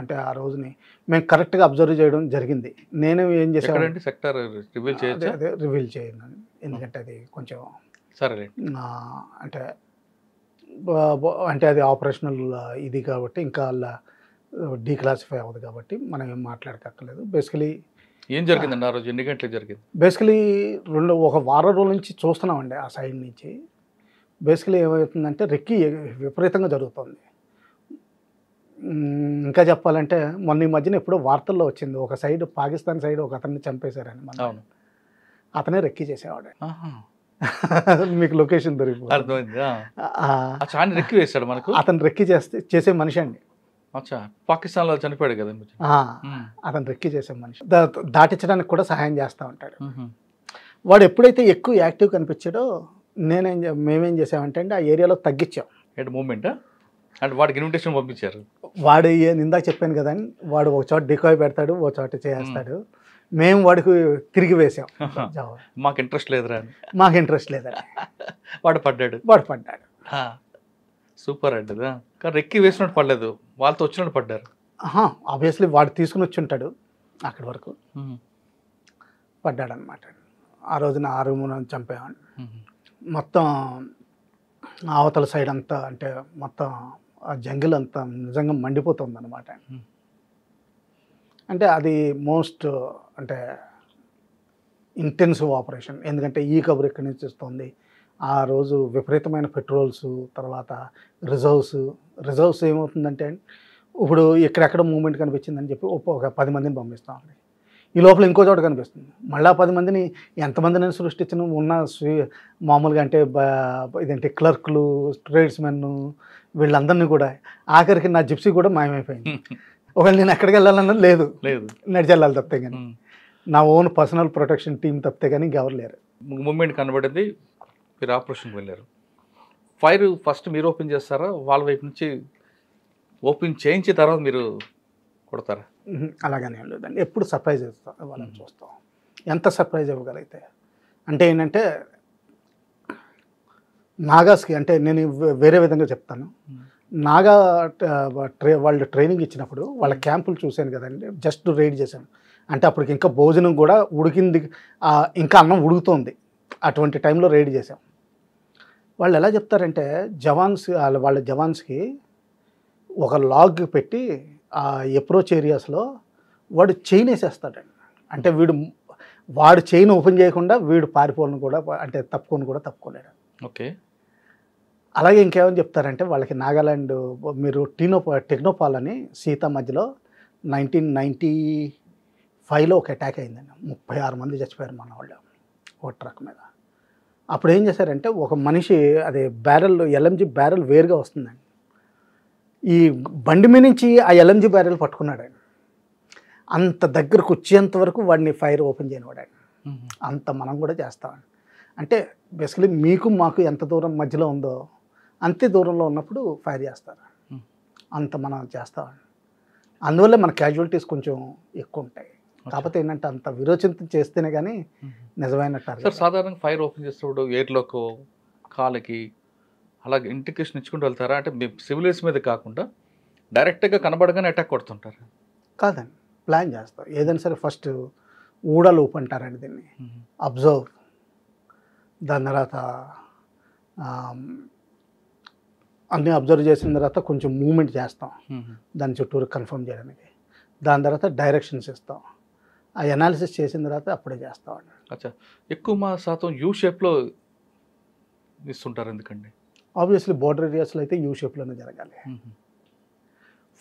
అంటే ఆ రోజుని మేము కరెక్ట్గా అబ్జర్వ్ చేయడం జరిగింది నేను ఏం చేశాను సెక్టర్ రివీల్ చేయొచ్చు అదే రివీల్ చేయను ఎందుకంటే అది కొంచెం సరే అంటే అంటే అది ఆపరేషనల్ ఇది కాబట్టి ఇంకా అలా డీక్లాసిఫై అవ్వదు కాబట్టి మనం ఏం మాట్లాడకక్కర్లేదు బేసికలీ ఏం జరిగిందండి ఆ రోజు ఎన్ని గంటలకు జరిగింది బేసికలీ రెండు ఒక వారం రోజుల నుంచి చూస్తున్నామండి ఆ సైడ్ నుంచి బేసికలీ ఏమవుతుందంటే రెక్కి విపరీతంగా జరుగుతుంది ఇంకా చెప్పాలంటే మొన్న ఈ మధ్యన ఎప్పుడో వార్తల్లో వచ్చింది ఒక సైడ్ పాకిస్తాన్ సైడ్ ఒక అతన్ని చంపేశారని మన అతనే రెక్కి చేసేవాడు మీకు లొకేషన్ దొరికిపోయింది రెక్కి వేశాడు మనకు అతను రెక్కి చేస్తే చేసే మనిషి అండి పాకిస్తాన్లో చనిపోయాడు కదా అతను రెక్కి చేసే మనిషి దాటించడానికి కూడా సహాయం చేస్తూ ఉంటాడు వాడు ఎప్పుడైతే ఎక్కువ యాక్టివ్ కనిపించాడో నేనేం మేమేం చేసామంటే అండి ఆ ఏరియాలో తగ్గించాం మూమెంట్ అండ్ వాడికి ఇన్విటేషన్ పంపించారు వాడు ఇందాక చెప్పాను కదా వాడు ఒక చోట డికాయ్ పెడతాడు ఒక చోట చేస్తాడు మేము వాడికి తిరిగి వేసాం <laughs> మాకు ఇంట్రెస్ట్ లేదురా మాకు ఇంట్రెస్ట్ లేదురా <laughs> వాడు పడ్డాడు వాడు పడ్డాడు సూపర్ అండి కానీ రెక్కి వేసినట్టు పడలేదు వాళ్ళతో వచ్చినట్టు పడ్డారు ఆబ్వియస్లీ వాడు తీసుకుని వచ్చి ఉంటాడు అక్కడి వరకు పడ్డాడు అనమాట ఆ రోజున ఆరు మూడు చంపేవాడిని మొత్తం అవతల సైడ్ అంతా అంటే మొత్తం ఆ జంగిల్ అంతా నిజంగా మండిపోతుంది అనమాట అంటే అది మోస్ట్ అంటే ఇంటెన్సివ్ ఆపరేషన్ ఎందుకంటే ఈ కబుర్ ఎక్కడి నుంచి వస్తుంది ఆ రోజు విపరీతమైన పెట్రోల్స్ తర్వాత రిజర్వ్స్ రిజర్వ్స్ ఏమవుతుందంటే ఇప్పుడు ఎక్కడెక్కడ మూమెంట్ కనిపించిందని చెప్పి ఒక పది మందిని పంపిస్తామండి ఈ లోపల ఇంకో చోట కనిపిస్తుంది మళ్ళీ పది మందిని ఎంతమందిని సృష్టించిన ఉన్న మామూలుగా అంటే ఇదేంటి క్లర్క్లు ట్రేడ్స్మెన్ వీళ్ళందరినీ కూడా ఆఖరికి నా జిప్సీ కూడా మాయమైపోయింది ఒకవేళ నేను ఎక్కడికి వెళ్ళాలన్నా లేదు లేదు నడిచెళ్ళాలి తప్పితే కానీ నా ఓన్ పర్సనల్ ప్రొటెక్షన్ టీం తప్పితే కానీ ఇంకెవరు లేరు మూమెంట్ కనబడింది మీరు ఆపరేషన్కి వెళ్ళారు ఫైర్ ఫస్ట్ మీరు ఓపెన్ చేస్తారా వాళ్ళ వైపు నుంచి ఓపెన్ చేయించిన తర్వాత మీరు కొడతారా అలాగనే లేదండి ఎప్పుడు సర్ప్రైజ్ చేస్తాం వాళ్ళని చూస్తాం ఎంత సర్ప్రైజ్ ఇవ్వగలిగితే అంటే ఏంటంటే నాగాస్కి అంటే నేను వేరే విధంగా చెప్తాను నాగా ట్రే వాళ్ళు ట్రైనింగ్ ఇచ్చినప్పుడు వాళ్ళ క్యాంపులు చూశాను కదండి జస్ట్ రైడ్ చేశాను అంటే అప్పటికి ఇంకా భోజనం కూడా ఉడికింది ఇంకా అన్నం ఉడుకుతోంది అటువంటి టైంలో రైడ్ చేశాం వాళ్ళు ఎలా చెప్తారంటే జవాన్స్ వాళ్ళ జవాన్స్కి ఒక లాగ్ పెట్టి ఆ అప్రోచ్ ఏరియాస్లో వాడు చైన్ వేసేస్తాడండి అంటే వీడు వాడు చైన్ ఓపెన్ చేయకుండా వీడు పారిపోను కూడా అంటే తప్పుకొని కూడా తప్పుకోలేడు ఓకే అలాగే ఇంకేమని చెప్తారంటే వాళ్ళకి నాగాలాండ్ మీరు టీనో టెక్నోపాల్ అని సీత మధ్యలో నైన్టీన్ నైంటీ ఫైవ్లో ఒక అటాక్ అయిందండి ముప్పై ఆరు మంది చచ్చిపోయారు మన వాళ్ళు ఓ ట్రక్ మీద అప్పుడు ఏం చేశారంటే ఒక మనిషి అదే బ్యారెల్ ఎల్ఎంజి బ్యారెల్ వేరుగా వస్తుందండి ఈ బండి మీ నుంచి ఆ ఎల్ఎంజి బ్యారెల్ పట్టుకున్నాడు అంత దగ్గరకు వచ్చేంత వరకు వాడిని ఫైర్ ఓపెన్ చేయనివాడు ఆయన అంత మనం కూడా చేస్తామండి అంటే బేసికలీ మీకు మాకు ఎంత దూరం మధ్యలో ఉందో అంతే దూరంలో ఉన్నప్పుడు ఫైర్ చేస్తారు అంత మనం చేస్తా అందువల్ల మన క్యాజువాలిటీస్ కొంచెం ఎక్కువ ఉంటాయి కాకపోతే ఏంటంటే అంత విరోచింత చేస్తేనే కానీ నిజమైన సార్ సాధారణంగా ఫైర్ ఓపెన్ చేసినప్పుడు ఎయిర్లోకి కాళ్ళకి అలాగే ఇంటికేషన్ ఇచ్చుకుంటూ వెళ్తారా అంటే సివిలియన్స్ మీద కాకుండా డైరెక్ట్గా కనబడగానే అటాక్ కొడుతుంటారు కాదండి ప్లాన్ చేస్తాం ఏదైనా సరే ఫస్ట్ ఊడలు అంటారండి దీన్ని అబ్జర్వ్ దాని తర్వాత అన్నీ అబ్జర్వ్ చేసిన తర్వాత కొంచెం మూమెంట్ చేస్తాం దాని చుట్టూరు కన్ఫర్మ్ చేయడానికి దాని తర్వాత డైరెక్షన్స్ ఇస్తాం ఆ ఎనాలిసిస్ చేసిన తర్వాత అప్పుడే చేస్తాం అచ్చా ఎక్కువ మా శాతం యూ షేప్లో ఇస్తుంటారు ఎందుకండి ఆబ్వియస్లీ బార్డర్ ఏరియాస్లో అయితే యూ షేప్లోనే జరగాలి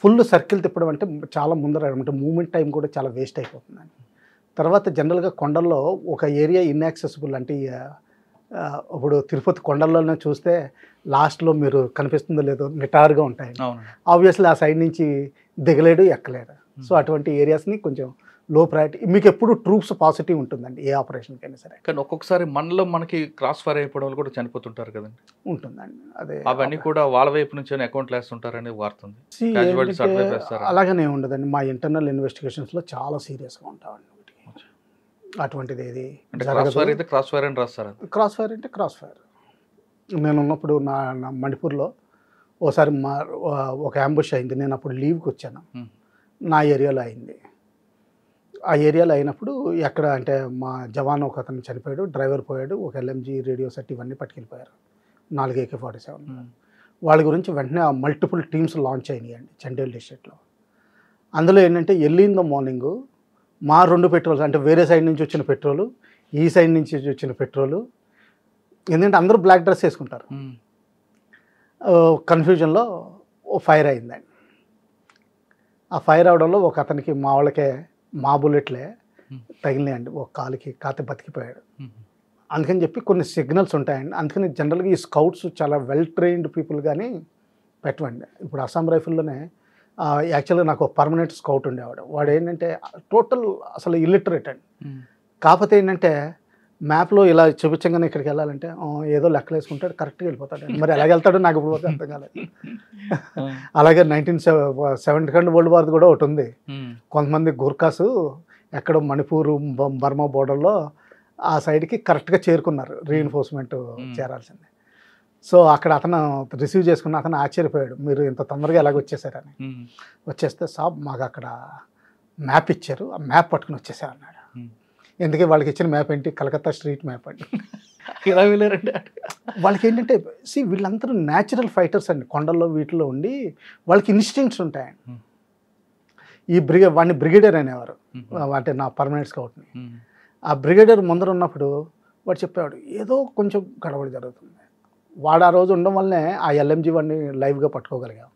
ఫుల్ సర్కిల్ తిప్పడం అంటే చాలా ముందర అంటే మూమెంట్ టైం కూడా చాలా వేస్ట్ అయిపోతుందండి తర్వాత జనరల్గా కొండల్లో ఒక ఏరియా ఇన్యాక్సెసిబుల్ అంటే ఇప్పుడు తిరుపతి కొండల్లోనే చూస్తే లాస్ట్లో మీరు కనిపిస్తుందో లేదో నిటారుగా ఉంటాయి ఆబ్వియస్లీ ఆ సైడ్ నుంచి దిగలేడు ఎక్కలేడు సో hmm. అటువంటి ఏరియాస్ని కొంచెం లో ప్రయారిటీ మీకు ఎప్పుడు ట్రూప్స్ పాజిటివ్ ఉంటుందండి ఏ ఆపరేషన్కి అయినా సరే కానీ ఒక్కొక్కసారి మనలో మనకి క్రాస్ ఫైర్ అయిపోవడం కూడా చనిపోతుంటారు కదండి ఉంటుందండి అదే అవన్నీ కూడా వాళ్ళ వైపు నుంచి అకౌంట్ లేస్తుంటారని వార్తుంది అలాగనే ఉండదండి మా ఇంటర్నల్ ఇన్వెస్టిగేషన్స్లో చాలా సీరియస్గా ఉంటామండి అటువంటిది ఏది క్రాస్ ఫైర్ అని రాస్తారు క్రాస్ ఫైర్ అంటే క్రాస్ ఫైర్ నేను ఉన్నప్పుడు నా మణిపూర్లో ఓసారి మా ఒక అంబుష్ అయింది నేను అప్పుడు లీవ్కి వచ్చాను నా ఏరియాలో అయింది ఆ ఏరియాలో అయినప్పుడు ఎక్కడ అంటే మా జవాన్ ఒక అతను చనిపోయాడు డ్రైవర్ పోయాడు ఒక ఎల్ఎంజీ రేడియో సెట్ ఇవన్నీ పట్టుకెళ్ళిపోయారు నాలుగు ఏకే ఫార్టీ సెవెన్ వాళ్ళ గురించి వెంటనే ఆ మల్టిపుల్ టీమ్స్ లాంచ్ అయినాయి అండి చండీల్ డిస్ట్రిక్ట్లో అందులో ఏంటంటే ఎల్లిందో మార్నింగు మా రెండు పెట్రోల్స్ అంటే వేరే సైడ్ నుంచి వచ్చిన పెట్రోలు ఈ సైడ్ నుంచి వచ్చిన పెట్రోలు ఎందుకంటే అందరూ బ్లాక్ డ్రెస్ వేసుకుంటారు కన్ఫ్యూజన్లో ఫైర్ అయిందండి ఆ ఫైర్ అవడంలో ఒక అతనికి మా వాళ్ళకే మా బుల్లెట్లే తగిలినాయండి ఒక కాలుకి కాత బతికిపోయాడు అందుకని చెప్పి కొన్ని సిగ్నల్స్ ఉంటాయండి అందుకని జనరల్గా ఈ స్కౌట్స్ చాలా వెల్ ట్రైన్డ్ పీపుల్ కానీ పెట్టవండి ఇప్పుడు అస్సాం రైఫిల్లోనే యాక్చువల్గా నాకు పర్మనెంట్ స్కౌట్ ఉండేవాడు వాడు ఏంటంటే టోటల్ అసలు ఇల్లిటరేట్ అండి కాకపోతే ఏంటంటే మ్యాప్లో ఇలా చూపించంగానే ఇక్కడికి వెళ్ళాలంటే ఏదో లెక్కలు వేసుకుంటాడు కరెక్ట్గా వెళ్ళిపోతాడు మరి ఎలాగ వెళ్తాడో నాకు ఇప్పుడు అర్థం కాలేదు అలాగే nineteen seventy second world war కూడా ఒకటి ఉంది కొంతమంది గుర్కాసు ఎక్కడో మణిపూర్ బర్మా బోర్డర్లో ఆ సైడ్కి కరెక్ట్గా చేరుకున్నారు రీఎన్ఫోర్స్మెంట్ చేరాల్సింది సో అక్కడ అతను రిసీవ్ చేసుకున్న అతను ఆశ్చర్యపోయాడు మీరు ఇంత తొందరగా ఎలాగ వచ్చేసారని వచ్చేస్తే సాబ్ మాకు అక్కడ మ్యాప్ ఇచ్చారు ఆ మ్యాప్ పట్టుకుని వచ్చేసారన్నాడు ఎందుకే వాళ్ళకి ఇచ్చిన మ్యాప్ ఏంటి కలకత్తా స్ట్రీట్ మ్యాప్ అండి <laughs> ఇలా వెళ్ళారండి వాళ్ళకి ఏంటంటే సి వీళ్ళందరూ న్యాచురల్ ఫైటర్స్ అండి కొండల్లో వీటిలో ఉండి వాళ్ళకి ఇన్స్టింగ్స్ ఉంటాయండి ఈ బ్రిగే వాడిని బ్రిగేడియర్ అనేవారు అంటే నా పర్మనెంట్ స్కౌట్ని ఆ బ్రిగేడర్ ముందర ఉన్నప్పుడు వాడు చెప్పేవాడు ఏదో కొంచెం గడబడి జరుగుతుంది వాడు ఆ రోజు ఉండడం వల్లనే ఆ ఎల్ఎంజీ వాడిని లైవ్గా పట్టుకోగలిగాం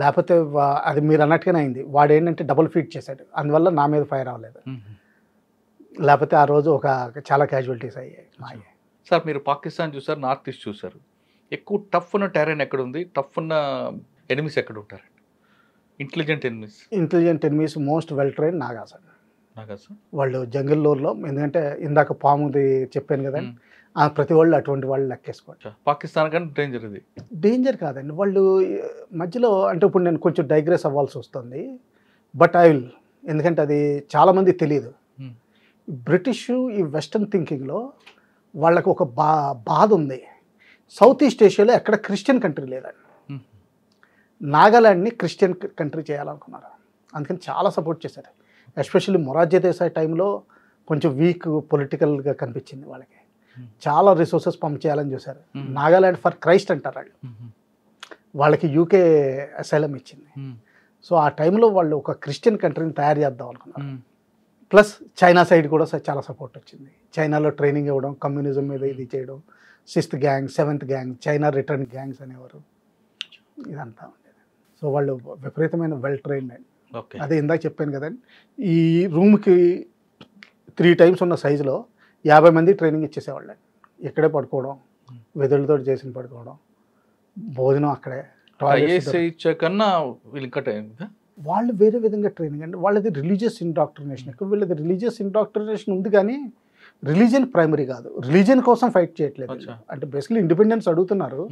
లేకపోతే అది మీరు అన్నట్టుగానే అయింది వాడు ఏంటంటే డబుల్ ఫీట్ చేశాడు అందువల్ల నా మీద ఫైర్ అవ్వలేదు లేకపోతే ఆ రోజు ఒక చాలా క్యాజువల్టీస్ అయ్యాయి సార్ మీరు పాకిస్తాన్ చూసారు నార్త్ ఈస్ట్ చూసారు ఎక్కువ టఫ్ ఉన్న టెరైన్ ఎక్కడ ఉంది టఫ్ ఉన్న ఎనిమిస్ ఎక్కడ ఉంటారు intelligent enemies intelligent enemies most well train నాగాసన్ నాగాసన్ వాళ్ళు జంగిల్ ఎందుకంటే ఇందాక పాముది చెప్పాను కదండి ఆ ప్రతి వాళ్ళు అటువంటి వాళ్ళు లెక్కేసుకోవచ్చు పాకిస్తాన్ కంటే డేంజర్ ఇది డేంజర్ కాదండి వాళ్ళు మధ్యలో అంటే ఇప్పుడు నేను కొంచెం డైగ్రెస్ అవ్వాల్సి వస్తుంది బట్ ఐ విల్ ఎందుకంటే అది చాలామంది తెలియదు బ్రిటిష్ hmm. ఈ వెస్టర్న్ థింకింగ్లో వాళ్ళకు ఒక బా బాధ ఉంది సౌత్ ఈస్ట్ ఏషియాలో ఎక్కడ క్రిస్టియన్ కంట్రీ లేదండి hmm. నాగాలాండ్ని క్రిస్టియన్ కంట్రీ చేయాలనుకున్నారు అందుకని చాలా సపోర్ట్ చేశారు ఎస్పెషల్లీ మొరార్జీ దేశాయ్ టైంలో కొంచెం వీక్ పొలిటికల్గా కనిపించింది వాళ్ళకి చాలా రిసోర్సెస్ పంప్ చేయాలని చూశారు నాగాలాండ్ ఫర్ క్రైస్ట్ అంటారు వాళ్ళు వాళ్ళకి యూకే అసైలం ఇచ్చింది సో ఆ టైంలో వాళ్ళు ఒక క్రిస్టియన్ కంట్రీని తయారు చేద్దాం అనుకున్నారు ప్లస్ చైనా సైడ్ కూడా చాలా సపోర్ట్ వచ్చింది చైనాలో ట్రైనింగ్ ఇవ్వడం కమ్యూనిజం మీద ఇది చేయడం sixth gang seventh gang China return gangs అనేవారు ఇదంతా ఉండేది సో వాళ్ళు విపరీతమైన వెల్ ట్రైన్డ్ అండి అదే ఇందాక చెప్పాను కదండి ఈ రూమ్కి త్రీ టైమ్స్ ఉన్న సైజులో యాభై మంది ట్రైనింగ్ ఇచ్చేసేవాళ్ళే ఇక్కడే పడుకోవడం వెదులతో చేసిన పడుకోవడం భోజనం అక్కడే వాళ్ళు వేరే విధంగా ట్రైనింగ్ అంటే వాళ్ళది రిలీజియస్ ఇండాక్ట్రినేషన్ ఎక్కువ వీళ్ళది రిలీజియస్ ఇండాక్ట్రినేషన్ ఉంది కానీ రిలీజియన్ ప్రైమరీ కాదు రిలీజియన్ కోసం ఫైట్ చేయట్లేదు అంటే బేసిక్లీ ఇండిపెండెన్స్ అడుగుతున్నారు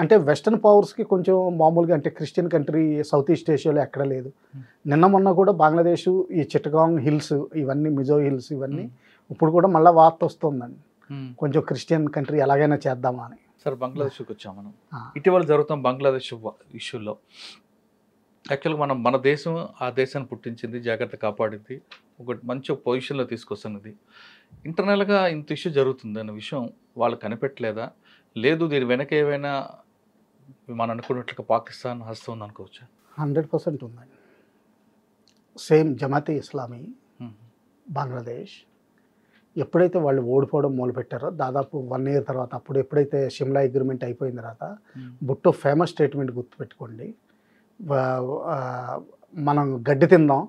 అంటే వెస్టర్న్ పవర్స్కి కొంచెం మామూలుగా అంటే క్రిస్టియన్ కంట్రీ సౌత్ ఈస్ట్ ఏషియాలో ఎక్కడ లేదు నిన్న మొన్న కూడా బంగ్లాదేశ్ ఈ చిట్టగాంగ్ హిల్స్ ఇవన్నీ మిజో హిల్స్ ఇవన్నీ ఇప్పుడు కూడా మళ్ళీ వార్త వస్తుందండి కొంచెం క్రిస్టియన్ కంట్రీ ఎలాగైనా చేద్దామా అని సార్ బంగ్లాదేశ్కి వచ్చాం మనం ఇటీవల జరుగుతాం బంగ్లాదేశ్ ఇష్యూలో యాక్చువల్గా మనం మన దేశం ఆ దేశాన్ని పుట్టించింది జాగ్రత్త కాపాడింది ఒక మంచి పొజిషన్లో తీసుకొస్తున్నది ఇంటర్నల్గా ఇంత ఇష్యూ జరుగుతుంది అనే విషయం వాళ్ళు కనిపెట్టలేదా లేదు దీని వెనక ఏమైనా మనం అనుకున్నట్లుగా పాకిస్తాన్ హస్తం ఉంది అనుకోవచ్చా హండ్రెడ్ పర్సెంట్ ఉందండి సేమ్ జమాతీ ఇస్లామీ బంగ్లాదేశ్ ఎప్పుడైతే వాళ్ళు ఓడిపోవడం మొదలుపెట్టారో దాదాపు వన్ ఇయర్ తర్వాత అప్పుడు ఎప్పుడైతే షిమ్లా అగ్రిమెంట్ అయిపోయిన తర్వాత బుట్టో ఫేమస్ స్టేట్మెంట్ గుర్తుపెట్టుకోండి మనం గడ్డి తిందాం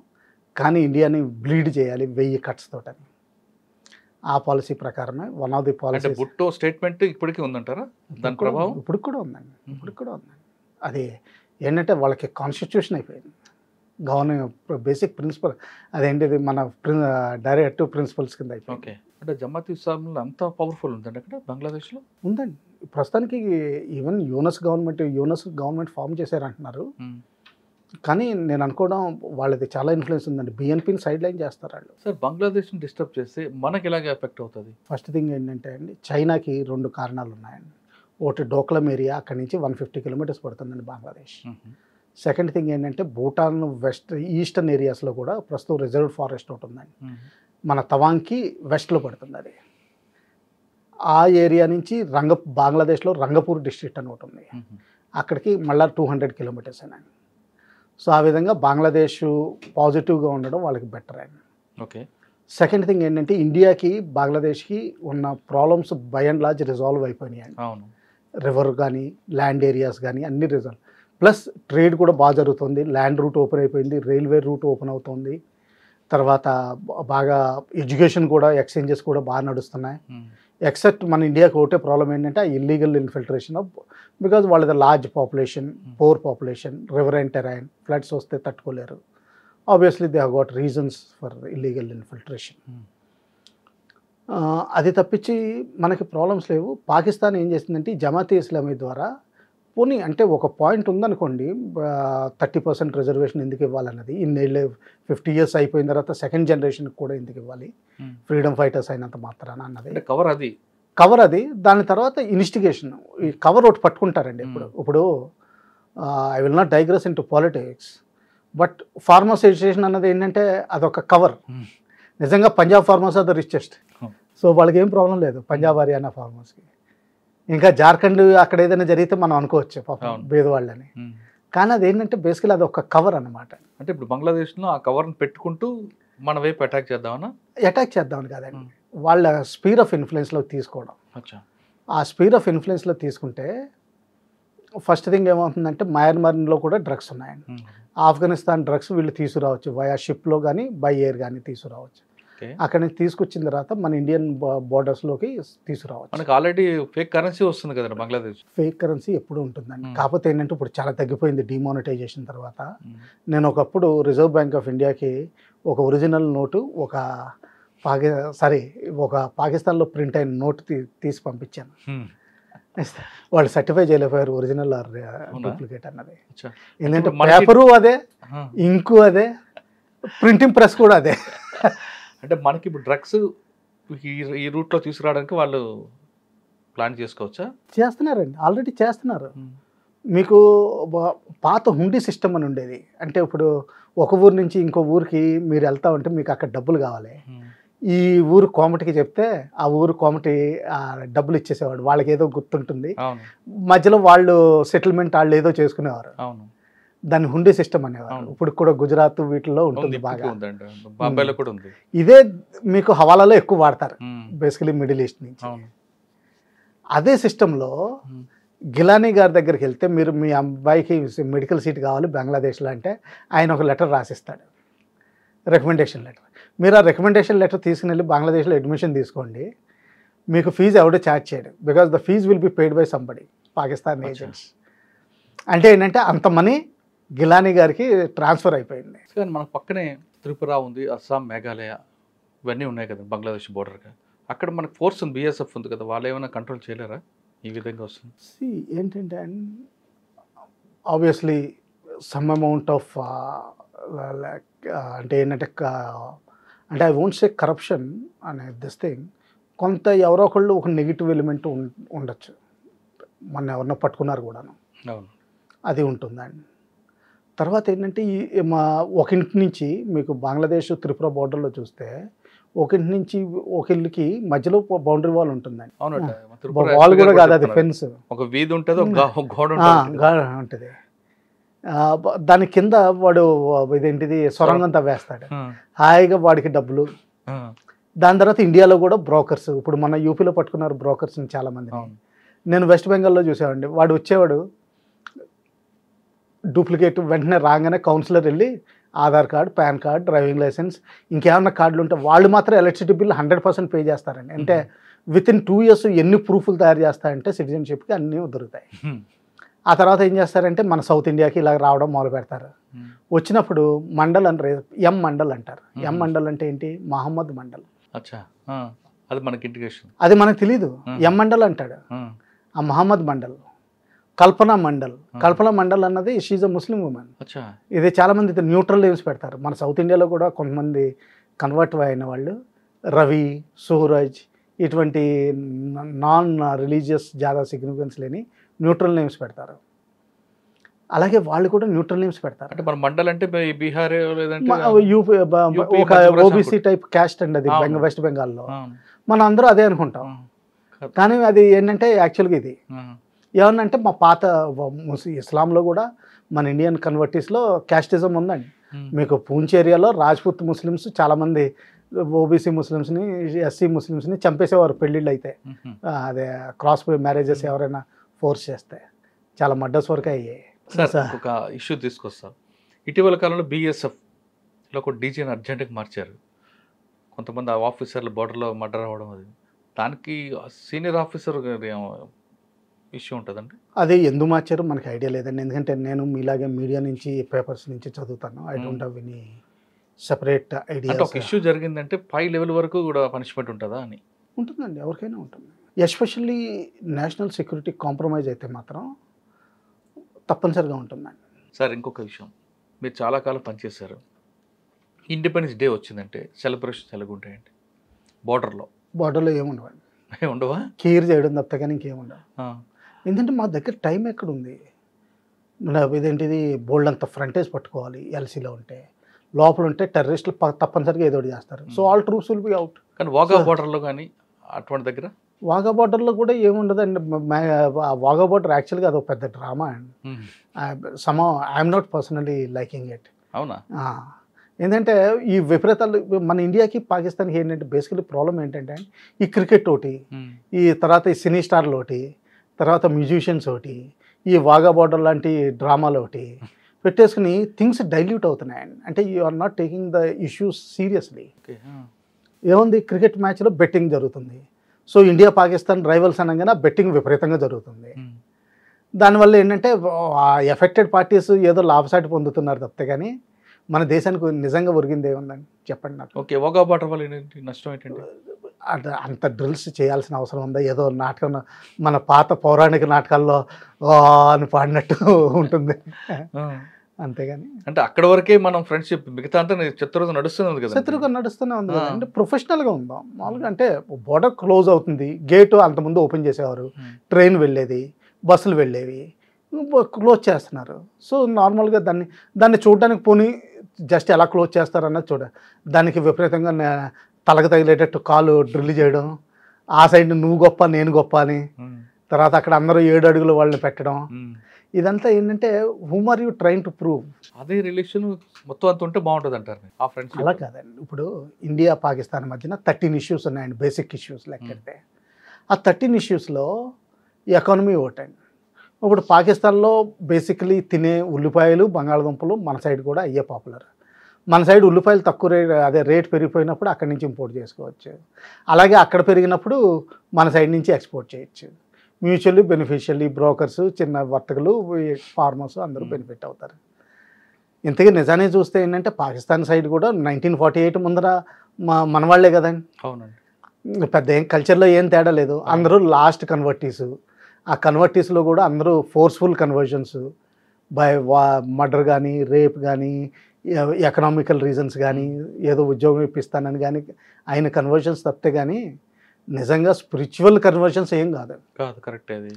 కానీ ఇండియాని బ్లీడ్ చేయాలి వెయ్యి కట్స్ తోటని ఆ పాలసీ ప్రకారమే one of the policy Bhutto statement ఇప్పటికీ ఉందంటారా దాని ప్రభావం ఇప్పుడు కూడా ఉందండి ఇప్పుడు కూడా ఉందండి అది ఏంటంటే వాళ్ళకి కాన్స్టిట్యూషన్ అయిపోయింది గవర్నమెంట్ బేసిక్ ప్రిన్సిపల్ అదేంటిది మన డైరెక్టివ్ ప్రిన్సిపల్స్ కింద ఓకే అంటే జమాత్ ఇస్లాంలో అంత పవర్ఫుల్ ఉందండి అక్కడ బంగ్లాదేశ్లో ఉందండి ప్రస్తుతానికి even Yunus government Yunus government form చేశారంటున్నారు కానీ నేను అనుకోవడం వాళ్ళది చాలా ఇన్ఫ్లుయెన్స్ ఉందండి బిఎన్పిని సైడ్ లైన్ చేస్తారు వాళ్ళు సార్ బంగ్లాదేశ్ని డిస్టర్బ్ చేస్తే మనకి ఎలాగే ఎఫెక్ట్ అవుతుంది ఫస్ట్ థింగ్ ఏంటంటే అండి చైనాకి రెండు కారణాలు ఉన్నాయండి ఒకటి డోక్లం ఏరియా అక్కడి నుంచి వన్ ఫిఫ్టీ కిలోమీటర్స్ పడుతుందండి బంగ్లాదేశ్ సెకండ్ థింగ్ ఏంటంటే భూటాన్ వెస్ట్ ఈస్టర్న్ ఏరియాస్లో కూడా ప్రస్తుతం రిజర్వ్డ్ ఫారెస్ట్ ఒకటి ఉందండి మన తవాంగ్కి వెస్ట్లో పడుతుంది అది ఆ ఏరియా నుంచి రంగ బంగ్లాదేశ్లో రంగపూర్ డిస్ట్రిక్ట్ అని ఒకటి ఉంది అక్కడికి మళ్ళీ టూ హండ్రెడ్ కిలోమీటర్స్ అండి సో ఆ విధంగా బంగ్లాదేశ్ పాజిటివ్గా ఉండడం వాళ్ళకి బెటర్ అండి ఓకే సెకండ్ థింగ్ ఏంటంటే ఇండియాకి బంగ్లాదేశ్కి ఉన్న problems by and large resolve అయిపోయినాయి అండి రివర్ కానీ ల్యాండ్ ఏరియాస్ కానీ అన్ని రిజాల్వ్ ప్లస్ ట్రేడ్ కూడా బాగా జరుగుతుంది ల్యాండ్ రూట్ ఓపెన్ అయిపోయింది రైల్వే రూట్ ఓపెన్ అవుతుంది తర్వాత బాగా ఎడ్యుకేషన్ కూడా ఎక్స్చేంజెస్ కూడా బాగా నడుస్తున్నాయి ఎక్సెప్ట్ మన ఇండియాకి ఒకటే ప్రాబ్లం ఏంటంటే ఆ ఇల్లీగల్ ఇన్ఫిల్ట్రేషన్ ఆఫ్ బికాజ్ వాళ్ళది large population poor population river and terrain floods వస్తే తట్టుకోలేరు obviously they had reasons for illegal infiltration అది తప్పించి మనకి ప్రాబ్లమ్స్ లేవు పాకిస్తాన్ ఏం చేసిందంటే జమాతీ ఇస్లామీ ద్వారా పోనీ అంటే ఒక పాయింట్ ఉందనుకోండి థర్టీ పర్సెంట్ రిజర్వేషన్ ఎందుకు ఇవ్వాలన్నది ఇన్నేళ్ళు ఫిఫ్టీ ఇయర్స్ అయిపోయిన తర్వాత సెకండ్ జనరేషన్కి కూడా ఎందుకు ఇవ్వాలి ఫ్రీడమ్ ఫైటర్స్ అయినంత మాత్రాన అన్నది కవర్ అది కవర్ అది దాని తర్వాత ఇన్వెస్టిగేషన్ ఈ కవర్ ఒకటి పట్టుకుంటారండి ఇప్పుడు ఇప్పుడు I will not digress into politics but farmers education అన్నది ఏంటంటే అదొక కవర్ నిజంగా Punjab farmers are the richest so వాళ్ళకి ఏం ప్రాబ్లం లేదు పంజాబ్ హర్యానా ఫార్మర్స్కి ఇంకా జార్ఖండ్ అక్కడ ఏదైనా జరిగితే మనం అనుకోవచ్చు పాపం బేదవాళ్ళని కానీ అది ఏంటంటే బేసికల్ అది ఒక కవర్ అనమాట అంటే ఇప్పుడు బంగ్లాదేశ్లో ఆ కవర్ని పెట్టుకుంటూ మన వైపు అటాక్ చేద్దామన్నా అటాక్ చేద్దామని కాదండి వాళ్ళ స్పీడ్ ఆఫ్ ఇన్ఫ్లుయెన్స్లో తీసుకోవడం ఆ స్పీడ్ ఆఫ్ ఇన్ఫ్లుయెన్స్లో తీసుకుంటే ఫస్ట్ థింగ్ ఏమవుతుందంటే మయన్మార్లో కూడా డ్రగ్స్ ఉన్నాయండి ఆఫ్ఘనిస్తాన్ డ్రగ్స్ వీళ్ళు తీసుకురావచ్చు వయా షిప్లో కానీ బై ఎయిర్ కానీ తీసుకురావచ్చు అక్కడ నుంచి తీసుకొచ్చిన తర్వాత మన ఇండియన్ లోకి తీసుకురావచ్చు మనకి ఆల్రెడీ ఫేక్ కరెన్సీ వస్తుంది కదా బంగ్లాదేశ్ ఫేక్ కరెన్సీ ఎప్పుడు ఉంటుందండి కాకపోతే ఏంటంటే ఇప్పుడు చాలా తగ్గిపోయింది డిమానిటైజేషన్ తర్వాత నేను ఒకప్పుడు రిజర్వ్ బ్యాంక్ ఆఫ్ ఇండియాకి ఒక ఒరిజినల్ నోటు ఒక పాకి సారీ ఒక పాకిస్తాన్లో ప్రింట్ అయిన నోట్ తీసి పంపించాను వాళ్ళు సర్టిఫై చేయలేకపోయారు ఒరిజినల్ ఆర్ డూప్లికేట్ అన్నది ఎందుకంటే పేపరు అదే ఇంకు అదే ప్రింటింగ్ ప్రెస్ కూడా అదే అంటే మనకి ఇప్పుడు డ్రగ్స్ ఈ రూట్లో తీసుకురావడానికి వాళ్ళు ప్లాన్ చేసుకోవచ్చా చేస్తున్నారండి ఆల్రెడీ చేస్తున్నారు hmm. మీకు పాత హుండీ సిస్టమ్ అని ఉండేది అంటే ఇప్పుడు ఒక ఊరు నుంచి ఇంకో ఊరికి మీరు వెళ్తా ఉంటే మీకు అక్కడ డబ్బులు కావాలి hmm. ఈ ఊరు కోమటికి చెప్తే ఆ ఊరు కోమటి డబ్బులు ఇచ్చేసేవాడు వాళ్ళకి ఏదో గుర్తుంటుంది మధ్యలో వాళ్ళు సెటిల్మెంట్ వాళ్ళు ఏదో చేసుకునేవారు అవును దాన్ని హుండీ సిస్టమ్ అనేవారు ఇప్పుడు కూడా గుజరాత్ వీటిలో ఉంటుంది బాగా ఇదే మీకు హవాలాలో ఎక్కువ వాడతారు బేసికలీ మిడిల్ ఈస్ట్ నుంచి అదే సిస్టంలో గిలానీ గారి దగ్గరికి వెళ్తే మీరు మీ అబ్బాయికి మెడికల్ సీట్ కావాలి బంగ్లాదేశ్లో అంటే ఆయన ఒక లెటర్ రాసిస్తాడు రికమెండేషన్ లెటర్ మీరు ఆ రికమెండేషన్ లెటర్ తీసుకుని వెళ్ళి బంగ్లాదేశ్లో అడ్మిషన్ తీసుకోండి మీకు ఫీజు ఎవడో ఛార్జ్ చేయడు because the fees will be paid by somebody Pakistan agents అంటే ఏంటంటే అంత మనీ గిలానీ గారికి ట్రాన్స్ఫర్ అయిపోయింది కానీ మన పక్కనే త్రిపుర ఉంది అస్సాం మేఘాలయ ఇవన్నీ ఉన్నాయి కదా బంగ్లాదేశ్ బోర్డర్గా అక్కడ మనకు ఫోర్స్ ఉంది బీఎస్ఎఫ్ ఉంది కదా వాళ్ళు ఏమైనా కంట్రోల్ చేయలేరా ఈ విధంగా వస్తుంది సి ఏంటంటే and obviously some amount of అంటే ఏంటంటే అంటే ఐ వోంట్ సే కరప్షన్ అనే దిస్ థింగ్ కొంత ఎవరో ఒకళ్ళు ఒక నెగిటివ్ ఎలిమెంట్ ఉండొచ్చు మొన్న ఎవరినో పట్టుకున్నారు కూడాను అవును అది ఉంటుందండి తర్వాత ఏంటంటే ఈ మా ఒకటి నుంచి మీకు బంగ్లాదేశ్ త్రిపుర బోర్డర్లో చూస్తే ఒకటి నుంచి ఒకళ్ళకి మధ్యలో బౌండరీ వాల్ ఉంటుందండి వాల్ కూడా కాదు అది ఫెన్స్ ఒక వీధి ఉంటుంది ఉంటుంది దాని కింద వాడు ఇదేంటిది సొరంగంతా వేస్తాడు హాయిగా వాడికి డబ్బులు దాని తర్వాత ఇండియాలో కూడా బ్రోకర్స్ ఇప్పుడు మన యూపీలో పట్టుకున్నారు బ్రోకర్స్ని చాలామంది నేను వెస్ట్ బెంగాల్లో చూసేవాడిని వాడు వచ్చేవాడు డూప్లికేట్ వెంటనే రాగానే కౌన్సిలర్ వెళ్ళి Aadhaar card PAN card driving licence ఇంకేమన్నా కార్డులు ఉంటే వాళ్ళు మాత్రం electricity bill hundred percent pay చేస్తారండి అంటే విత్ ఇన్ టూ ఇయర్స్ ఎన్ని ప్రూఫ్లు తయారు చేస్తారంటే సిటిజన్షిప్కి అన్నీ దొరుకుతాయి ఆ తర్వాత ఏం చేస్తారంటే మన సౌత్ ఇండియాకి ఇలా రావడం మొదలు పెడతారు వచ్చినప్పుడు మండల్ అని ఎం మండల్ అంటారు ఎం మండల్ అంటే ఏంటి మహమ్మద్ మండల్ అది మనకి అది మనకు తెలియదు ఎం మండల్ అంటాడు ఆ మహమ్మద్ మండల్ కల్పన మండల్ కల్పన మండల్ అన్నది షీజ్ అ ముస్లిం ఉమెన్ ఇది మంది న్యూట్రల్ నేమ్స్ పెడతారు మన సౌత్ ఇండియాలో కూడా కొంతమంది కన్వర్ట్ అయిన వాళ్ళు రవి సూరజ్ ఇటువంటి నాన్ రిలీజియస్ జాదా సిగ్నిఫికెన్స్ లేని న్యూట్రల్ నేమ్స్ పెడతారు అలాగే వాళ్ళు కూడా న్యూట్రల్ నేమ్స్ పెడతారు అంటే మన మండల్ అంటే బీహార్ ఓబీసీ టైప్ క్యాస్ట్ అండి అది వెస్ట్ బెంగాల్లో మనం అందరూ అదే అనుకుంటాం కానీ అది ఏంటంటే యాక్చువల్గా ఇది ఏమన్నంటే మా పాత ఇస్లాంలో కూడా మన ఇండియన్ కన్వర్టీస్లో క్యాస్టిజం ఉందండి మీకు పూంచ్ ఏరియాలో రాజ్పుత్ ముస్లిమ్స్ చాలామంది ఓబీసీ ముస్లిమ్స్ని ఎస్సీ ముస్లిమ్స్ని చంపేసేవారు పెళ్ళిళ్ళు అయితే అదే క్రాస్ మ్యారేజెస్ ఎవరైనా ఫోర్స్ చేస్తే చాలా మడ్డస్ వరకు అయ్యాయి సార్ ఒక ఇష్యూ తీసుకొస్తా ఇటీవల కాలంలో బీఎస్ఎఫ్లో ఒక డీజీని అర్జెంటుగా మార్చారు కొంతమంది ఆఫీసర్లు బోర్డర్లో మర్డర్ అవ్వడం అది దానికి సీనియర్ ఆఫీసర్ ఇష్యూ ఉంటుందండి అదే ఎందుకు మార్చారు మనకి ఐడియా లేదండి ఎందుకంటే నేను మీలాగే మీడియా నుంచి పేపర్స్ నుంచి చదువుతాను I don't have any separate idea ఒక ఇష్యూ జరిగిందంటే పై లెవెల్ వరకు కూడా పనిష్మెంట్ ఉంటుందా అని ఉంటుందండి ఎవరికైనా ఉంటుంది ఎస్పెషల్లీ నేషనల్ సెక్యూరిటీ కాంప్రమైజ్ అయితే మాత్రం తప్పనిసరిగా ఉంటుందండి సార్ ఇంకొక విషయం మీరు చాలా కాలం పనిచేశారు ఇండిపెండెన్స్ డే వచ్చిందంటే సెలబ్రేషన్స్ ఉంటాయండి బార్డర్లో బార్డర్లో ఏముండవండి ఉండవా కీర్ చేయడం తప్ప కానీ ఇంకేముండవు ఎందుకంటే మా దగ్గర టైం ఎక్కడుంది ఇదేంటిది బోల్డ్ అంత ఫ్రంటేజ్ పట్టుకోవాలి ఎల్సీలో ఉంటే లోపల ఉంటే టెర్రరిస్టులు తప్పనిసరిగా ఏదో చేస్తారు so all troops will be out కానీ వాగా బోర్డర్లో కానీ అటువంటి దగ్గర వాగా బార్డర్లో కూడా ఏముండదు అండి వాగా బార్డర్ యాక్చువల్గా అదొక పెద్ద డ్రామా అండ్ సమ I'm not personally liking it అవునా ఏంటంటే ఈ విపరీతాలు మన ఇండియాకి పాకిస్తాన్కి ఏంటంటే బేసికలీ ప్రాబ్లం ఏంటంటే ఈ క్రికెట్ ఒకటి hmm. ఈ తర్వాత ఈ సినీ స్టార్లు ఒకటి తర్వాత మ్యూజిషియన్స్ ఒకటి ఈ వాగా బార్డర్ లాంటి డ్రామాలు ఒకటి పెట్టేసుకుని థింగ్స్ డైల్యూట్ అవుతున్నాయండి అంటే you are not taking the issues seriously ఏముంది క్రికెట్ మ్యాచ్లో బెట్టింగ్ జరుగుతుంది సో ఇండియా పాకిస్తాన్ రైవల్స్ అనగానే బెట్టింగ్ విపరీతంగా జరుగుతుంది hmm. దానివల్ల ఏంటంటే ఎఫెక్టెడ్ పార్టీస్ ఏదో లాభసాటి పొందుతున్నారు తప్పితే కానీ మన దేశానికి నిజంగా ఒరిగింది ఏముందని చెప్పండి నాకు ఓకే వాగా బాటర్ వల్ల నష్టం ఏంటంటే అంత డ్రిల్స్ చేయాల్సిన అవసరం ఉందా ఏదో నాటకం మన పాత పౌరాణిక నాటకాల్లో అని పాడినట్టు ఉంటుంది అంతేగాని అంటే అక్కడ వరకే మనం ఫ్రెండ్షిప్ మిగతా అంతా శత్రుగా నడుస్తూనే ఉంది కదా నడుస్తూనే ఉంది అంటే ప్రొఫెషనల్గా ఉందాం మామూలుగా అంటే బోర్డర్ క్లోజ్ అవుతుంది గేటు అంతకుముందు ఓపెన్ చేసేవారు ట్రైన్ వెళ్ళేది బస్సులు వెళ్ళేవి క్లోజ్ చేస్తున్నారు సో నార్మల్గా దాన్ని దాన్ని చూడడానికి పోనీ జస్ట్ ఎలా క్లోజ్ చేస్తారన్నది చూడ దానికి విపరీతంగా తలకు తగిలేటట్టు కాలు డ్రిల్ చేయడం ఆ సైడ్ నువ్వు గొప్ప నేను గొప్ప అని తర్వాత అక్కడ అందరూ ఏడు అడుగులు వాళ్ళని పెట్టడం ఇదంతా ఏంటంటే whom are you train to prove అదే రిలేషన్ మొత్తం అంత ఉంటే బాగుంటుంది అంటారు ఆ ఫ్రెండ్స్ అలా కాదండి ఇప్పుడు ఇండియా పాకిస్తాన్ మధ్యన థర్టీన్ ఇష్యూస్ ఉన్నాయండి బేసిక్ ఇష్యూస్ లెక్కడితే ఆ థర్టీన్ ఇష్యూస్లో ఎకానమీ ఒకటండి ఇప్పుడు పాకిస్తాన్లో బేసిక్లీ తినే ఉల్లిపాయలు బంగాళదుంపలు మన సైడ్ కూడా అయ్యే పాపులర్ మన సైడ్ ఉల్లిపాయలు తక్కువ రేట్ అదే రేట్ పెరిగిపోయినప్పుడు అక్కడి నుంచి ఇంపోర్ట్ చేసుకోవచ్చు అలాగే అక్కడ పెరిగినప్పుడు మన సైడ్ నుంచి ఎక్స్పోర్ట్ చేయొచ్చు మ్యూచువల్లీ బెనిఫిషియల్ ఈ బ్రోకర్స్ చిన్న వర్తకులు ఫార్మర్స్ అందరూ బెనిఫిట్ అవుతారు ఇంతకీ నిజాన్ని చూస్తే ఏంటంటే పాకిస్తాన్ సైడ్ కూడా నైన్టీన్ ఫార్టీ ఎయిట్ ముందర మా మనవాళ్లే కదండి అవునండి పెద్ద ఏం కల్చర్లో ఏం తేడా లేదు అందరూ లాస్ట్ కన్వర్టీస్ ఆ కన్వర్టీస్లో కూడా అందరూ ఫోర్స్ఫుల్ కన్వర్జన్స్ బై వా మర్డర్ కానీ రేప్ కానీ ఎకనామికల్ రీజన్స్ కానీ ఏదో ఉద్యోగం ఇప్పిస్తానని కానీ ఆయన కన్వర్షన్స్ తప్పితే కానీ నిజంగా స్పిరిచువల్ కన్వర్షన్స్ ఏం కాదు కాదు కరెక్ట్ అది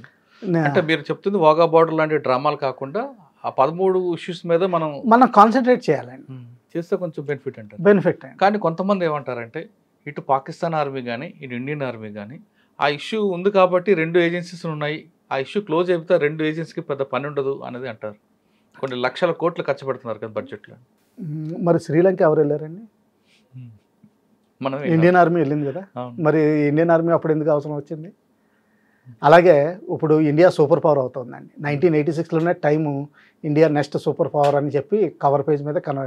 అంటే మీరు చెప్తుంది వాగా బార్డర్ లాంటి డ్రామాలు కాకుండా ఆ పదమూడు ఇష్యూస్ మీద మనం మనం కాన్సన్ట్రేట్ చేయాలండి చేస్తే కొంచెం బెనిఫిట్ అంటే బెనిఫిట్ కానీ కొంతమంది ఏమంటారంటే ఇటు పాకిస్తాన్ ఆర్మీ కానీ ఇటు ఇండియన్ ఆర్మీ కానీ ఆ ఇష్యూ ఉంది కాబట్టి రెండు ఏజెన్సీస్ ఉన్నాయి ఆ ఇష్యూ క్లోజ్ అయిపోతే రెండు ఏజెన్సీకి పెద్ద పని ఉండదు అనేది అంటారు కొన్ని లక్షల కోట్లు ఖర్చు పెడుతున్నారు కదా బడ్జెట్లో మరి శ్రీలంక ఎవరు వెళ్ళారండి మనం ఇండియన్ ఆర్మీ వెళ్ళింది కదా మరి ఇండియన్ ఆర్మీ అప్పుడు ఎందుకు అవసరం వచ్చింది అలాగే ఇప్పుడు ఇండియా సూపర్ పవర్ అవుతుందండి నైన్టీన్ ఎయిటీ సిక్స్లోనే time India next super power అని చెప్పి కవర్ పేజ్ మీద కన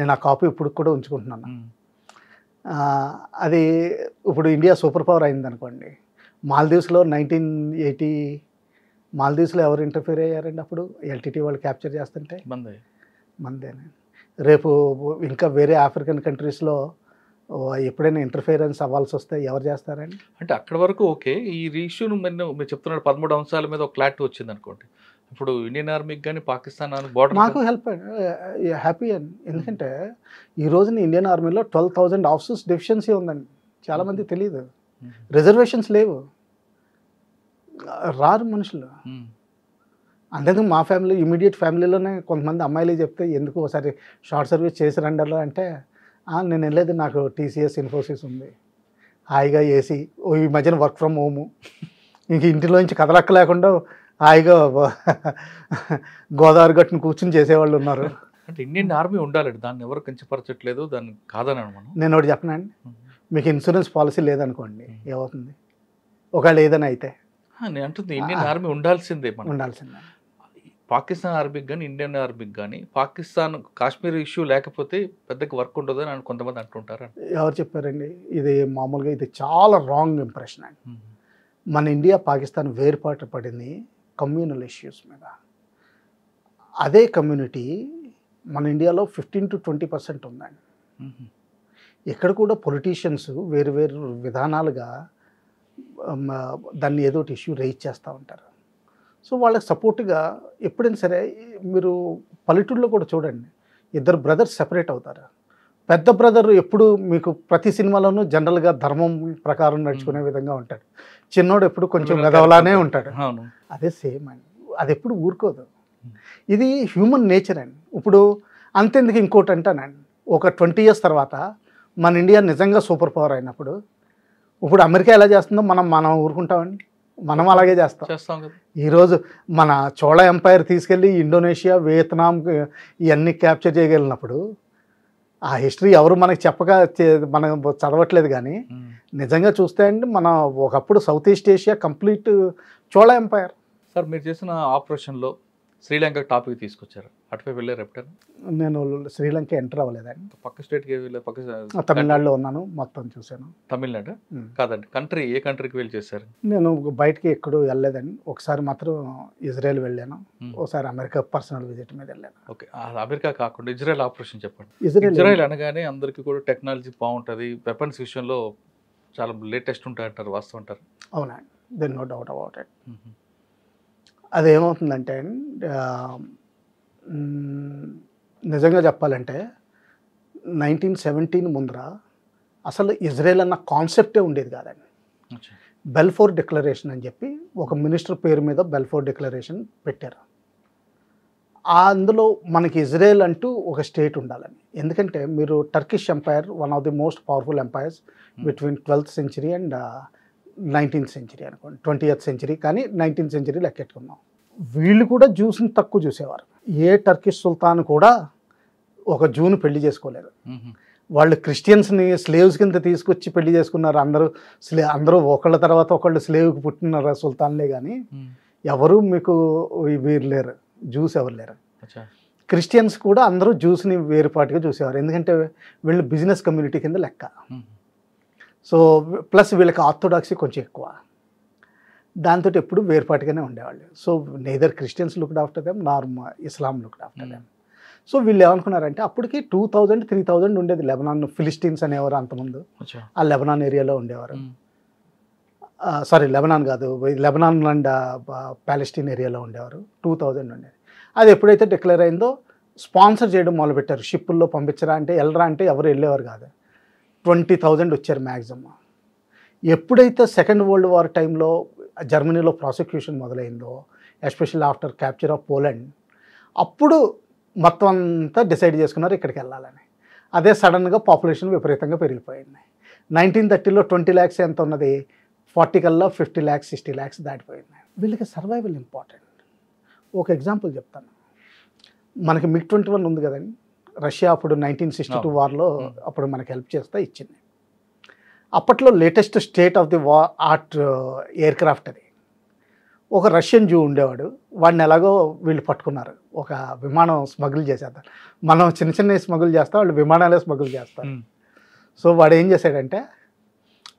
నేను ఆ కాపీ ఇప్పుడు కూడా ఉంచుకుంటున్నాను అది ఇప్పుడు ఇండియా సూపర్ పవర్ అయిందనుకోండి మాల్దీవ్స్లో నైన్టీన్ ఎయిటీ మాల్దీవ్స్లో ఎవరు ఇంటర్ఫీర్ అయ్యారండి అప్పుడు ఎల్టీటీ వాళ్ళు క్యాప్చర్ చేస్తుంటే మందే మందేనండి రేపు ఇంకా వేరే ఆఫ్రికన్ కంట్రీస్లో ఎప్పుడైనా ఇంటర్ఫీరెన్స్ అవ్వాల్సి వస్తే ఎవరు చేస్తారండి అంటే అక్కడ వరకు ఓకే ఈ ఇష్యూను మీరు మీరు చెప్తున్నాడు పదమూడు అంశాల మీద ఒక క్లారిటీ వచ్చింది అనుకోండి ఇప్పుడు ఇండియన్ ఆర్మీకి కానీ పాకిస్తాన్ ఆర్మీ బార్డర్ మాకు హెల్ప్ హ్యాపీ అండి ఎందుకంటే ఈ రోజున ఇండియన్ ఆర్మీలో ట్వెల్వ్ థౌజండ్ ఆఫీసర్స్ డెఫిషియన్సీ ఉందండి చాలామంది తెలియదు రిజర్వేషన్స్ లేవు రారు మనుషులు అందరికీ మా ఫ్యామిలీ ఇమీడియట్ ఫ్యామిలీలోనే కొంతమంది అమ్మాయిలు చెప్తే ఎందుకు ఒకసారి షార్ట్ సర్వీస్ చేసి రండలో అంటే నేను వెళ్ళేది నాకు టీసీఎస్ ఇన్ఫోసిస్ ఉంది హాయిగా ఏసీ ఈ మధ్యన వర్క్ ఫ్రమ్ హోము ఇంక ఇంటిలోంచి కదలక్క లేకుండా హాయిగా గోదావరి గట్టును కూర్చుని చేసేవాళ్ళు ఉన్నారు అంటే ఇండియన్ ఆర్మీ ఉండాలండి దాన్ని ఎవరు కించపరచట్లేదు దాన్ని కాదని అనమాట నేను ఒకటి చెప్పనండి మీకు ఇన్సూరెన్స్ పాలసీ లేదనుకోండి ఏమవుతుంది ఒకవేళ ఏదైనా అయితే అంటుంది ఇండియన్ ఆర్మీ ఉండాల్సిందే ఉండాల్సిందే పాకిస్తాన్ ఆర్మీకి కానీ ఇండియన్ ఆర్మీకి కానీ పాకిస్తాన్ కాశ్మీర్ ఇష్యూ లేకపోతే పెద్దకి వర్క్ ఉండదు అని కొంతమంది అంటుంటారు ఎవరు చెప్పారండి ఇది మామూలుగా ఇది చాలా రాంగ్ ఇంప్రెషన్ అండి మన ఇండియా పాకిస్తాన్ వేరుపాటు పడింది కమ్యూనల్ ఇష్యూస్ మీద అదే కమ్యూనిటీ మన ఇండియాలో ఫిఫ్టీన్ టు ట్వంటీ పర్సెంట్ ఉందండి ఇక్కడ కూడా పొలిటీషియన్స్ వేరు వేరు విధానాలుగా దాన్ని ఏదో ఇష్యూ రేజ్ చేస్తూ ఉంటారు సో వాళ్ళకి సపోర్ట్గా ఎప్పుడైనా సరే మీరు పల్లెటూరులో కూడా చూడండి ఇద్దరు బ్రదర్స్ సెపరేట్ అవుతారు పెద్ద బ్రదర్ ఎప్పుడు మీకు ప్రతి సినిమాలోనూ జనరల్గా ధర్మం ప్రకారం నడుచుకునే విధంగా ఉంటాడు చిన్నోడు ఎప్పుడు కొంచెం గదవలానే ఉంటాడు అదే సేమ్ అండి అది ఎప్పుడు ఊరుకోదు ఇది హ్యూమన్ నేచర్ అండి ఇప్పుడు అంతెందుకు ఇంకోటి అంటానండి ఒక ట్వంటీ ఇయర్స్ తర్వాత మన ఇండియా నిజంగా సూపర్ పవర్ అయినప్పుడు ఇప్పుడు అమెరికా ఎలా చేస్తుందో మనం మనం ఊరుకుంటామండి మనం అలాగే చేస్తాం చేస్తాం ఈరోజు మన చోళ ఎంపైర్ తీసుకెళ్ళి ఇండోనేషియా వియత్నాం ఇవన్నీ క్యాప్చర్ చేయగలిగినప్పుడు ఆ హిస్టరీ ఎవరు మనకి చెప్పక మనం చదవట్లేదు కానీ నిజంగా చూస్తే అండి మన ఒకప్పుడు south east Asia complete Chola empire sir మీరు చేసిన ఆపరేషన్లో శ్రీలంక టాపిక్ తీసుకొచ్చారు అటుపై వెళ్ళారు ఎప్పుడైనా నేను శ్రీలంక ఎంటర్ అవ్వలేదండి పక్క స్టేట్కి పక్క తమిళనాడులో ఉన్నాను మొత్తం చూశాను తమిళనాడు కాదండి కంట్రీ ఏ కంట్రీకి వెళ్ళి చేశారు నేను బయటకి ఎక్కడో వెళ్ళలేదండి ఒకసారి మాత్రం ఇజ్రాయెల్ వెళ్ళాను ఒకసారి అమెరికా పర్సనల్ విజిట్ మీద వెళ్ళాను ఓకే అమెరికా కాకుండా ఇజ్రాయెల్ ఆపరేషన్ చెప్పండి ఇజ్రాయెల్ ఇజ్రాయెల్ అనగానే అందరికీ కూడా టెక్నాలజీ బాగుంటుంది వెపన్స్ విషయంలో చాలా లేటెస్ట్ ఉంటాయంటారు వాస్తవం అంటారు అవునండి then no doubt about it అదేమవుతుందంటే నిజంగా చెప్పాలంటే నైన్టీన్ సెవెంటీన్ ముందర అసలు ఇజ్రాయెల్ అన్న కాన్సెప్టే ఉండేది కాదండి బెల్ఫోర్ డిక్లరేషన్ అని చెప్పి ఒక మినిస్టర్ పేరు మీద బెల్ఫోర్ డిక్లరేషన్ పెట్టారు అందులో మనకి ఇజ్రాయెల్ అంటూ ఒక స్టేట్ ఉండాలని ఎందుకంటే మీరు Turkish empire one of the most powerful empires between twelfth century and nineteenth century అనుకోండి ట్వంటీయత్ సెంచరీ కానీ నైన్టీన్త్ సెంచరీ లెక్కెట్టుకున్నాం వీళ్ళు కూడా జ్యూస్ని తక్కువ చూసేవారు ఏ టర్కిష్ సుల్తాన్ కూడా ఒక జూను పెళ్లి చేసుకోలేదు వాళ్ళు క్రిస్టియన్స్ని స్లేవ్స్ కింద తీసుకొచ్చి పెళ్లి చేసుకున్నారు అందరూ స్లే అందరూ ఒకళ్ళ తర్వాత ఒకళ్ళు స్లేవ్కి పుట్టినారు సుల్తాన్లే కానీ ఎవరు మీకు వీరు లేరు జ్యూస్ ఎవరు లేరు క్రిస్టియన్స్ కూడా అందరూ జ్యూస్ని వేరుపాటుగా చూసేవారు ఎందుకంటే వీళ్ళు బిజినెస్ కమ్యూనిటీ కింద లెక్క సో ప్లస్ వీళ్ళకి ఆర్థోడాక్సీ కొంచెం ఎక్కువ దాంతో ఎప్పుడు వేర్పాటుగానే ఉండేవాళ్ళు so neither Christians look after them nor Islam look after them so వీళ్ళు ఏమనుకున్నారంటే అప్పటికి టూ థౌజండ్ త్రీ థౌజండ్ ఉండేది లెబనాన్ ఫిలిస్టీన్స్ అనేవారు అంతకుముందు ఆ లెబనాన్ ఏరియాలో ఉండేవారు సారీ hmm. లెబనాన్ కాదు లెబనాన్ అండ్ ప్యాలెస్టీన్ ఏరియాలో ఉండేవారు టూ థౌజండ్ ఉండేది అది ఎప్పుడైతే డిక్లేర్ అయిందో స్పాన్సర్ చేయడం మొదలుపెట్టారు షిప్పుల్లో పంపించరా అంటే వెళ్ళరా అంటే ఎవరు వెళ్ళేవారు కాదు ట్వంటీ థౌజండ్ వచ్చారు మ్యాక్సిమం ఎప్పుడైతే సెకండ్ వరల్డ్ వార్ టైంలో జర్మనీలో ప్రాసిక్యూషన్ మొదలైందో especially after capture of Poland అప్పుడు మొత్తం అంతా డిసైడ్ చేసుకున్నారు ఇక్కడికి వెళ్ళాలని అదే సడన్గా పాపులేషన్ విపరీతంగా పెరిగిపోయింది నైన్టీన్ థర్టీలో ట్వంటీ ల్యాక్స్ ఎంత ఉన్నది ఫార్టీ కల్లా ఫిఫ్టీ ల్యాక్స్ సిక్స్టీ ల్యాక్స్ దాటిపోయింది వీళ్ళకి సర్వైవల్ ఇంపార్టెంట్ ఒక ఎగ్జాంపుల్ చెప్తాను మనకి మిగ్ ట్వంటీ వన్ ఉంది కదండి రష్యా అప్పుడు నైన్టీన్ సిక్స్టీ టూ వార్లో అప్పుడు మనకు హెల్ప్ చేస్తే ఇచ్చింది అప్పట్లో లేటెస్ట్ స్టేట్ ఆఫ్ ది వా ఆర్ట్ ఎయిర్ క్రాఫ్ట్ అది ఒక రష్యన్ జూ ఉండేవాడు వాడిని ఎలాగో వీళ్ళు పట్టుకున్నారు ఒక విమానం స్మగుల్ చేసేద్దాం మనం చిన్న చిన్న స్మగుల్ చేస్తాం వాళ్ళు విమానాలే స్మగుల్ చేస్తారు hmm. సో వాడు ఏం చేశాడంటే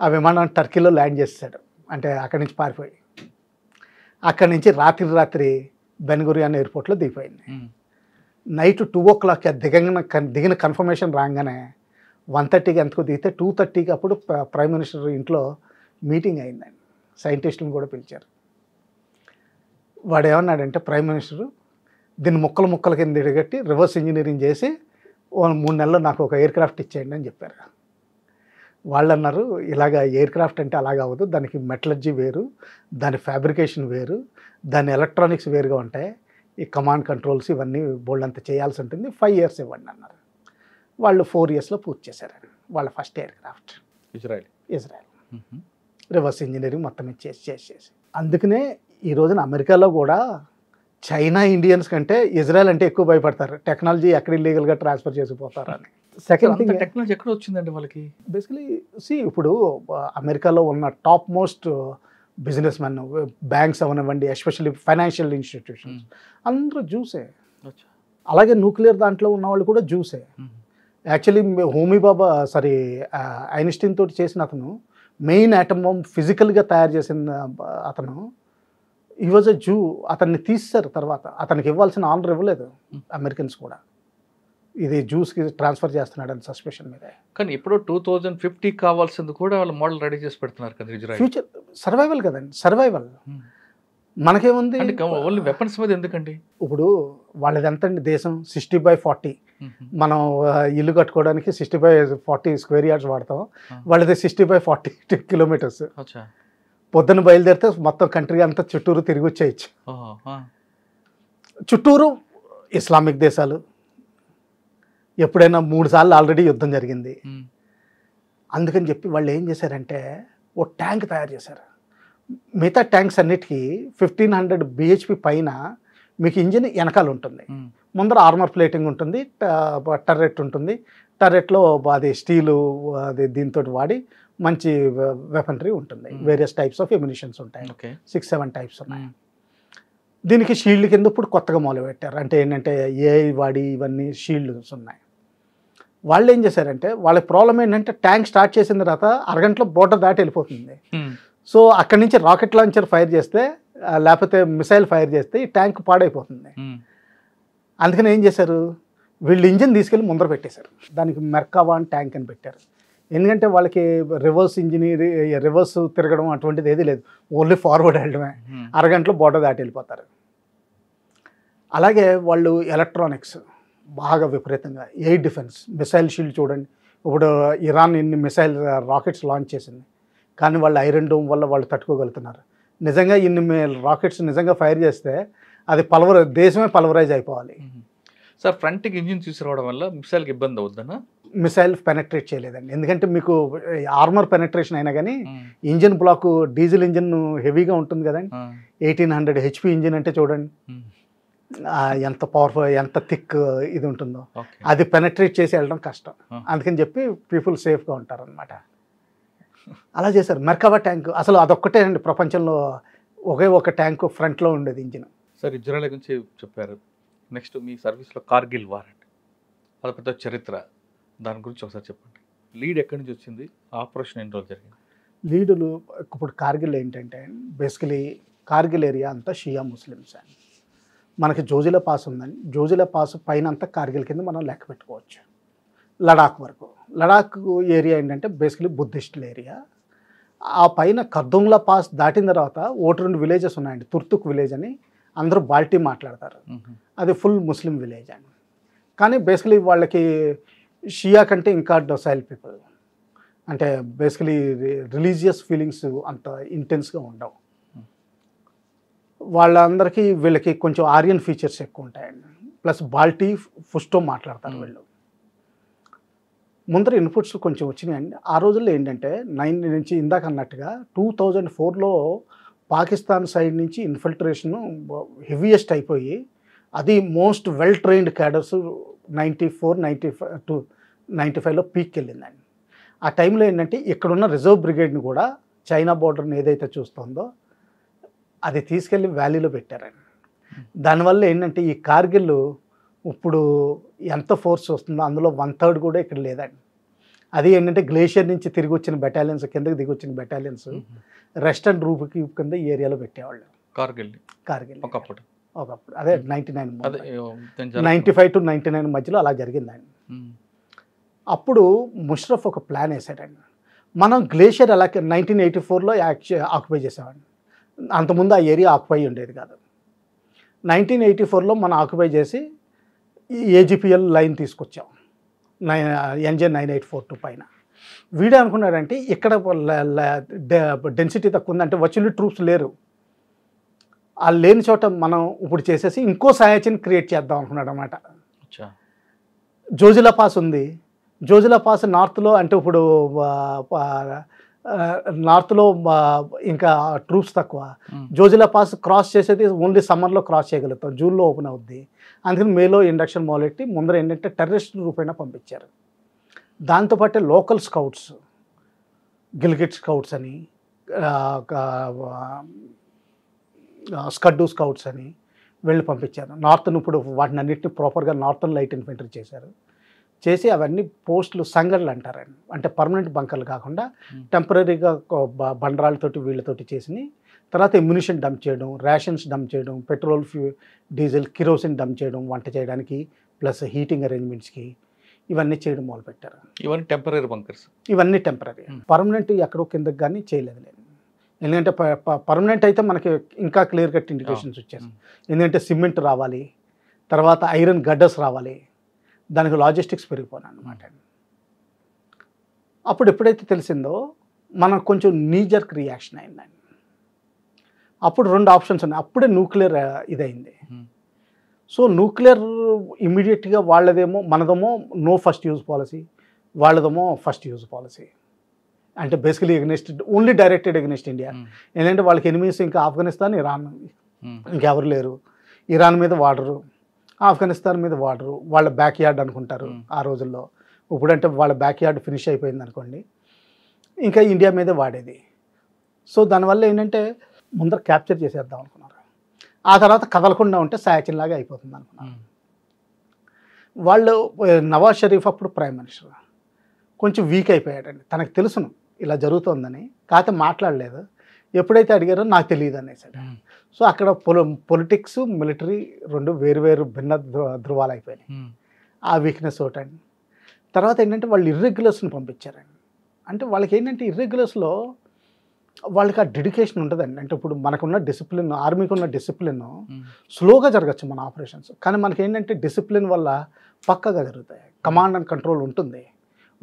ఆ విమానం టర్కీలో ల్యాండ్ చేసేసాడు అంటే అక్కడి నుంచి పారిపోయి అక్కడి నుంచి రాత్రి రాత్రి అనే ఎయిర్పోర్ట్లో దిగిపోయింది hmm. Night two o'clock దిగన దిగిన కన్ఫర్మేషన్ రాగానే వన్ థర్టీకి ఎంతకు దిగితే టూ థర్టీకి అప్పుడు ప్రైమ్ మినిస్టర్ ఇంట్లో మీటింగ్ అయిందండి సైంటిస్టులను కూడా పిలిచారు వాడు ఏమన్నాడంటే ప్రైమ్ మినిస్టరు దీన్ని ముక్కలు ముక్కల కింద ఇడగట్టి రివర్స్ ఇంజనీరింగ్ చేసి మూడు నెలల్లో నాకు ఒక ఎయిర్ క్రాఫ్ట్ ఇచ్చేయండి అని చెప్పారు వాళ్ళు అన్నారు ఇలాగ ఎయిర్ క్రాఫ్ట్ అంటే అలాగ అవ్వదు దానికి మెటలర్జీ వేరు దాని ఫ్యాబ్రికేషన్ వేరు దాని ఎలక్ట్రానిక్స్ వేరుగా ఉంటాయి ఈ కమాండ్ కంట్రోల్స్ ఇవన్నీ బోల్డ్ అంతా చేయాల్సి ఉంటుంది ఫైవ్ ఇయర్స్ ఇవ్వండి అన్నారు వాళ్ళు ఫోర్ ఇయర్స్లో పూర్తి చేశారు వాళ్ళ first aircraft craft Israel Israel reverse engineering మొత్తం ఇచ్చేసి చేసి చేసి అందుకనే ఈ రోజున అమెరికాలో కూడా చైనా ఇండియన్స్ కంటే ఇజ్రాయెల్ అంటే ఎక్కువ భయపడతారు టెక్నాలజీ ఎక్కడ ఇల్లీగల్గా ట్రాన్స్ఫర్ చేసిపోతారు అని సెకండ్ థింగ్ టెక్నాలజీ ఎక్కడ వచ్చిందండి వాళ్ళకి బేసికలీ సి ఇప్పుడు అమెరికాలో ఉన్న top most businessmen banks అవనివ్వండి ఎస్పెషల్లీ ఫైనాన్షియల్ ఇన్స్టిట్యూషన్స్ అందరూ జ్యూసే అలాగే న్యూక్లియర్ దాంట్లో ఉన్న వాళ్ళు కూడా జ్యూసే actually Homi Bhabha sorry Einstein తోటి చేసిన అతను మెయిన్ ఐటమ్ బాంబ్ ఫిజికల్గా తయారు చేసిన అతను ఈ వాజ్ అ జూ అతన్ని తీసారు తర్వాత అతనికి ఇవ్వాల్సిన ఆనర్ ఇవ్వలేదు అమెరికన్స్ కూడా ఇది జ్యూస్కి ట్రాన్స్ఫర్ చేస్తున్నాడని సస్పెషన్ మీద కానీ ఇప్పుడు టూ థౌజండ్ ఫిఫ్టీ కావాల్సింది కూడా వాళ్ళు మోడల్ రెడీ చేసి పెడుతున్నారు కదా ఫ్యూచర్ సర్వైవల్ కదండి సర్వైవల్ hmm. మనకేముంది ఓన్లీ వెపన్స్ మీద ఎందుకండి ఇప్పుడు వాళ్ళది ఎంత అండి దేశం సిక్స్టీ బై ఫార్టీ hmm. మనం ఇల్లు కట్టుకోవడానికి sixty by forty square yards వాడతాం hmm. వాళ్ళది సిక్స్టీ బై ఫార్టీ <laughs> కిలోమీటర్స్ పొద్దున బయలుదేరితే మొత్తం కంట్రీ అంతా చుట్టూరు తిరిగి వచ్చేయచ్చు చుట్టూరు ఇస్లామిక్ దేశాలు ఎప్పుడైనా మూడు సార్లు ఆల్రెడీ యుద్ధం జరిగింది అందుకని చెప్పి వాళ్ళు ఏం చేశారంటే ఓ ట్యాంక్ తయారు చేశారు మిగతా ట్యాంక్స్ అన్నిటికీ ఫిఫ్టీన్ హండ్రెడ్ బిహెచ్పి పైన మీకు ఇంజిన్ వెనకాల ఉంటుంది ముందర ఆర్మర్ ప్లేటింగ్ ఉంటుంది టర్రెట్ ఉంటుంది టర్రెట్లో అది స్టీలు అది దీంతో వాడి మంచి వెపనరీ ఉంటుంది వేరియస్ టైప్స్ ఆఫ్ ఎమ్యునిషన్స్ ఉంటాయి సిక్స్ సెవెన్ టైప్స్ ఉన్నాయి దీనికి షీల్డ్ కింద ఇప్పుడు కొత్తగా మొదలుపెట్టారు అంటే ఏంటంటే ఏఐ వాడి ఇవన్నీ షీల్డ్స్ ఉన్నాయి వాళ్ళు ఏం చేశారంటే వాళ్ళ ప్రాబ్లం ఏంటంటే ట్యాంక్ స్టార్ట్ చేసిన తర్వాత అరగంటలో బోర్డర్ దాటి వెళ్ళిపోతుంది సో అక్కడి నుంచి రాకెట్ లాంచర్ ఫైర్ చేస్తే లేకపోతే మిసైల్ ఫైర్ చేస్తే ఈ ట్యాంక్ పాడైపోతుంది అందుకని ఏం చేశారు వీళ్ళు ఇంజిన్ తీసుకెళ్ళి ముందర పెట్టేశారు దానికి మెర్కావా అని ట్యాంక్ అని పెట్టారు ఎందుకంటే వాళ్ళకి రివర్స్ ఇంజనీర్ రివర్స్ తిరగడం అటువంటిది ఏది లేదు ఓన్లీ ఫార్వర్డ్ వెళ్ళడమే అరగంటలో బోర్డర్ దాటి వెళ్ళిపోతారు అలాగే వాళ్ళు ఎలక్ట్రానిక్స్ బాగా విపరీతంగా ఎయిర్ డిఫెన్స్ మిసైల్ షీల్డ్ చూడండి ఇప్పుడు ఇరాన్ ఇన్ని మిసైల్ రాకెట్స్ లాంచ్ చేసింది కానీ వాళ్ళు ఐరన్ డోమ్ వల్ల వాళ్ళు తట్టుకోగలుగుతున్నారు నిజంగా ఇన్ని రాకెట్స్ నిజంగా ఫైర్ చేస్తే అది పలవర దేశమే పలవరైజ్ అయిపోవాలి hmm. సార్ ఫ్రంట్కి ఇంజిన్ తీసుకురావడం వల్ల మిసైల్కి ఇబ్బంది అవుతుందా మిసైల్ పెనట్రేట్ చేయలేదండి ఎందుకంటే మీకు ఆర్మర్ పెనట్రేషన్ అయినా కానీ ఇంజిన్ బ్లాక్ డీజిల్ ఇంజిన్ హెవీగా ఉంటుంది కదండి ఎయిటీన్ హండ్రెడ్ హెచ్పి ఇంజిన్ అంటే చూడండి ఎంత పవర్ఫుల్ ఎంత థిక్ ఇది ఉంటుందో అది పెనట్రేట్ చేసి వెళ్ళడం కష్టం అందుకని చెప్పి పీపుల్ సేఫ్గా ఉంటారు అనమాట అలా చేశారు మెర్కవా ట్యాంక్ అసలు అదొక్కటే అండి ప్రపంచంలో ఒకే ఒక ట్యాంక్ ఫ్రంట్లో ఉండేది ఇంజిన్ సార్ ఇజ్రాయల్ గురించి చెప్పారు నెక్స్ట్ మీ సర్వీస్లో కార్గిల్ వార్ అది పెద్ద చరిత్ర దాని గురించి ఒకసారి చెప్పండి లీడ్ ఎక్కడి నుంచి వచ్చింది ఆపరేషన్ ఎన్ని రోజులు జరిగింది లీడులు ఇప్పుడు కార్గిల్ ఏంటంటే బేసికలీ కార్గిల్ ఏరియా అంతా షియా ముస్లిమ్స్ అండి మనకి జోజిల పాస్ ఉందండి జోజిల పాస్ పైన అంతా కార్గిల్ కింద మనం లెక్క పెట్టుకోవచ్చు లడాక్ వరకు లడాక్ ఏరియా ఏంటంటే బేసికలీ బుద్ధిస్టుల ఏరియా ఆ పైన కర్దుంగ్లా పాస్ దాటిన తర్వాత ఒకటి రెండు విలేజెస్ ఉన్నాయండి తుర్తుక్ విలేజ్ అని అందరూ బాల్టీ మాట్లాడతారు అది ఫుల్ ముస్లిం విలేజ్ అండి కానీ బేసికలీ వాళ్ళకి షియా కంటే ఇంకా డొసైల్ పీపుల్ అంటే బేసికలీ రిలీజియస్ ఫీలింగ్స్ అంత ఇంటెన్స్గా ఉండవు వాళ్ళందరికీ వీళ్ళకి కొంచెం ఆర్యన్ ఫీచర్స్ ఎక్కువ ఉంటాయండి ప్లస్ బాల్టీ ఫుస్టో మాట్లాడతారు hmm. వీళ్ళు ముందర ఇన్పుట్స్ కొంచెం వచ్చినాయండి ఆ రోజుల్లో ఏంటంటే నైన్ నుంచి ఇందాక అన్నట్టుగా టూ థౌజండ్ ఫోర్లో పాకిస్తాన్ సైడ్ నుంచి ఇన్ఫిల్ట్రేషను హెవియెస్ట్ అయిపోయి అది most well trained cadres ninety four ninety five to ninety ఫైవ్లో పీక్కి వెళ్ళిందండి ఆ టైంలో ఏంటంటే ఇక్కడున్న రిజర్వ్ బ్రిగేడ్ని కూడా చైనా బోర్డర్ని ఏదైతే చూస్తుందో అది తీసుకెళ్ళి వ్యాలీలో పెట్టారండి దానివల్ల ఏంటంటే ఈ కార్గిల్ ఇప్పుడు ఎంత ఫోర్స్ వస్తుందో అందులో వన్ థర్డ్ కూడా ఇక్కడ లేదండి అది ఏంటంటే గ్లేషియర్ నుంచి తిరిగి వచ్చిన బెటాలియన్స్ కిందకి దిగి వచ్చిన బెటాలియన్స్ రెస్ట్ అండ్ రూప్ కింద ఏరియాలో పెట్టేవాళ్ళు కార్గిల్ కార్గిల్ ఒకప్పుడు ఒకప్పుడు అదే ninety nine ninety five to ninety nine మధ్యలో అలా జరిగింది ఆయన అప్పుడు ముషరఫ్ ఒక ప్లాన్ వేసాడండి మనం గ్లేషియర్ ఎలా నైన్టీన్ ఎయిటీ ఫోర్లో ఆక్యుపై చేసామండి అంతకుముందు ఆ ఏరియా ఆక్యుపై ఉండేది కాదు నైన్టీన్ ఎయిటీ ఫోర్లో మనం ఆక్యుపై చేసి ఏజీపీఎల్ లైన్ తీసుకొచ్చాం nine NJ nine eight four two పైన వీడే అనుకున్నాడంటే ఇక్కడ డెన్సిటీ తక్కువ ఉందంటే వచ్చిన ట్రూప్స్ లేరు ఆ లేని చోట మనం ఇప్పుడు చేసేసి ఇంకో సాయాచిని క్రియేట్ చేద్దాం అనుకున్నాడు అనమాట జోజిలా పాస్ ఉంది జోజిలా పాస్ నార్త్లో అంటే ఇప్పుడు నార్త్లో ఇంకా ట్రూప్స్ తక్కువ జోజిలా పాస్ క్రాస్ చేసేది ఓన్లీ సమ్మర్లో క్రాస్ చేయగలుగుతాం జూన్లో ఓపెన్ అవుద్ది అందుకని మేలో ఇండక్షన్ మొదలెట్టి ముందర ఏంటంటే టెర్రరిస్ట్ రూపైనా పంపించారు దాంతోపాటే లోకల్ స్కౌట్స్ గిల్గిట్ స్కౌట్స్ అని స్కడ్డు స్కౌట్స్ అని వెళ్ళి పంపించారు నార్త్ను ఇప్పుడు వాటిని అన్నింటినీ ప్రాపర్గా నార్థన్ లైట్ ఇన్ఫెంటరీ చేశారు చేసి అవన్నీ పోస్టులు సంఘటనలు అంటారండి అంటే పర్మనెంట్ బంకర్లు కాకుండా టెంపరీగా hmm. బండరాళ్ళతోటి వీళ్ళతోటి చేసినాయి తర్వాత ఇమ్యూనిషన్ డంప్ చేయడం రేషన్స్ డంప్ చేయడం పెట్రోల్ ఫ్యూ డీజిల్ కిరోసిన్ డంప్ చేయడం వంట చేయడానికి ప్లస్ హీటింగ్ అరేంజ్మెంట్స్కి ఇవన్నీ చేయడం మొదలుపెట్టారు ఇవన్నీ టెంపరీ బంకర్స్ ఇవన్నీ టెంపరీ పర్మనెంట్ hmm. ఎక్కడో కిందకి కానీ చేయలేదు ఎందుకంటే పర్మనెంట్ అయితే మనకి ఇంకా క్లియర్ కట్ ఇండికేషన్స్ వచ్చేసి ఎందుకంటే సిమెంట్ రావాలి తర్వాత ఐరన్ గడ్డస్ రావాలి దానికి లాజిస్టిక్స్ పెరిగిపోయాను అనమాట అప్పుడు ఎప్పుడైతే తెలిసిందో మనకు కొంచెం నీజర్క్ రియాక్షన్ అయిందండి అప్పుడు రెండు ఆప్షన్స్ ఉన్నాయి అప్పుడే న్యూక్లియర్ ఇదైంది సో న్యూక్లియర్ ఇమీడియట్గా వాళ్ళదేమో మనదేమో నో ఫస్ట్ యూజ్ పాలసీ వాళ్ళదేమో ఫస్ట్ యూజ్ పాలసీ అంటే basically against only directed against India ఎందుకంటే వాళ్ళకి ఎనిమిస్ ఇంకా ఆఫ్ఘనిస్తాన్ ఇరాన్ hmm. ఇంకెవరు లేరు ఇరాన్ మీద వాడరు ఆఫ్ఘనిస్తాన్ మీద వాడరు వాళ్ళ బ్యాక్ యార్డ్ అనుకుంటారు hmm. ఆ రోజుల్లో ఇప్పుడంటే వాళ్ళ బ్యాక్ యార్డ్ ఫినిష్ అయిపోయింది అనుకోండి ఇంకా ఇండియా మీదే వాడేది సో దానివల్ల ఏంటంటే ముందర క్యాప్చర్ చేసేద్దాం అనుకున్నారు ఆ తర్వాత కదలకుండా ఉంటే సాయచిన్లాగా అయిపోతుంది అనుకున్నారు hmm. వాళ్ళు నవాజ్ షరీఫ్ అప్పుడు ప్రైమ్ మినిస్టర్ కొంచెం వీక్ అయిపోయాడండి తనకు తెలుసును ఇలా జరుగుతోందని కాకపోతే మాట్లాడలేదు ఎప్పుడైతే అడిగారో నాకు తెలియదు అనేసాడు సో అక్కడ పొలి పొలిటిక్స్ మిలిటరీ రెండు వేరువేరు భిన్న ధృవాలు అయిపోయినాయి ఆ వీక్నెస్ ఒకటండి తర్వాత ఏంటంటే వాళ్ళు ఇర్రెగ్యులర్స్ని పంపించారండి అంటే వాళ్ళకి ఏంటంటే ఇర్రెగ్యులర్స్లో వాళ్ళకి ఆ డెడికేషన్ ఉంటుందండి అంటే ఇప్పుడు మనకున్న డిసిప్లిన్ ఆర్మీకి ఉన్న డిసిప్లిన్ స్లోగా జరగచ్చు మన ఆపరేషన్స్ కానీ మనకి ఏంటంటే డిసిప్లిన్ వల్ల పక్కగా జరుగుతాయి కమాండ్ అండ్ కంట్రోల్ ఉంటుంది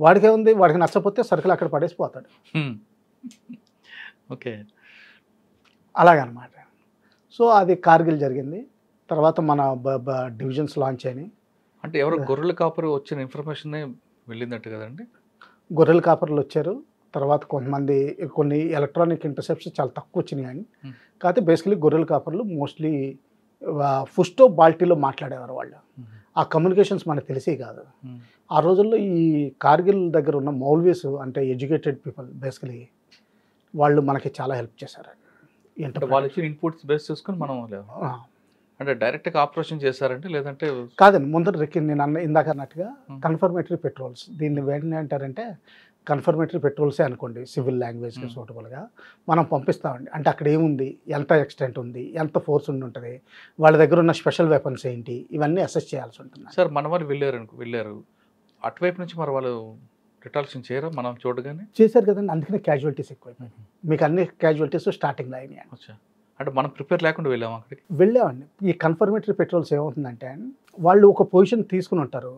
వాడికే ఉంది వాడికి నష్టపోతే సరుకులు అక్కడ పడేసిపోతాడు ఓకే అలాగనమాట సో అది కార్గిల్ జరిగింది తర్వాత మన డివిజన్స్ లాంచ్ అయినాయి అంటే ఎవరు గొర్రెల కాపరు వచ్చిన ఇన్ఫర్మేషన్ వెళ్ళిందట్టు కదండి గొర్రెల కాపర్లు వచ్చారు తర్వాత కొంతమంది కొన్ని ఎలక్ట్రానిక్ ఇంటర్సెప్ట్స్ చాలా తక్కువ వచ్చినాయి కానీ కాకపోతే బేసికలీ గొర్రెల కాపర్లు మోస్ట్లీ ఫుస్టో బాల్టీలో మాట్లాడేవారు వాళ్ళు ఆ కమ్యూనికేషన్స్ మనకు తెలిసే కాదు ఆ రోజుల్లో ఈ కార్గిల్ దగ్గర ఉన్న మౌల్వీస్ అంటే ఎడ్యుకేటెడ్ పీపుల్ బేసికలీ వాళ్ళు మనకి చాలా హెల్ప్ చేశారు అంటే వాళ్ళు ఇచ్చిన ఇన్పుట్స్ బేస్ చేసుకుని మనం అంటే డైరెక్ట్గా ఆపరేషన్ చేశారంటే లేదంటే కాదండి ముందర నేను అన్న ఇందాక అన్నట్టుగా కన్ఫర్మేటరీ పెట్రోల్స్ దీన్ని వెంటనే అంటారంటే కన్ఫర్మేటరీ పెట్రోల్సే అనుకోండి సివిల్ లాంగ్వేజ్కి సూటబుల్గా మనం పంపిస్తామండి అంటే అక్కడ ఏముంది ఎంత ఎక్స్టెంట్ ఉంది ఎంత ఫోర్స్ ఉండి ఉంటుంది వాళ్ళ దగ్గర ఉన్న స్పెషల్ వెపన్స్ ఏంటి ఇవన్నీ అసెస్ చేయాల్సి ఉంటుంది సార్ మన వాళ్ళు వెళ్ళారు వెళ్ళారు అటువైపు నుంచి మరి వాళ్ళు రిటాల్షన్ చేయరా మనం చూడగానే చేశారు కదండి అందుకనే క్యాజువాలిటీస్ ఎక్కువ మీకు అన్ని క్యాజువాలిటీస్ స్టార్టింగ్ అయినాయి అంటే మనం ప్రిపేర్ లేకుండా వెళ్ళాము అక్కడికి వెళ్ళామండి ఈ కన్ఫర్మేటరీ పెట్రోల్స్ ఏమవుతుందంటే వాళ్ళు ఒక పొజిషన్ తీసుకుని ఉంటారు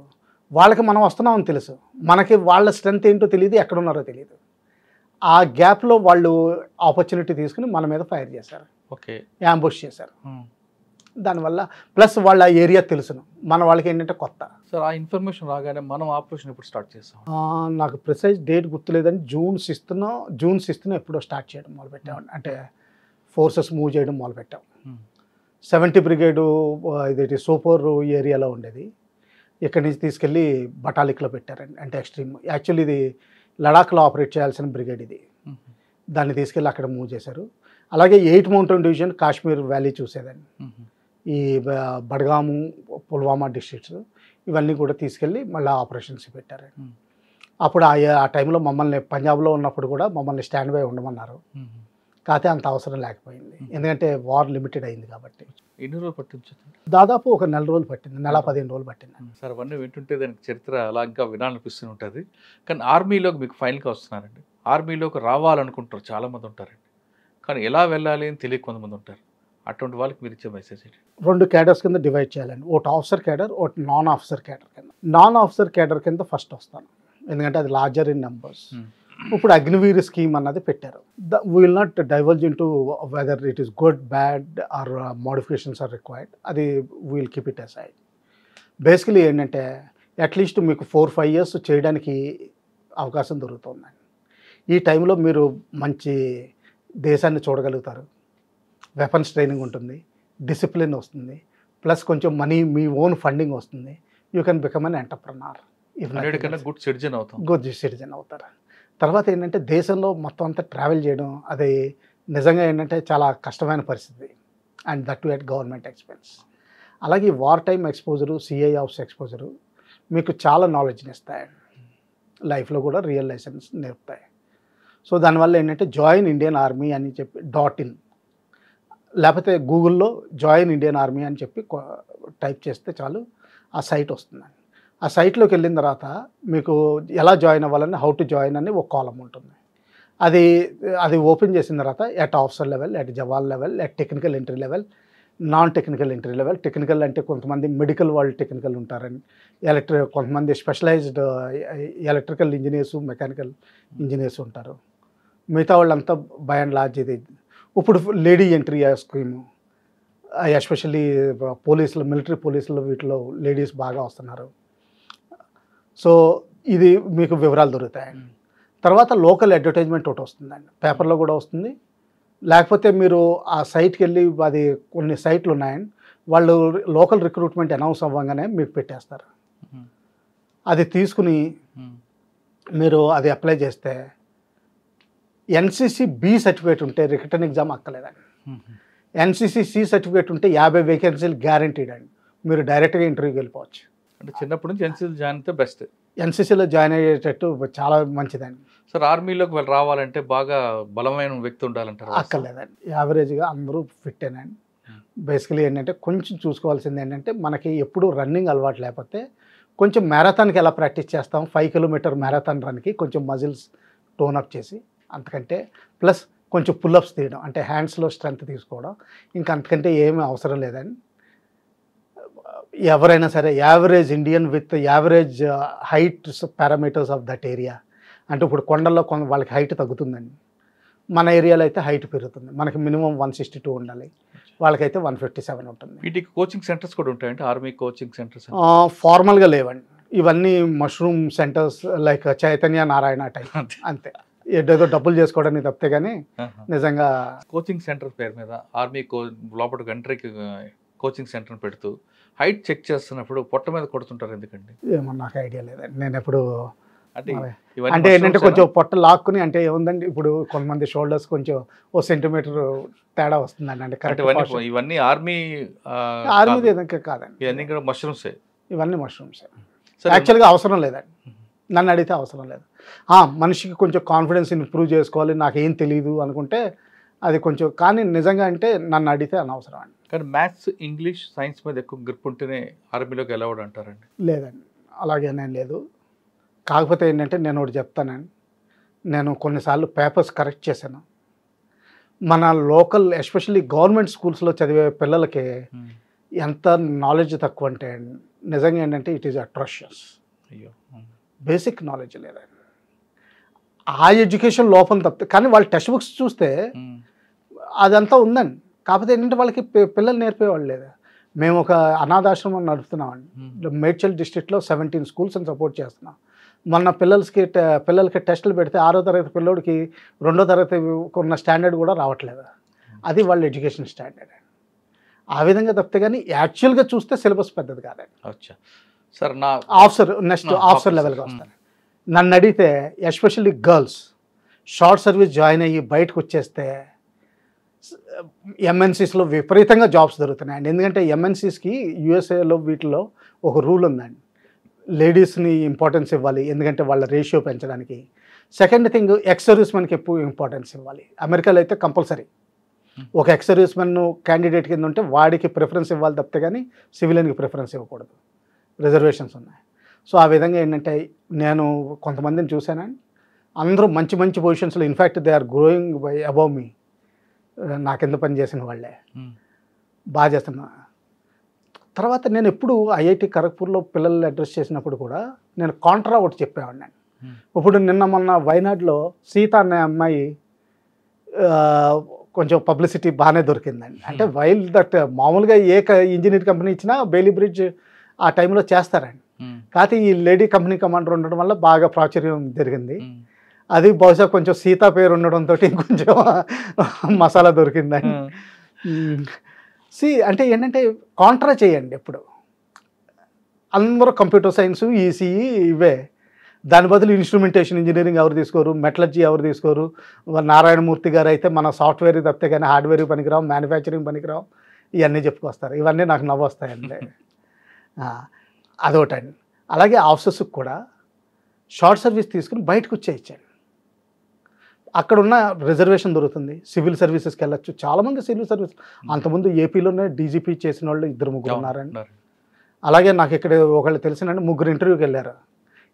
వాళ్ళకి మనం వస్తున్నామని తెలుసు మనకి వాళ్ళ స్ట్రెంత్ ఏంటో తెలియదు ఎక్కడ ఉన్నారో తెలియదు ఆ గ్యాప్లో వాళ్ళు ఆపర్చునిటీ తీసుకుని మన మీద ఫైర్ చేశారు ఓకే యాంబుష్ చేశారు దానివల్ల ప్లస్ వాళ్ళ ఏరియా తెలుసును మన వాళ్ళకి ఏంటంటే కొత్త సార్ ఆ ఇన్ఫర్మేషన్ రాగానే మనం ఆపరేషన్ ఎప్పుడు స్టార్ట్ చేస్తాం నాకు ప్రిసైజ్ డేట్ గుర్తులేదని జూన్ సిక్స్త్నో జూన్ సిక్స్త్నో ఎప్పుడో స్టార్ట్ చేయడం మొదలుపెట్టాం hmm. అంటే ఫోర్సెస్ మూవ్ చేయడం మొదలుపెట్టాం hmm. సెవెంటీ బ్రిగేడు ఇదేంటి సోపోర్ ఏరియాలో ఉండేది ఇక్కడి నుంచి తీసుకెళ్ళి బటాలిక్లో పెట్టారండి అంటే ఎక్స్ట్రీమ్ యాక్చువల్లీ ఇది లడాఖ్లో ఆపరేట్ చేయాల్సిన బ్రిగేడ్ ఇది hmm. దాన్ని తీసుకెళ్ళి అక్కడ మూవ్ చేశారు అలాగే eight mountain division Kashmir valley చూసేదాన్ని ఈ బడ్గాము పుల్వామా డిస్ట్రిక్ట్స్ ఇవన్నీ కూడా తీసుకెళ్ళి మళ్ళీ ఆపరేషన్స్ పెట్టారు అప్పుడు ఆ ఆ టైంలో మమ్మల్ని పంజాబ్లో ఉన్నప్పుడు కూడా మమ్మల్ని స్టాండ్ బై ఉండమన్నారు కాకపోతే అంత అవసరం లేకపోయింది ఎందుకంటే వార్ లిమిటెడ్ అయింది కాబట్టి ఎన్ని రోజులు పట్టించు దాదాపు ఒక నెల రోజులు పట్టింది నెల పదిహేను రోజులు పట్టింది సార్ అవన్నీ వింటుంటే దానికి చరిత్ర అలా ఇంకా వినాలనిపిస్తూ ఉంటుంది కానీ ఆర్మీలోకి మీకు ఫైనల్గా వస్తున్నారండి ఆర్మీలోకి రావాలనుకుంటారు చాలామంది ఉంటారండి కానీ ఎలా వెళ్ళాలి అని తెలియ కొంతమంది ఉంటారు అటువంటి వాళ్ళకి మీరు ఇచ్చే మెసేజ్ రెండు క్యాడర్స్ కింద డివైడ్ చేయాలండి ఒకటి ఆఫీసర్ క్యాడర్ ఒకటి నాన్ ఆఫీసర్ క్యాడర్ కింద నాన్ ఆఫీసర్ క్యాడర్ కింద ఫస్ట్ వస్తాను ఎందుకంటే అది లార్జర్ ఇన్ నెంబర్స్ ఇప్పుడు అగ్నివీర్ స్కీమ్ అన్నది పెట్టారు the will not diverge into whether it is good bad or modifications are required అది will keep it aside basically ఏంటంటే అట్లీస్ట్ మీకు ఫోర్ ఫైవ్ ఇయర్స్ చేయడానికి అవకాశం దొరుకుతుందండి ఈ టైంలో మీరు మంచి దేశాన్ని చూడగలుగుతారు వెపన్స్ ట్రైనింగ్ ఉంటుంది డిసిప్లిన్ వస్తుంది ప్లస్ కొంచెం మనీ మీ ఓన్ ఫండింగ్ వస్తుంది you can become an entrepreneur good citizen అవుతాం గుడ్ సిటిజన్ అవుతారు తర్వాత ఏంటంటే దేశంలో మొత్తం అంతా ట్రావెల్ చేయడం అది నిజంగా ఏంటంటే చాలా కష్టమైన పరిస్థితి and that too at government expense అలాగే war time exposure CI ops exposure మీకు చాలా నాలెడ్జ్ని ఇస్తాయి లైఫ్లో కూడా రియల్ లైసెన్స్ నేర్పుతాయి సో దానివల్ల ఏంటంటే జాయిన్ ఇండియన్ ఆర్మీ అని చెప్పి డాట్ ఇన్ లేకపోతే గూగుల్లో జాయిన్ ఇండియన్ ఆర్మీ అని చెప్పి టైప్ చేస్తే చాలు ఆ సైట్ వస్తుందండి ఆ సైట్లోకి వెళ్ళిన తర్వాత మీకు ఎలా జాయిన్ అవ్వాలని హౌ టు జాయిన్ అని ఒక కాలం ఉంటుంది అది అది ఓపెన్ చేసిన తర్వాత at officer level at jawan level at technical entry level non technical entry level technical అంటే కొంతమంది మెడికల్ వాళ్ళు టెక్నికల్ ఉంటారని ఎలక్ట్రి కొంతమంది specialised electrical engineers mechanical engineers ఉంటారు మిగతా వాళ్ళంతా బై అండ్ లార్జ్ ఇది ఇప్పుడు లేడీ ఎంట్రీ స్కీమ్ ఎస్పెషల్లీ పోలీసులు మిలిటరీ పోలీసులు వీటిలో లేడీస్ బాగా వస్తున్నారు సో ఇది మీకు వివరాలు దొరుకుతాయండి తర్వాత లోకల్ అడ్వర్టైజ్మెంట్ ఒకటి వస్తుందండి పేపర్లో కూడా వస్తుంది లేకపోతే మీరు ఆ సైట్కి వెళ్ళి అది కొన్ని సైట్లు ఉన్నాయండి వాళ్ళు లోకల్ రిక్రూట్మెంట్ అనౌన్స్ అవ్వగానే మీకు పెట్టేస్తారు అది తీసుకుని మీరు అది అప్లై చేస్తే ఎన్సీసీ బి సర్టిఫికేట్ ఉంటే రిటర్న్ ఎగ్జామ్ అక్కలేదండి ఎన్సీసీ సి సర్టిఫికేట్ ఉంటే యాభై వేకెన్సీలు గ్యారంటీడ్ అండి మీరు డైరెక్ట్గా ఇంటర్వ్యూకి వెళ్ళిపోవచ్చు అంటే చిన్నప్పటి నుంచి ఎన్సీసీ జాయిన్ అయితే బెస్ట్ ఎన్సీసీలో జాయిన్ అయ్యేటట్టు చాలా మంచిదండి సార్ ఆర్మీలోకి వెళ్ళి రావాలంటే బాగా బలమైన వ్యక్తి ఉండాలంటారు అక్కర్లేదండి యావరేజ్గా అందరూ ఫిట్ ఫిట్టేనండి బేసికలీ ఏంటంటే కొంచెం చూసుకోవాల్సింది ఏంటంటే మనకి ఎప్పుడు రన్నింగ్ అలవాటు లేకపోతే కొంచెం మ్యారథాన్కి ఎలా ప్రాక్టీస్ చేస్తాం ఫైవ్ కిలోమీటర్ మ్యారథాన్ రన్కి కొంచెం మజిల్స్ టోన్ అప్ చేసి అంతకంటే ప్లస్ కొంచెం పుల్అప్స్ తీయడం అంటే హ్యాండ్స్లో స్ట్రెంగ్త్ తీసుకోవడం ఇంకా అంతకంటే ఏమీ అవసరం లేదని ఎవరైనా సరే average Indian with average height parameters of that area అంటే ఇప్పుడు కొండల్లో కొ వాళ్ళకి హైట్ తగ్గుతుందండి మన ఏరియాలో అయితే హైట్ పెరుగుతుంది మనకి మినిమం వన్ సిక్స్టీ టూ ఉండాలి వాళ్ళకైతే వన్ ఫిఫ్టీ సెవెన్ ఉంటుంది వీటికి కోచింగ్ సెంటర్స్ కూడా ఉంటాయంటే ఆర్మీ కోచింగ్ సెంటర్స్ ఫార్మల్గా లేవండి ఇవన్నీ mushroom centres like Chaitanya Narayana type అంతే ఏదో డబ్బులు చేసుకోవడానికి తప్పితే కానీ నిజంగా కోచింగ్ సెంటర్ పేరు మీద ఆర్మీ కో లోపల కంట్రీకి కోచింగ్ సెంటర్ పెడుతూ హైట్ చెక్ చేస్తున్నప్పుడు పొట్ట మీద కొడుతుంటారు ఎందుకండి ఏమో నాకు ఐడియా లేదండి నేను ఎప్పుడు అంటే అంటే ఏంటంటే కొంచెం పొట్ట లాక్కుని అంటే ఏముందండి ఇప్పుడు కొంతమంది షోల్డర్స్ కొంచెం ఓ సెంటీమీటర్ తేడా వస్తుందండి అంటే కరెక్ట్ ఇవన్నీ ఆర్మీ ఆర్మీ కాదండి ఇవన్నీ కూడా ఇవన్నీ మష్రూమ్సే యాక్చువల్గా అవసరం లేదండి నన్ను అడిగితే అవసరం లేదు మనిషికి కొంచెం కాన్ఫిడెన్స్ ఇంప్రూవ్ చేసుకోవాలి నాకేం తెలియదు అనుకుంటే అది కొంచెం కానీ నిజంగా అంటే నన్ను అడిగితే అనవసరం అండి కానీ మ్యాథ్స్ ఇంగ్లీష్ సైన్స్ మీద ఎక్కువ గ్రిప్ ఉంటేనే ఆర్మీలోకి వెళ్ళవడం అంటారండి లేదండి అలాగే నేను లేదు కాకపోతే ఏంటంటే నేను ఒకటి చెప్తానండి నేను కొన్నిసార్లు పేపర్స్ కరెక్ట్ చేశాను మన లోకల్ ఎస్పెషల్లీ గవర్నమెంట్ స్కూల్స్లో చదివే పిల్లలకి hmm. ఎంత నాలెడ్జ్ తక్కువ అంటే నిజంగా ఏంటంటే ఇట్ ఈస్ అట్రాషియస్ అయ్యో బేసిక్ నాలెడ్జ్ లేదండి ఆ ఎడ్యుకేషన్ లోపం తప్పితే కానీ వాళ్ళు టెక్స్ట్ బుక్స్ చూస్తే అదంతా ఉందండి కాకపోతే ఏంటంటే వాళ్ళకి పిల్లలు నేర్పేవాళ్ళు లేదా మేము ఒక అనాథాశ్రమం నడుపుతున్నామండి మేడ్చల్ డిస్టిక్లో సెవెంటీన్ స్కూల్స్ని సపోర్ట్ చేస్తున్నాం మొన్న పిల్లలకి పిల్లలకి టెస్టులు పెడితే ఆరో తరగతి పిల్లోడికి రెండో తరగతి ఉన్న స్టాండర్డ్ కూడా రావట్లేదు అది వాళ్ళ ఎడ్యుకేషన్ స్టాండర్డ్ ఆ విధంగా తప్పితే కానీ యాక్చువల్గా చూస్తే సిలబస్ పెద్దది కాదండి సార్ నా ఆఫ్సర్ నెక్స్ట్ ఆఫ్సర్ లెవెల్గా వస్తారు నన్ను అడిగితే especially girls short service join అయ్యి బయటకు వచ్చేస్తే ఎంఎన్సీస్లో విపరీతంగా జాబ్స్ అండి ఎందుకంటే ఎంఎన్సీస్కి యూఎస్ఏలో వీటిలో ఒక రూల్ ఉందండి లేడీస్ని ఇంపార్టెన్స్ ఇవ్వాలి ఎందుకంటే వాళ్ళ రేషియో పెంచడానికి సెకండ్ థింగ్ ఎక్సర్వీస్ మనకి ఎప్పుడు ఇంపార్టెన్స్ ఇవ్వాలి అమెరికాలో అయితే కంపల్సరీ ఒక ఎక్సర్వీస్ మెన్ క్యాండిడేట్ కింద ఉంటే వాడికి ప్రిఫరెన్స్ ఇవ్వాలి తప్పితే కానీ సివిలియన్కి ప్రిఫరెన్స్ ఇవ్వకూడదు రిజర్వేషన్స్ ఉన్నాయి సో ఆ విధంగా ఏంటంటే నేను కొంతమందిని చూశానండి అందరూ మంచి మంచి పొజిషన్స్లో in fact they are growing by above మీ నా కింద పని చేసిన వాళ్ళే బాగా చేస్తున్నా తర్వాత నేను ఎప్పుడు ఐఐటి ఖరగ్పూర్లో పిల్లల్ని అడ్రస్ చేసినప్పుడు కూడా నేను కాంట్రా ఒకటి చెప్పేవాడిని ఇప్పుడు నిన్న మొన్న వైనాడులో సీత అనే అమ్మాయి కొంచెం పబ్లిసిటీ బాగానే దొరికిందండి అంటే వైల్ దట్ మామూలుగా ఏ ఇంజనీర్ కంపెనీ ఇచ్చినా బెయిలీ బ్రిడ్జ్ ఆ టైంలో చేస్తారండి కాకపోతే ఈ లేడీ కంపెనీ కమాండర్ ఉండడం వల్ల బాగా ప్రాచుర్యం జరిగింది అది బహుశా కొంచెం సీత పేరు ఉండడంతో కొంచెం మసాలా దొరికిందని సి అంటే ఏంటంటే కాంట్రా చేయండి ఎప్పుడు అందరూ కంప్యూటర్ సైన్స్ ఈసీఈ ఇవే దాని బదులు ఇన్స్ట్రుమెంటేషన్ ఇంజనీరింగ్ ఎవరు తీసుకోరు మెటలజీ ఎవరు తీసుకోరు నారాయణమూర్తి గారు అయితే మన సాఫ్ట్వేర్ తప్పితే కానీ హార్డ్వేర్ పనికిరావు మ్యానుఫ్యాక్చరింగ్ పనికిరావు ఇవన్నీ చెప్పుకొస్తారు ఇవన్నీ నాకు నవ్వు వస్తాయండి <laughs> అదొకటండి అలాగే ఆఫీసర్స్కి కూడా షార్ట్ సర్వీస్ తీసుకుని బయటకు వచ్చేయించాడు అక్కడ ఉన్న రిజర్వేషన్ దొరుకుతుంది సివిల్ సర్వీసెస్కి వెళ్ళొచ్చు చాలామంది సివిల్ సర్వీస్ అంతకుముందు ఏపీలోనే డీజీపీ చేసిన వాళ్ళు ఇద్దరు ముగ్గురు ఉన్నారండి అలాగే నాకు ఇక్కడ ఒకళ్ళు తెలిసినండి ముగ్గురు ఇంటర్వ్యూకి వెళ్ళారు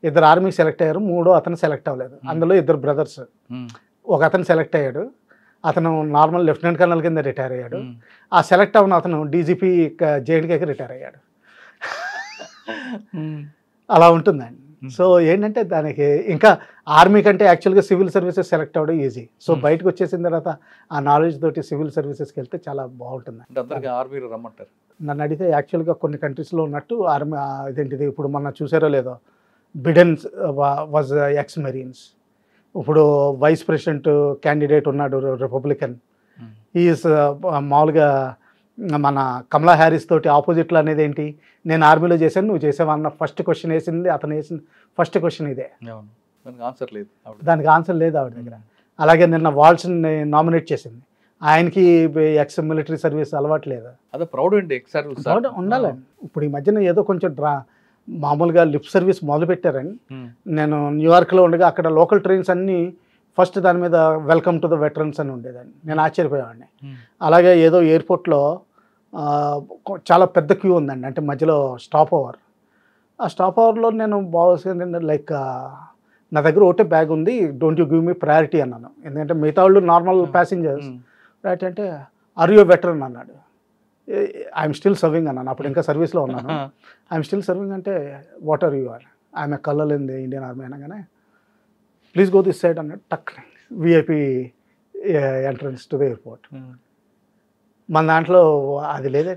ఇద్దరు ఆర్మీ సెలెక్ట్ అయ్యారు మూడో అతను సెలెక్ట్ అవ్వలేదు అందులో ఇద్దరు బ్రదర్స్ ఒక అతను సెలెక్ట్ అయ్యాడు అతను నార్మల్ లెఫ్టినెంట్ కర్నల్ కింద రిటైర్ అయ్యాడు ఆ సెలెక్ట్ అవ్వను అతను డీజీపీ జేఎన్కేకి రిటైర్ అయ్యాడు <laughs> అలా ఉంటుందండి సో ఏంటంటే దానికి ఇంకా ఆర్మీ కంటే యాక్చువల్గా సివిల్ సర్వీసెస్ సెలెక్ట్ అవ్వడం ఈజీ సో బయటకు వచ్చేసిన తర్వాత ఆ నాలెడ్జ్ తోటి సివిల్ సర్వీసెస్కి వెళ్తే చాలా బాగుంటుంది ఆర్మీలో రమ్మంటారు నన్ను అడిగితే యాక్చువల్గా కొన్ని కంట్రీస్లో ఉన్నట్టు ఆర్మీ ఇదేంటిది ఇప్పుడు మొన్న చూసారో లేదో బిడెన్స్ వాజ్ ఎక్స్ మెరీన్స్ ఇప్పుడు వైస్ ప్రెసిడెంట్ క్యాండిడేట్ ఉన్నాడు రిపబ్లికన్ ఈజ్ మామూలుగా మన కమలా హ్యారీస్ తోటి ఆపోజిట్లో అనేది ఏంటి నేను ఆర్మీలో చేశాను నువ్వు చేసావన్న ఫస్ట్ క్వశ్చన్ వేసింది అతను వేసింది ఫస్ట్ క్వశ్చన్ ఇదే ఆన్సర్ లేదు దానికి ఆన్సర్ లేదు ఆవిడ దగ్గర అలాగే నిన్న వాల్స్ నామినేట్ చేసింది ఆయనకి ఎక్స్ మిలిటరీ సర్వీస్ అలవాటు లేదా ఉండాలండి ఉండాలి ఇప్పుడు ఈ మధ్యన ఏదో కొంచెం డ్రా మామూలుగా లిఫ్ట్ సర్వీస్ మొదలు పెట్టారని నేను న్యూయార్క్లో ఉండగా అక్కడ లోకల్ ట్రైన్స్ అన్నీ ఫస్ట్ దాని మీద వెల్కమ్ టు ద వెటరన్స్ అని ఉండేదాన్ని నేను ఆశ్చర్యపోయేవాడిని అలాగే ఏదో ఎయిర్పోర్ట్లో చాలా పెద్ద క్యూ ఉందండి అంటే మధ్యలో స్టాప్ ఓవర్ ఆ స్టాప్ ఓవర్లో నేను బాగా లైక్ నా దగ్గర ఒకటే బ్యాగ్ ఉంది don't you give me priority అన్నాను ఎందుకంటే మిగతా వాళ్ళు నార్మల్ ప్యాసింజర్స్ రైట్ అంటే ఆర్ యూ వెటరన్ అన్నాడు ఐఎమ్ స్టిల్ సర్వింగ్ అన్నాను అప్పుడు ఇంకా సర్వీస్లో ఉన్నాను <laughs> ఐఎమ్ స్టిల్ సర్వింగ్ అంటే what are you are in the Indian army అయినా కానీ ప్లీజ్ గో దిస్ సైడ్ అన్నాడు టక్ VIP entrance to the airport మన దాంట్లో అది లేదే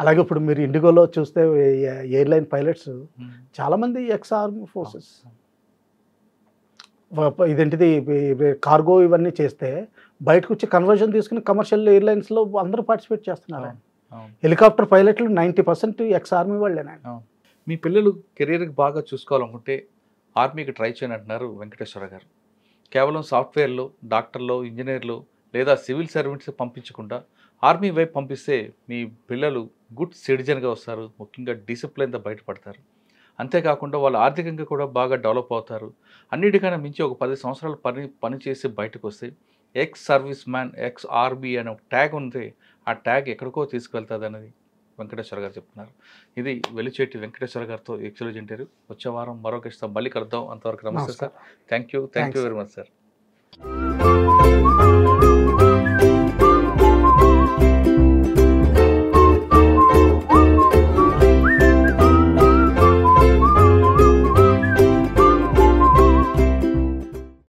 అలాగే ఇప్పుడు మీరు ఇండిగోలో చూస్తే ఎయిర్లైన్ పైలట్స్ చాలామంది ఎక్స్ ఆర్మీ ఫోర్సెస్ ఇదేంటిది కార్గో ఇవన్నీ చేస్తే బయటకు వచ్చి కన్వర్జన్ తీసుకుని కమర్షియల్ ఎయిర్లైన్స్లో అందరూ పార్టిసిపేట్ చేస్తున్నారు హెలికాప్టర్ పైలట్లు నైంటీ పర్సెంట్ ఎక్స్ ఆర్మీ వాళ్ళేనా మీ పిల్లలు కెరీర్కి బాగా చూసుకోవాలనుకుంటే ఆర్మీకి ట్రై చేయనంటున్నారు వెంకటేశ్వర గారు కేవలం సాఫ్ట్వేర్లు డాక్టర్లు ఇంజనీర్లు లేదా సివిల్ సర్వెంట్స్ పంపించకుండా ఆర్మీ వైపు పంపిస్తే మీ పిల్లలు గుడ్ సిటిజన్గా వస్తారు ముఖ్యంగా డిసిప్లిన్తో బయటపడతారు అంతేకాకుండా వాళ్ళు ఆర్థికంగా కూడా బాగా డెవలప్ అవుతారు అన్నిటికైనా మించి ఒక పది సంవత్సరాలు పని పనిచేసి బయటకు వస్తే ex service serviceman ex RB అనే ఒక ట్యాగ్ ఉంది ఆ ట్యాగ్ ఎక్కడికో తీసుకెళ్తుంది అనేది వెంకటేశ్వర గారు చెప్తున్నారు ఇది వెలిచేటి వెంకటేశ్వర గారితో ఎక్సలెంట్ ఇంటర్వ్యూ వచ్చే వారం మరొక గెస్ట్తో మళ్ళీ కలుద్దాం అంతవరకు నమస్తే sir thank you thank you very much sir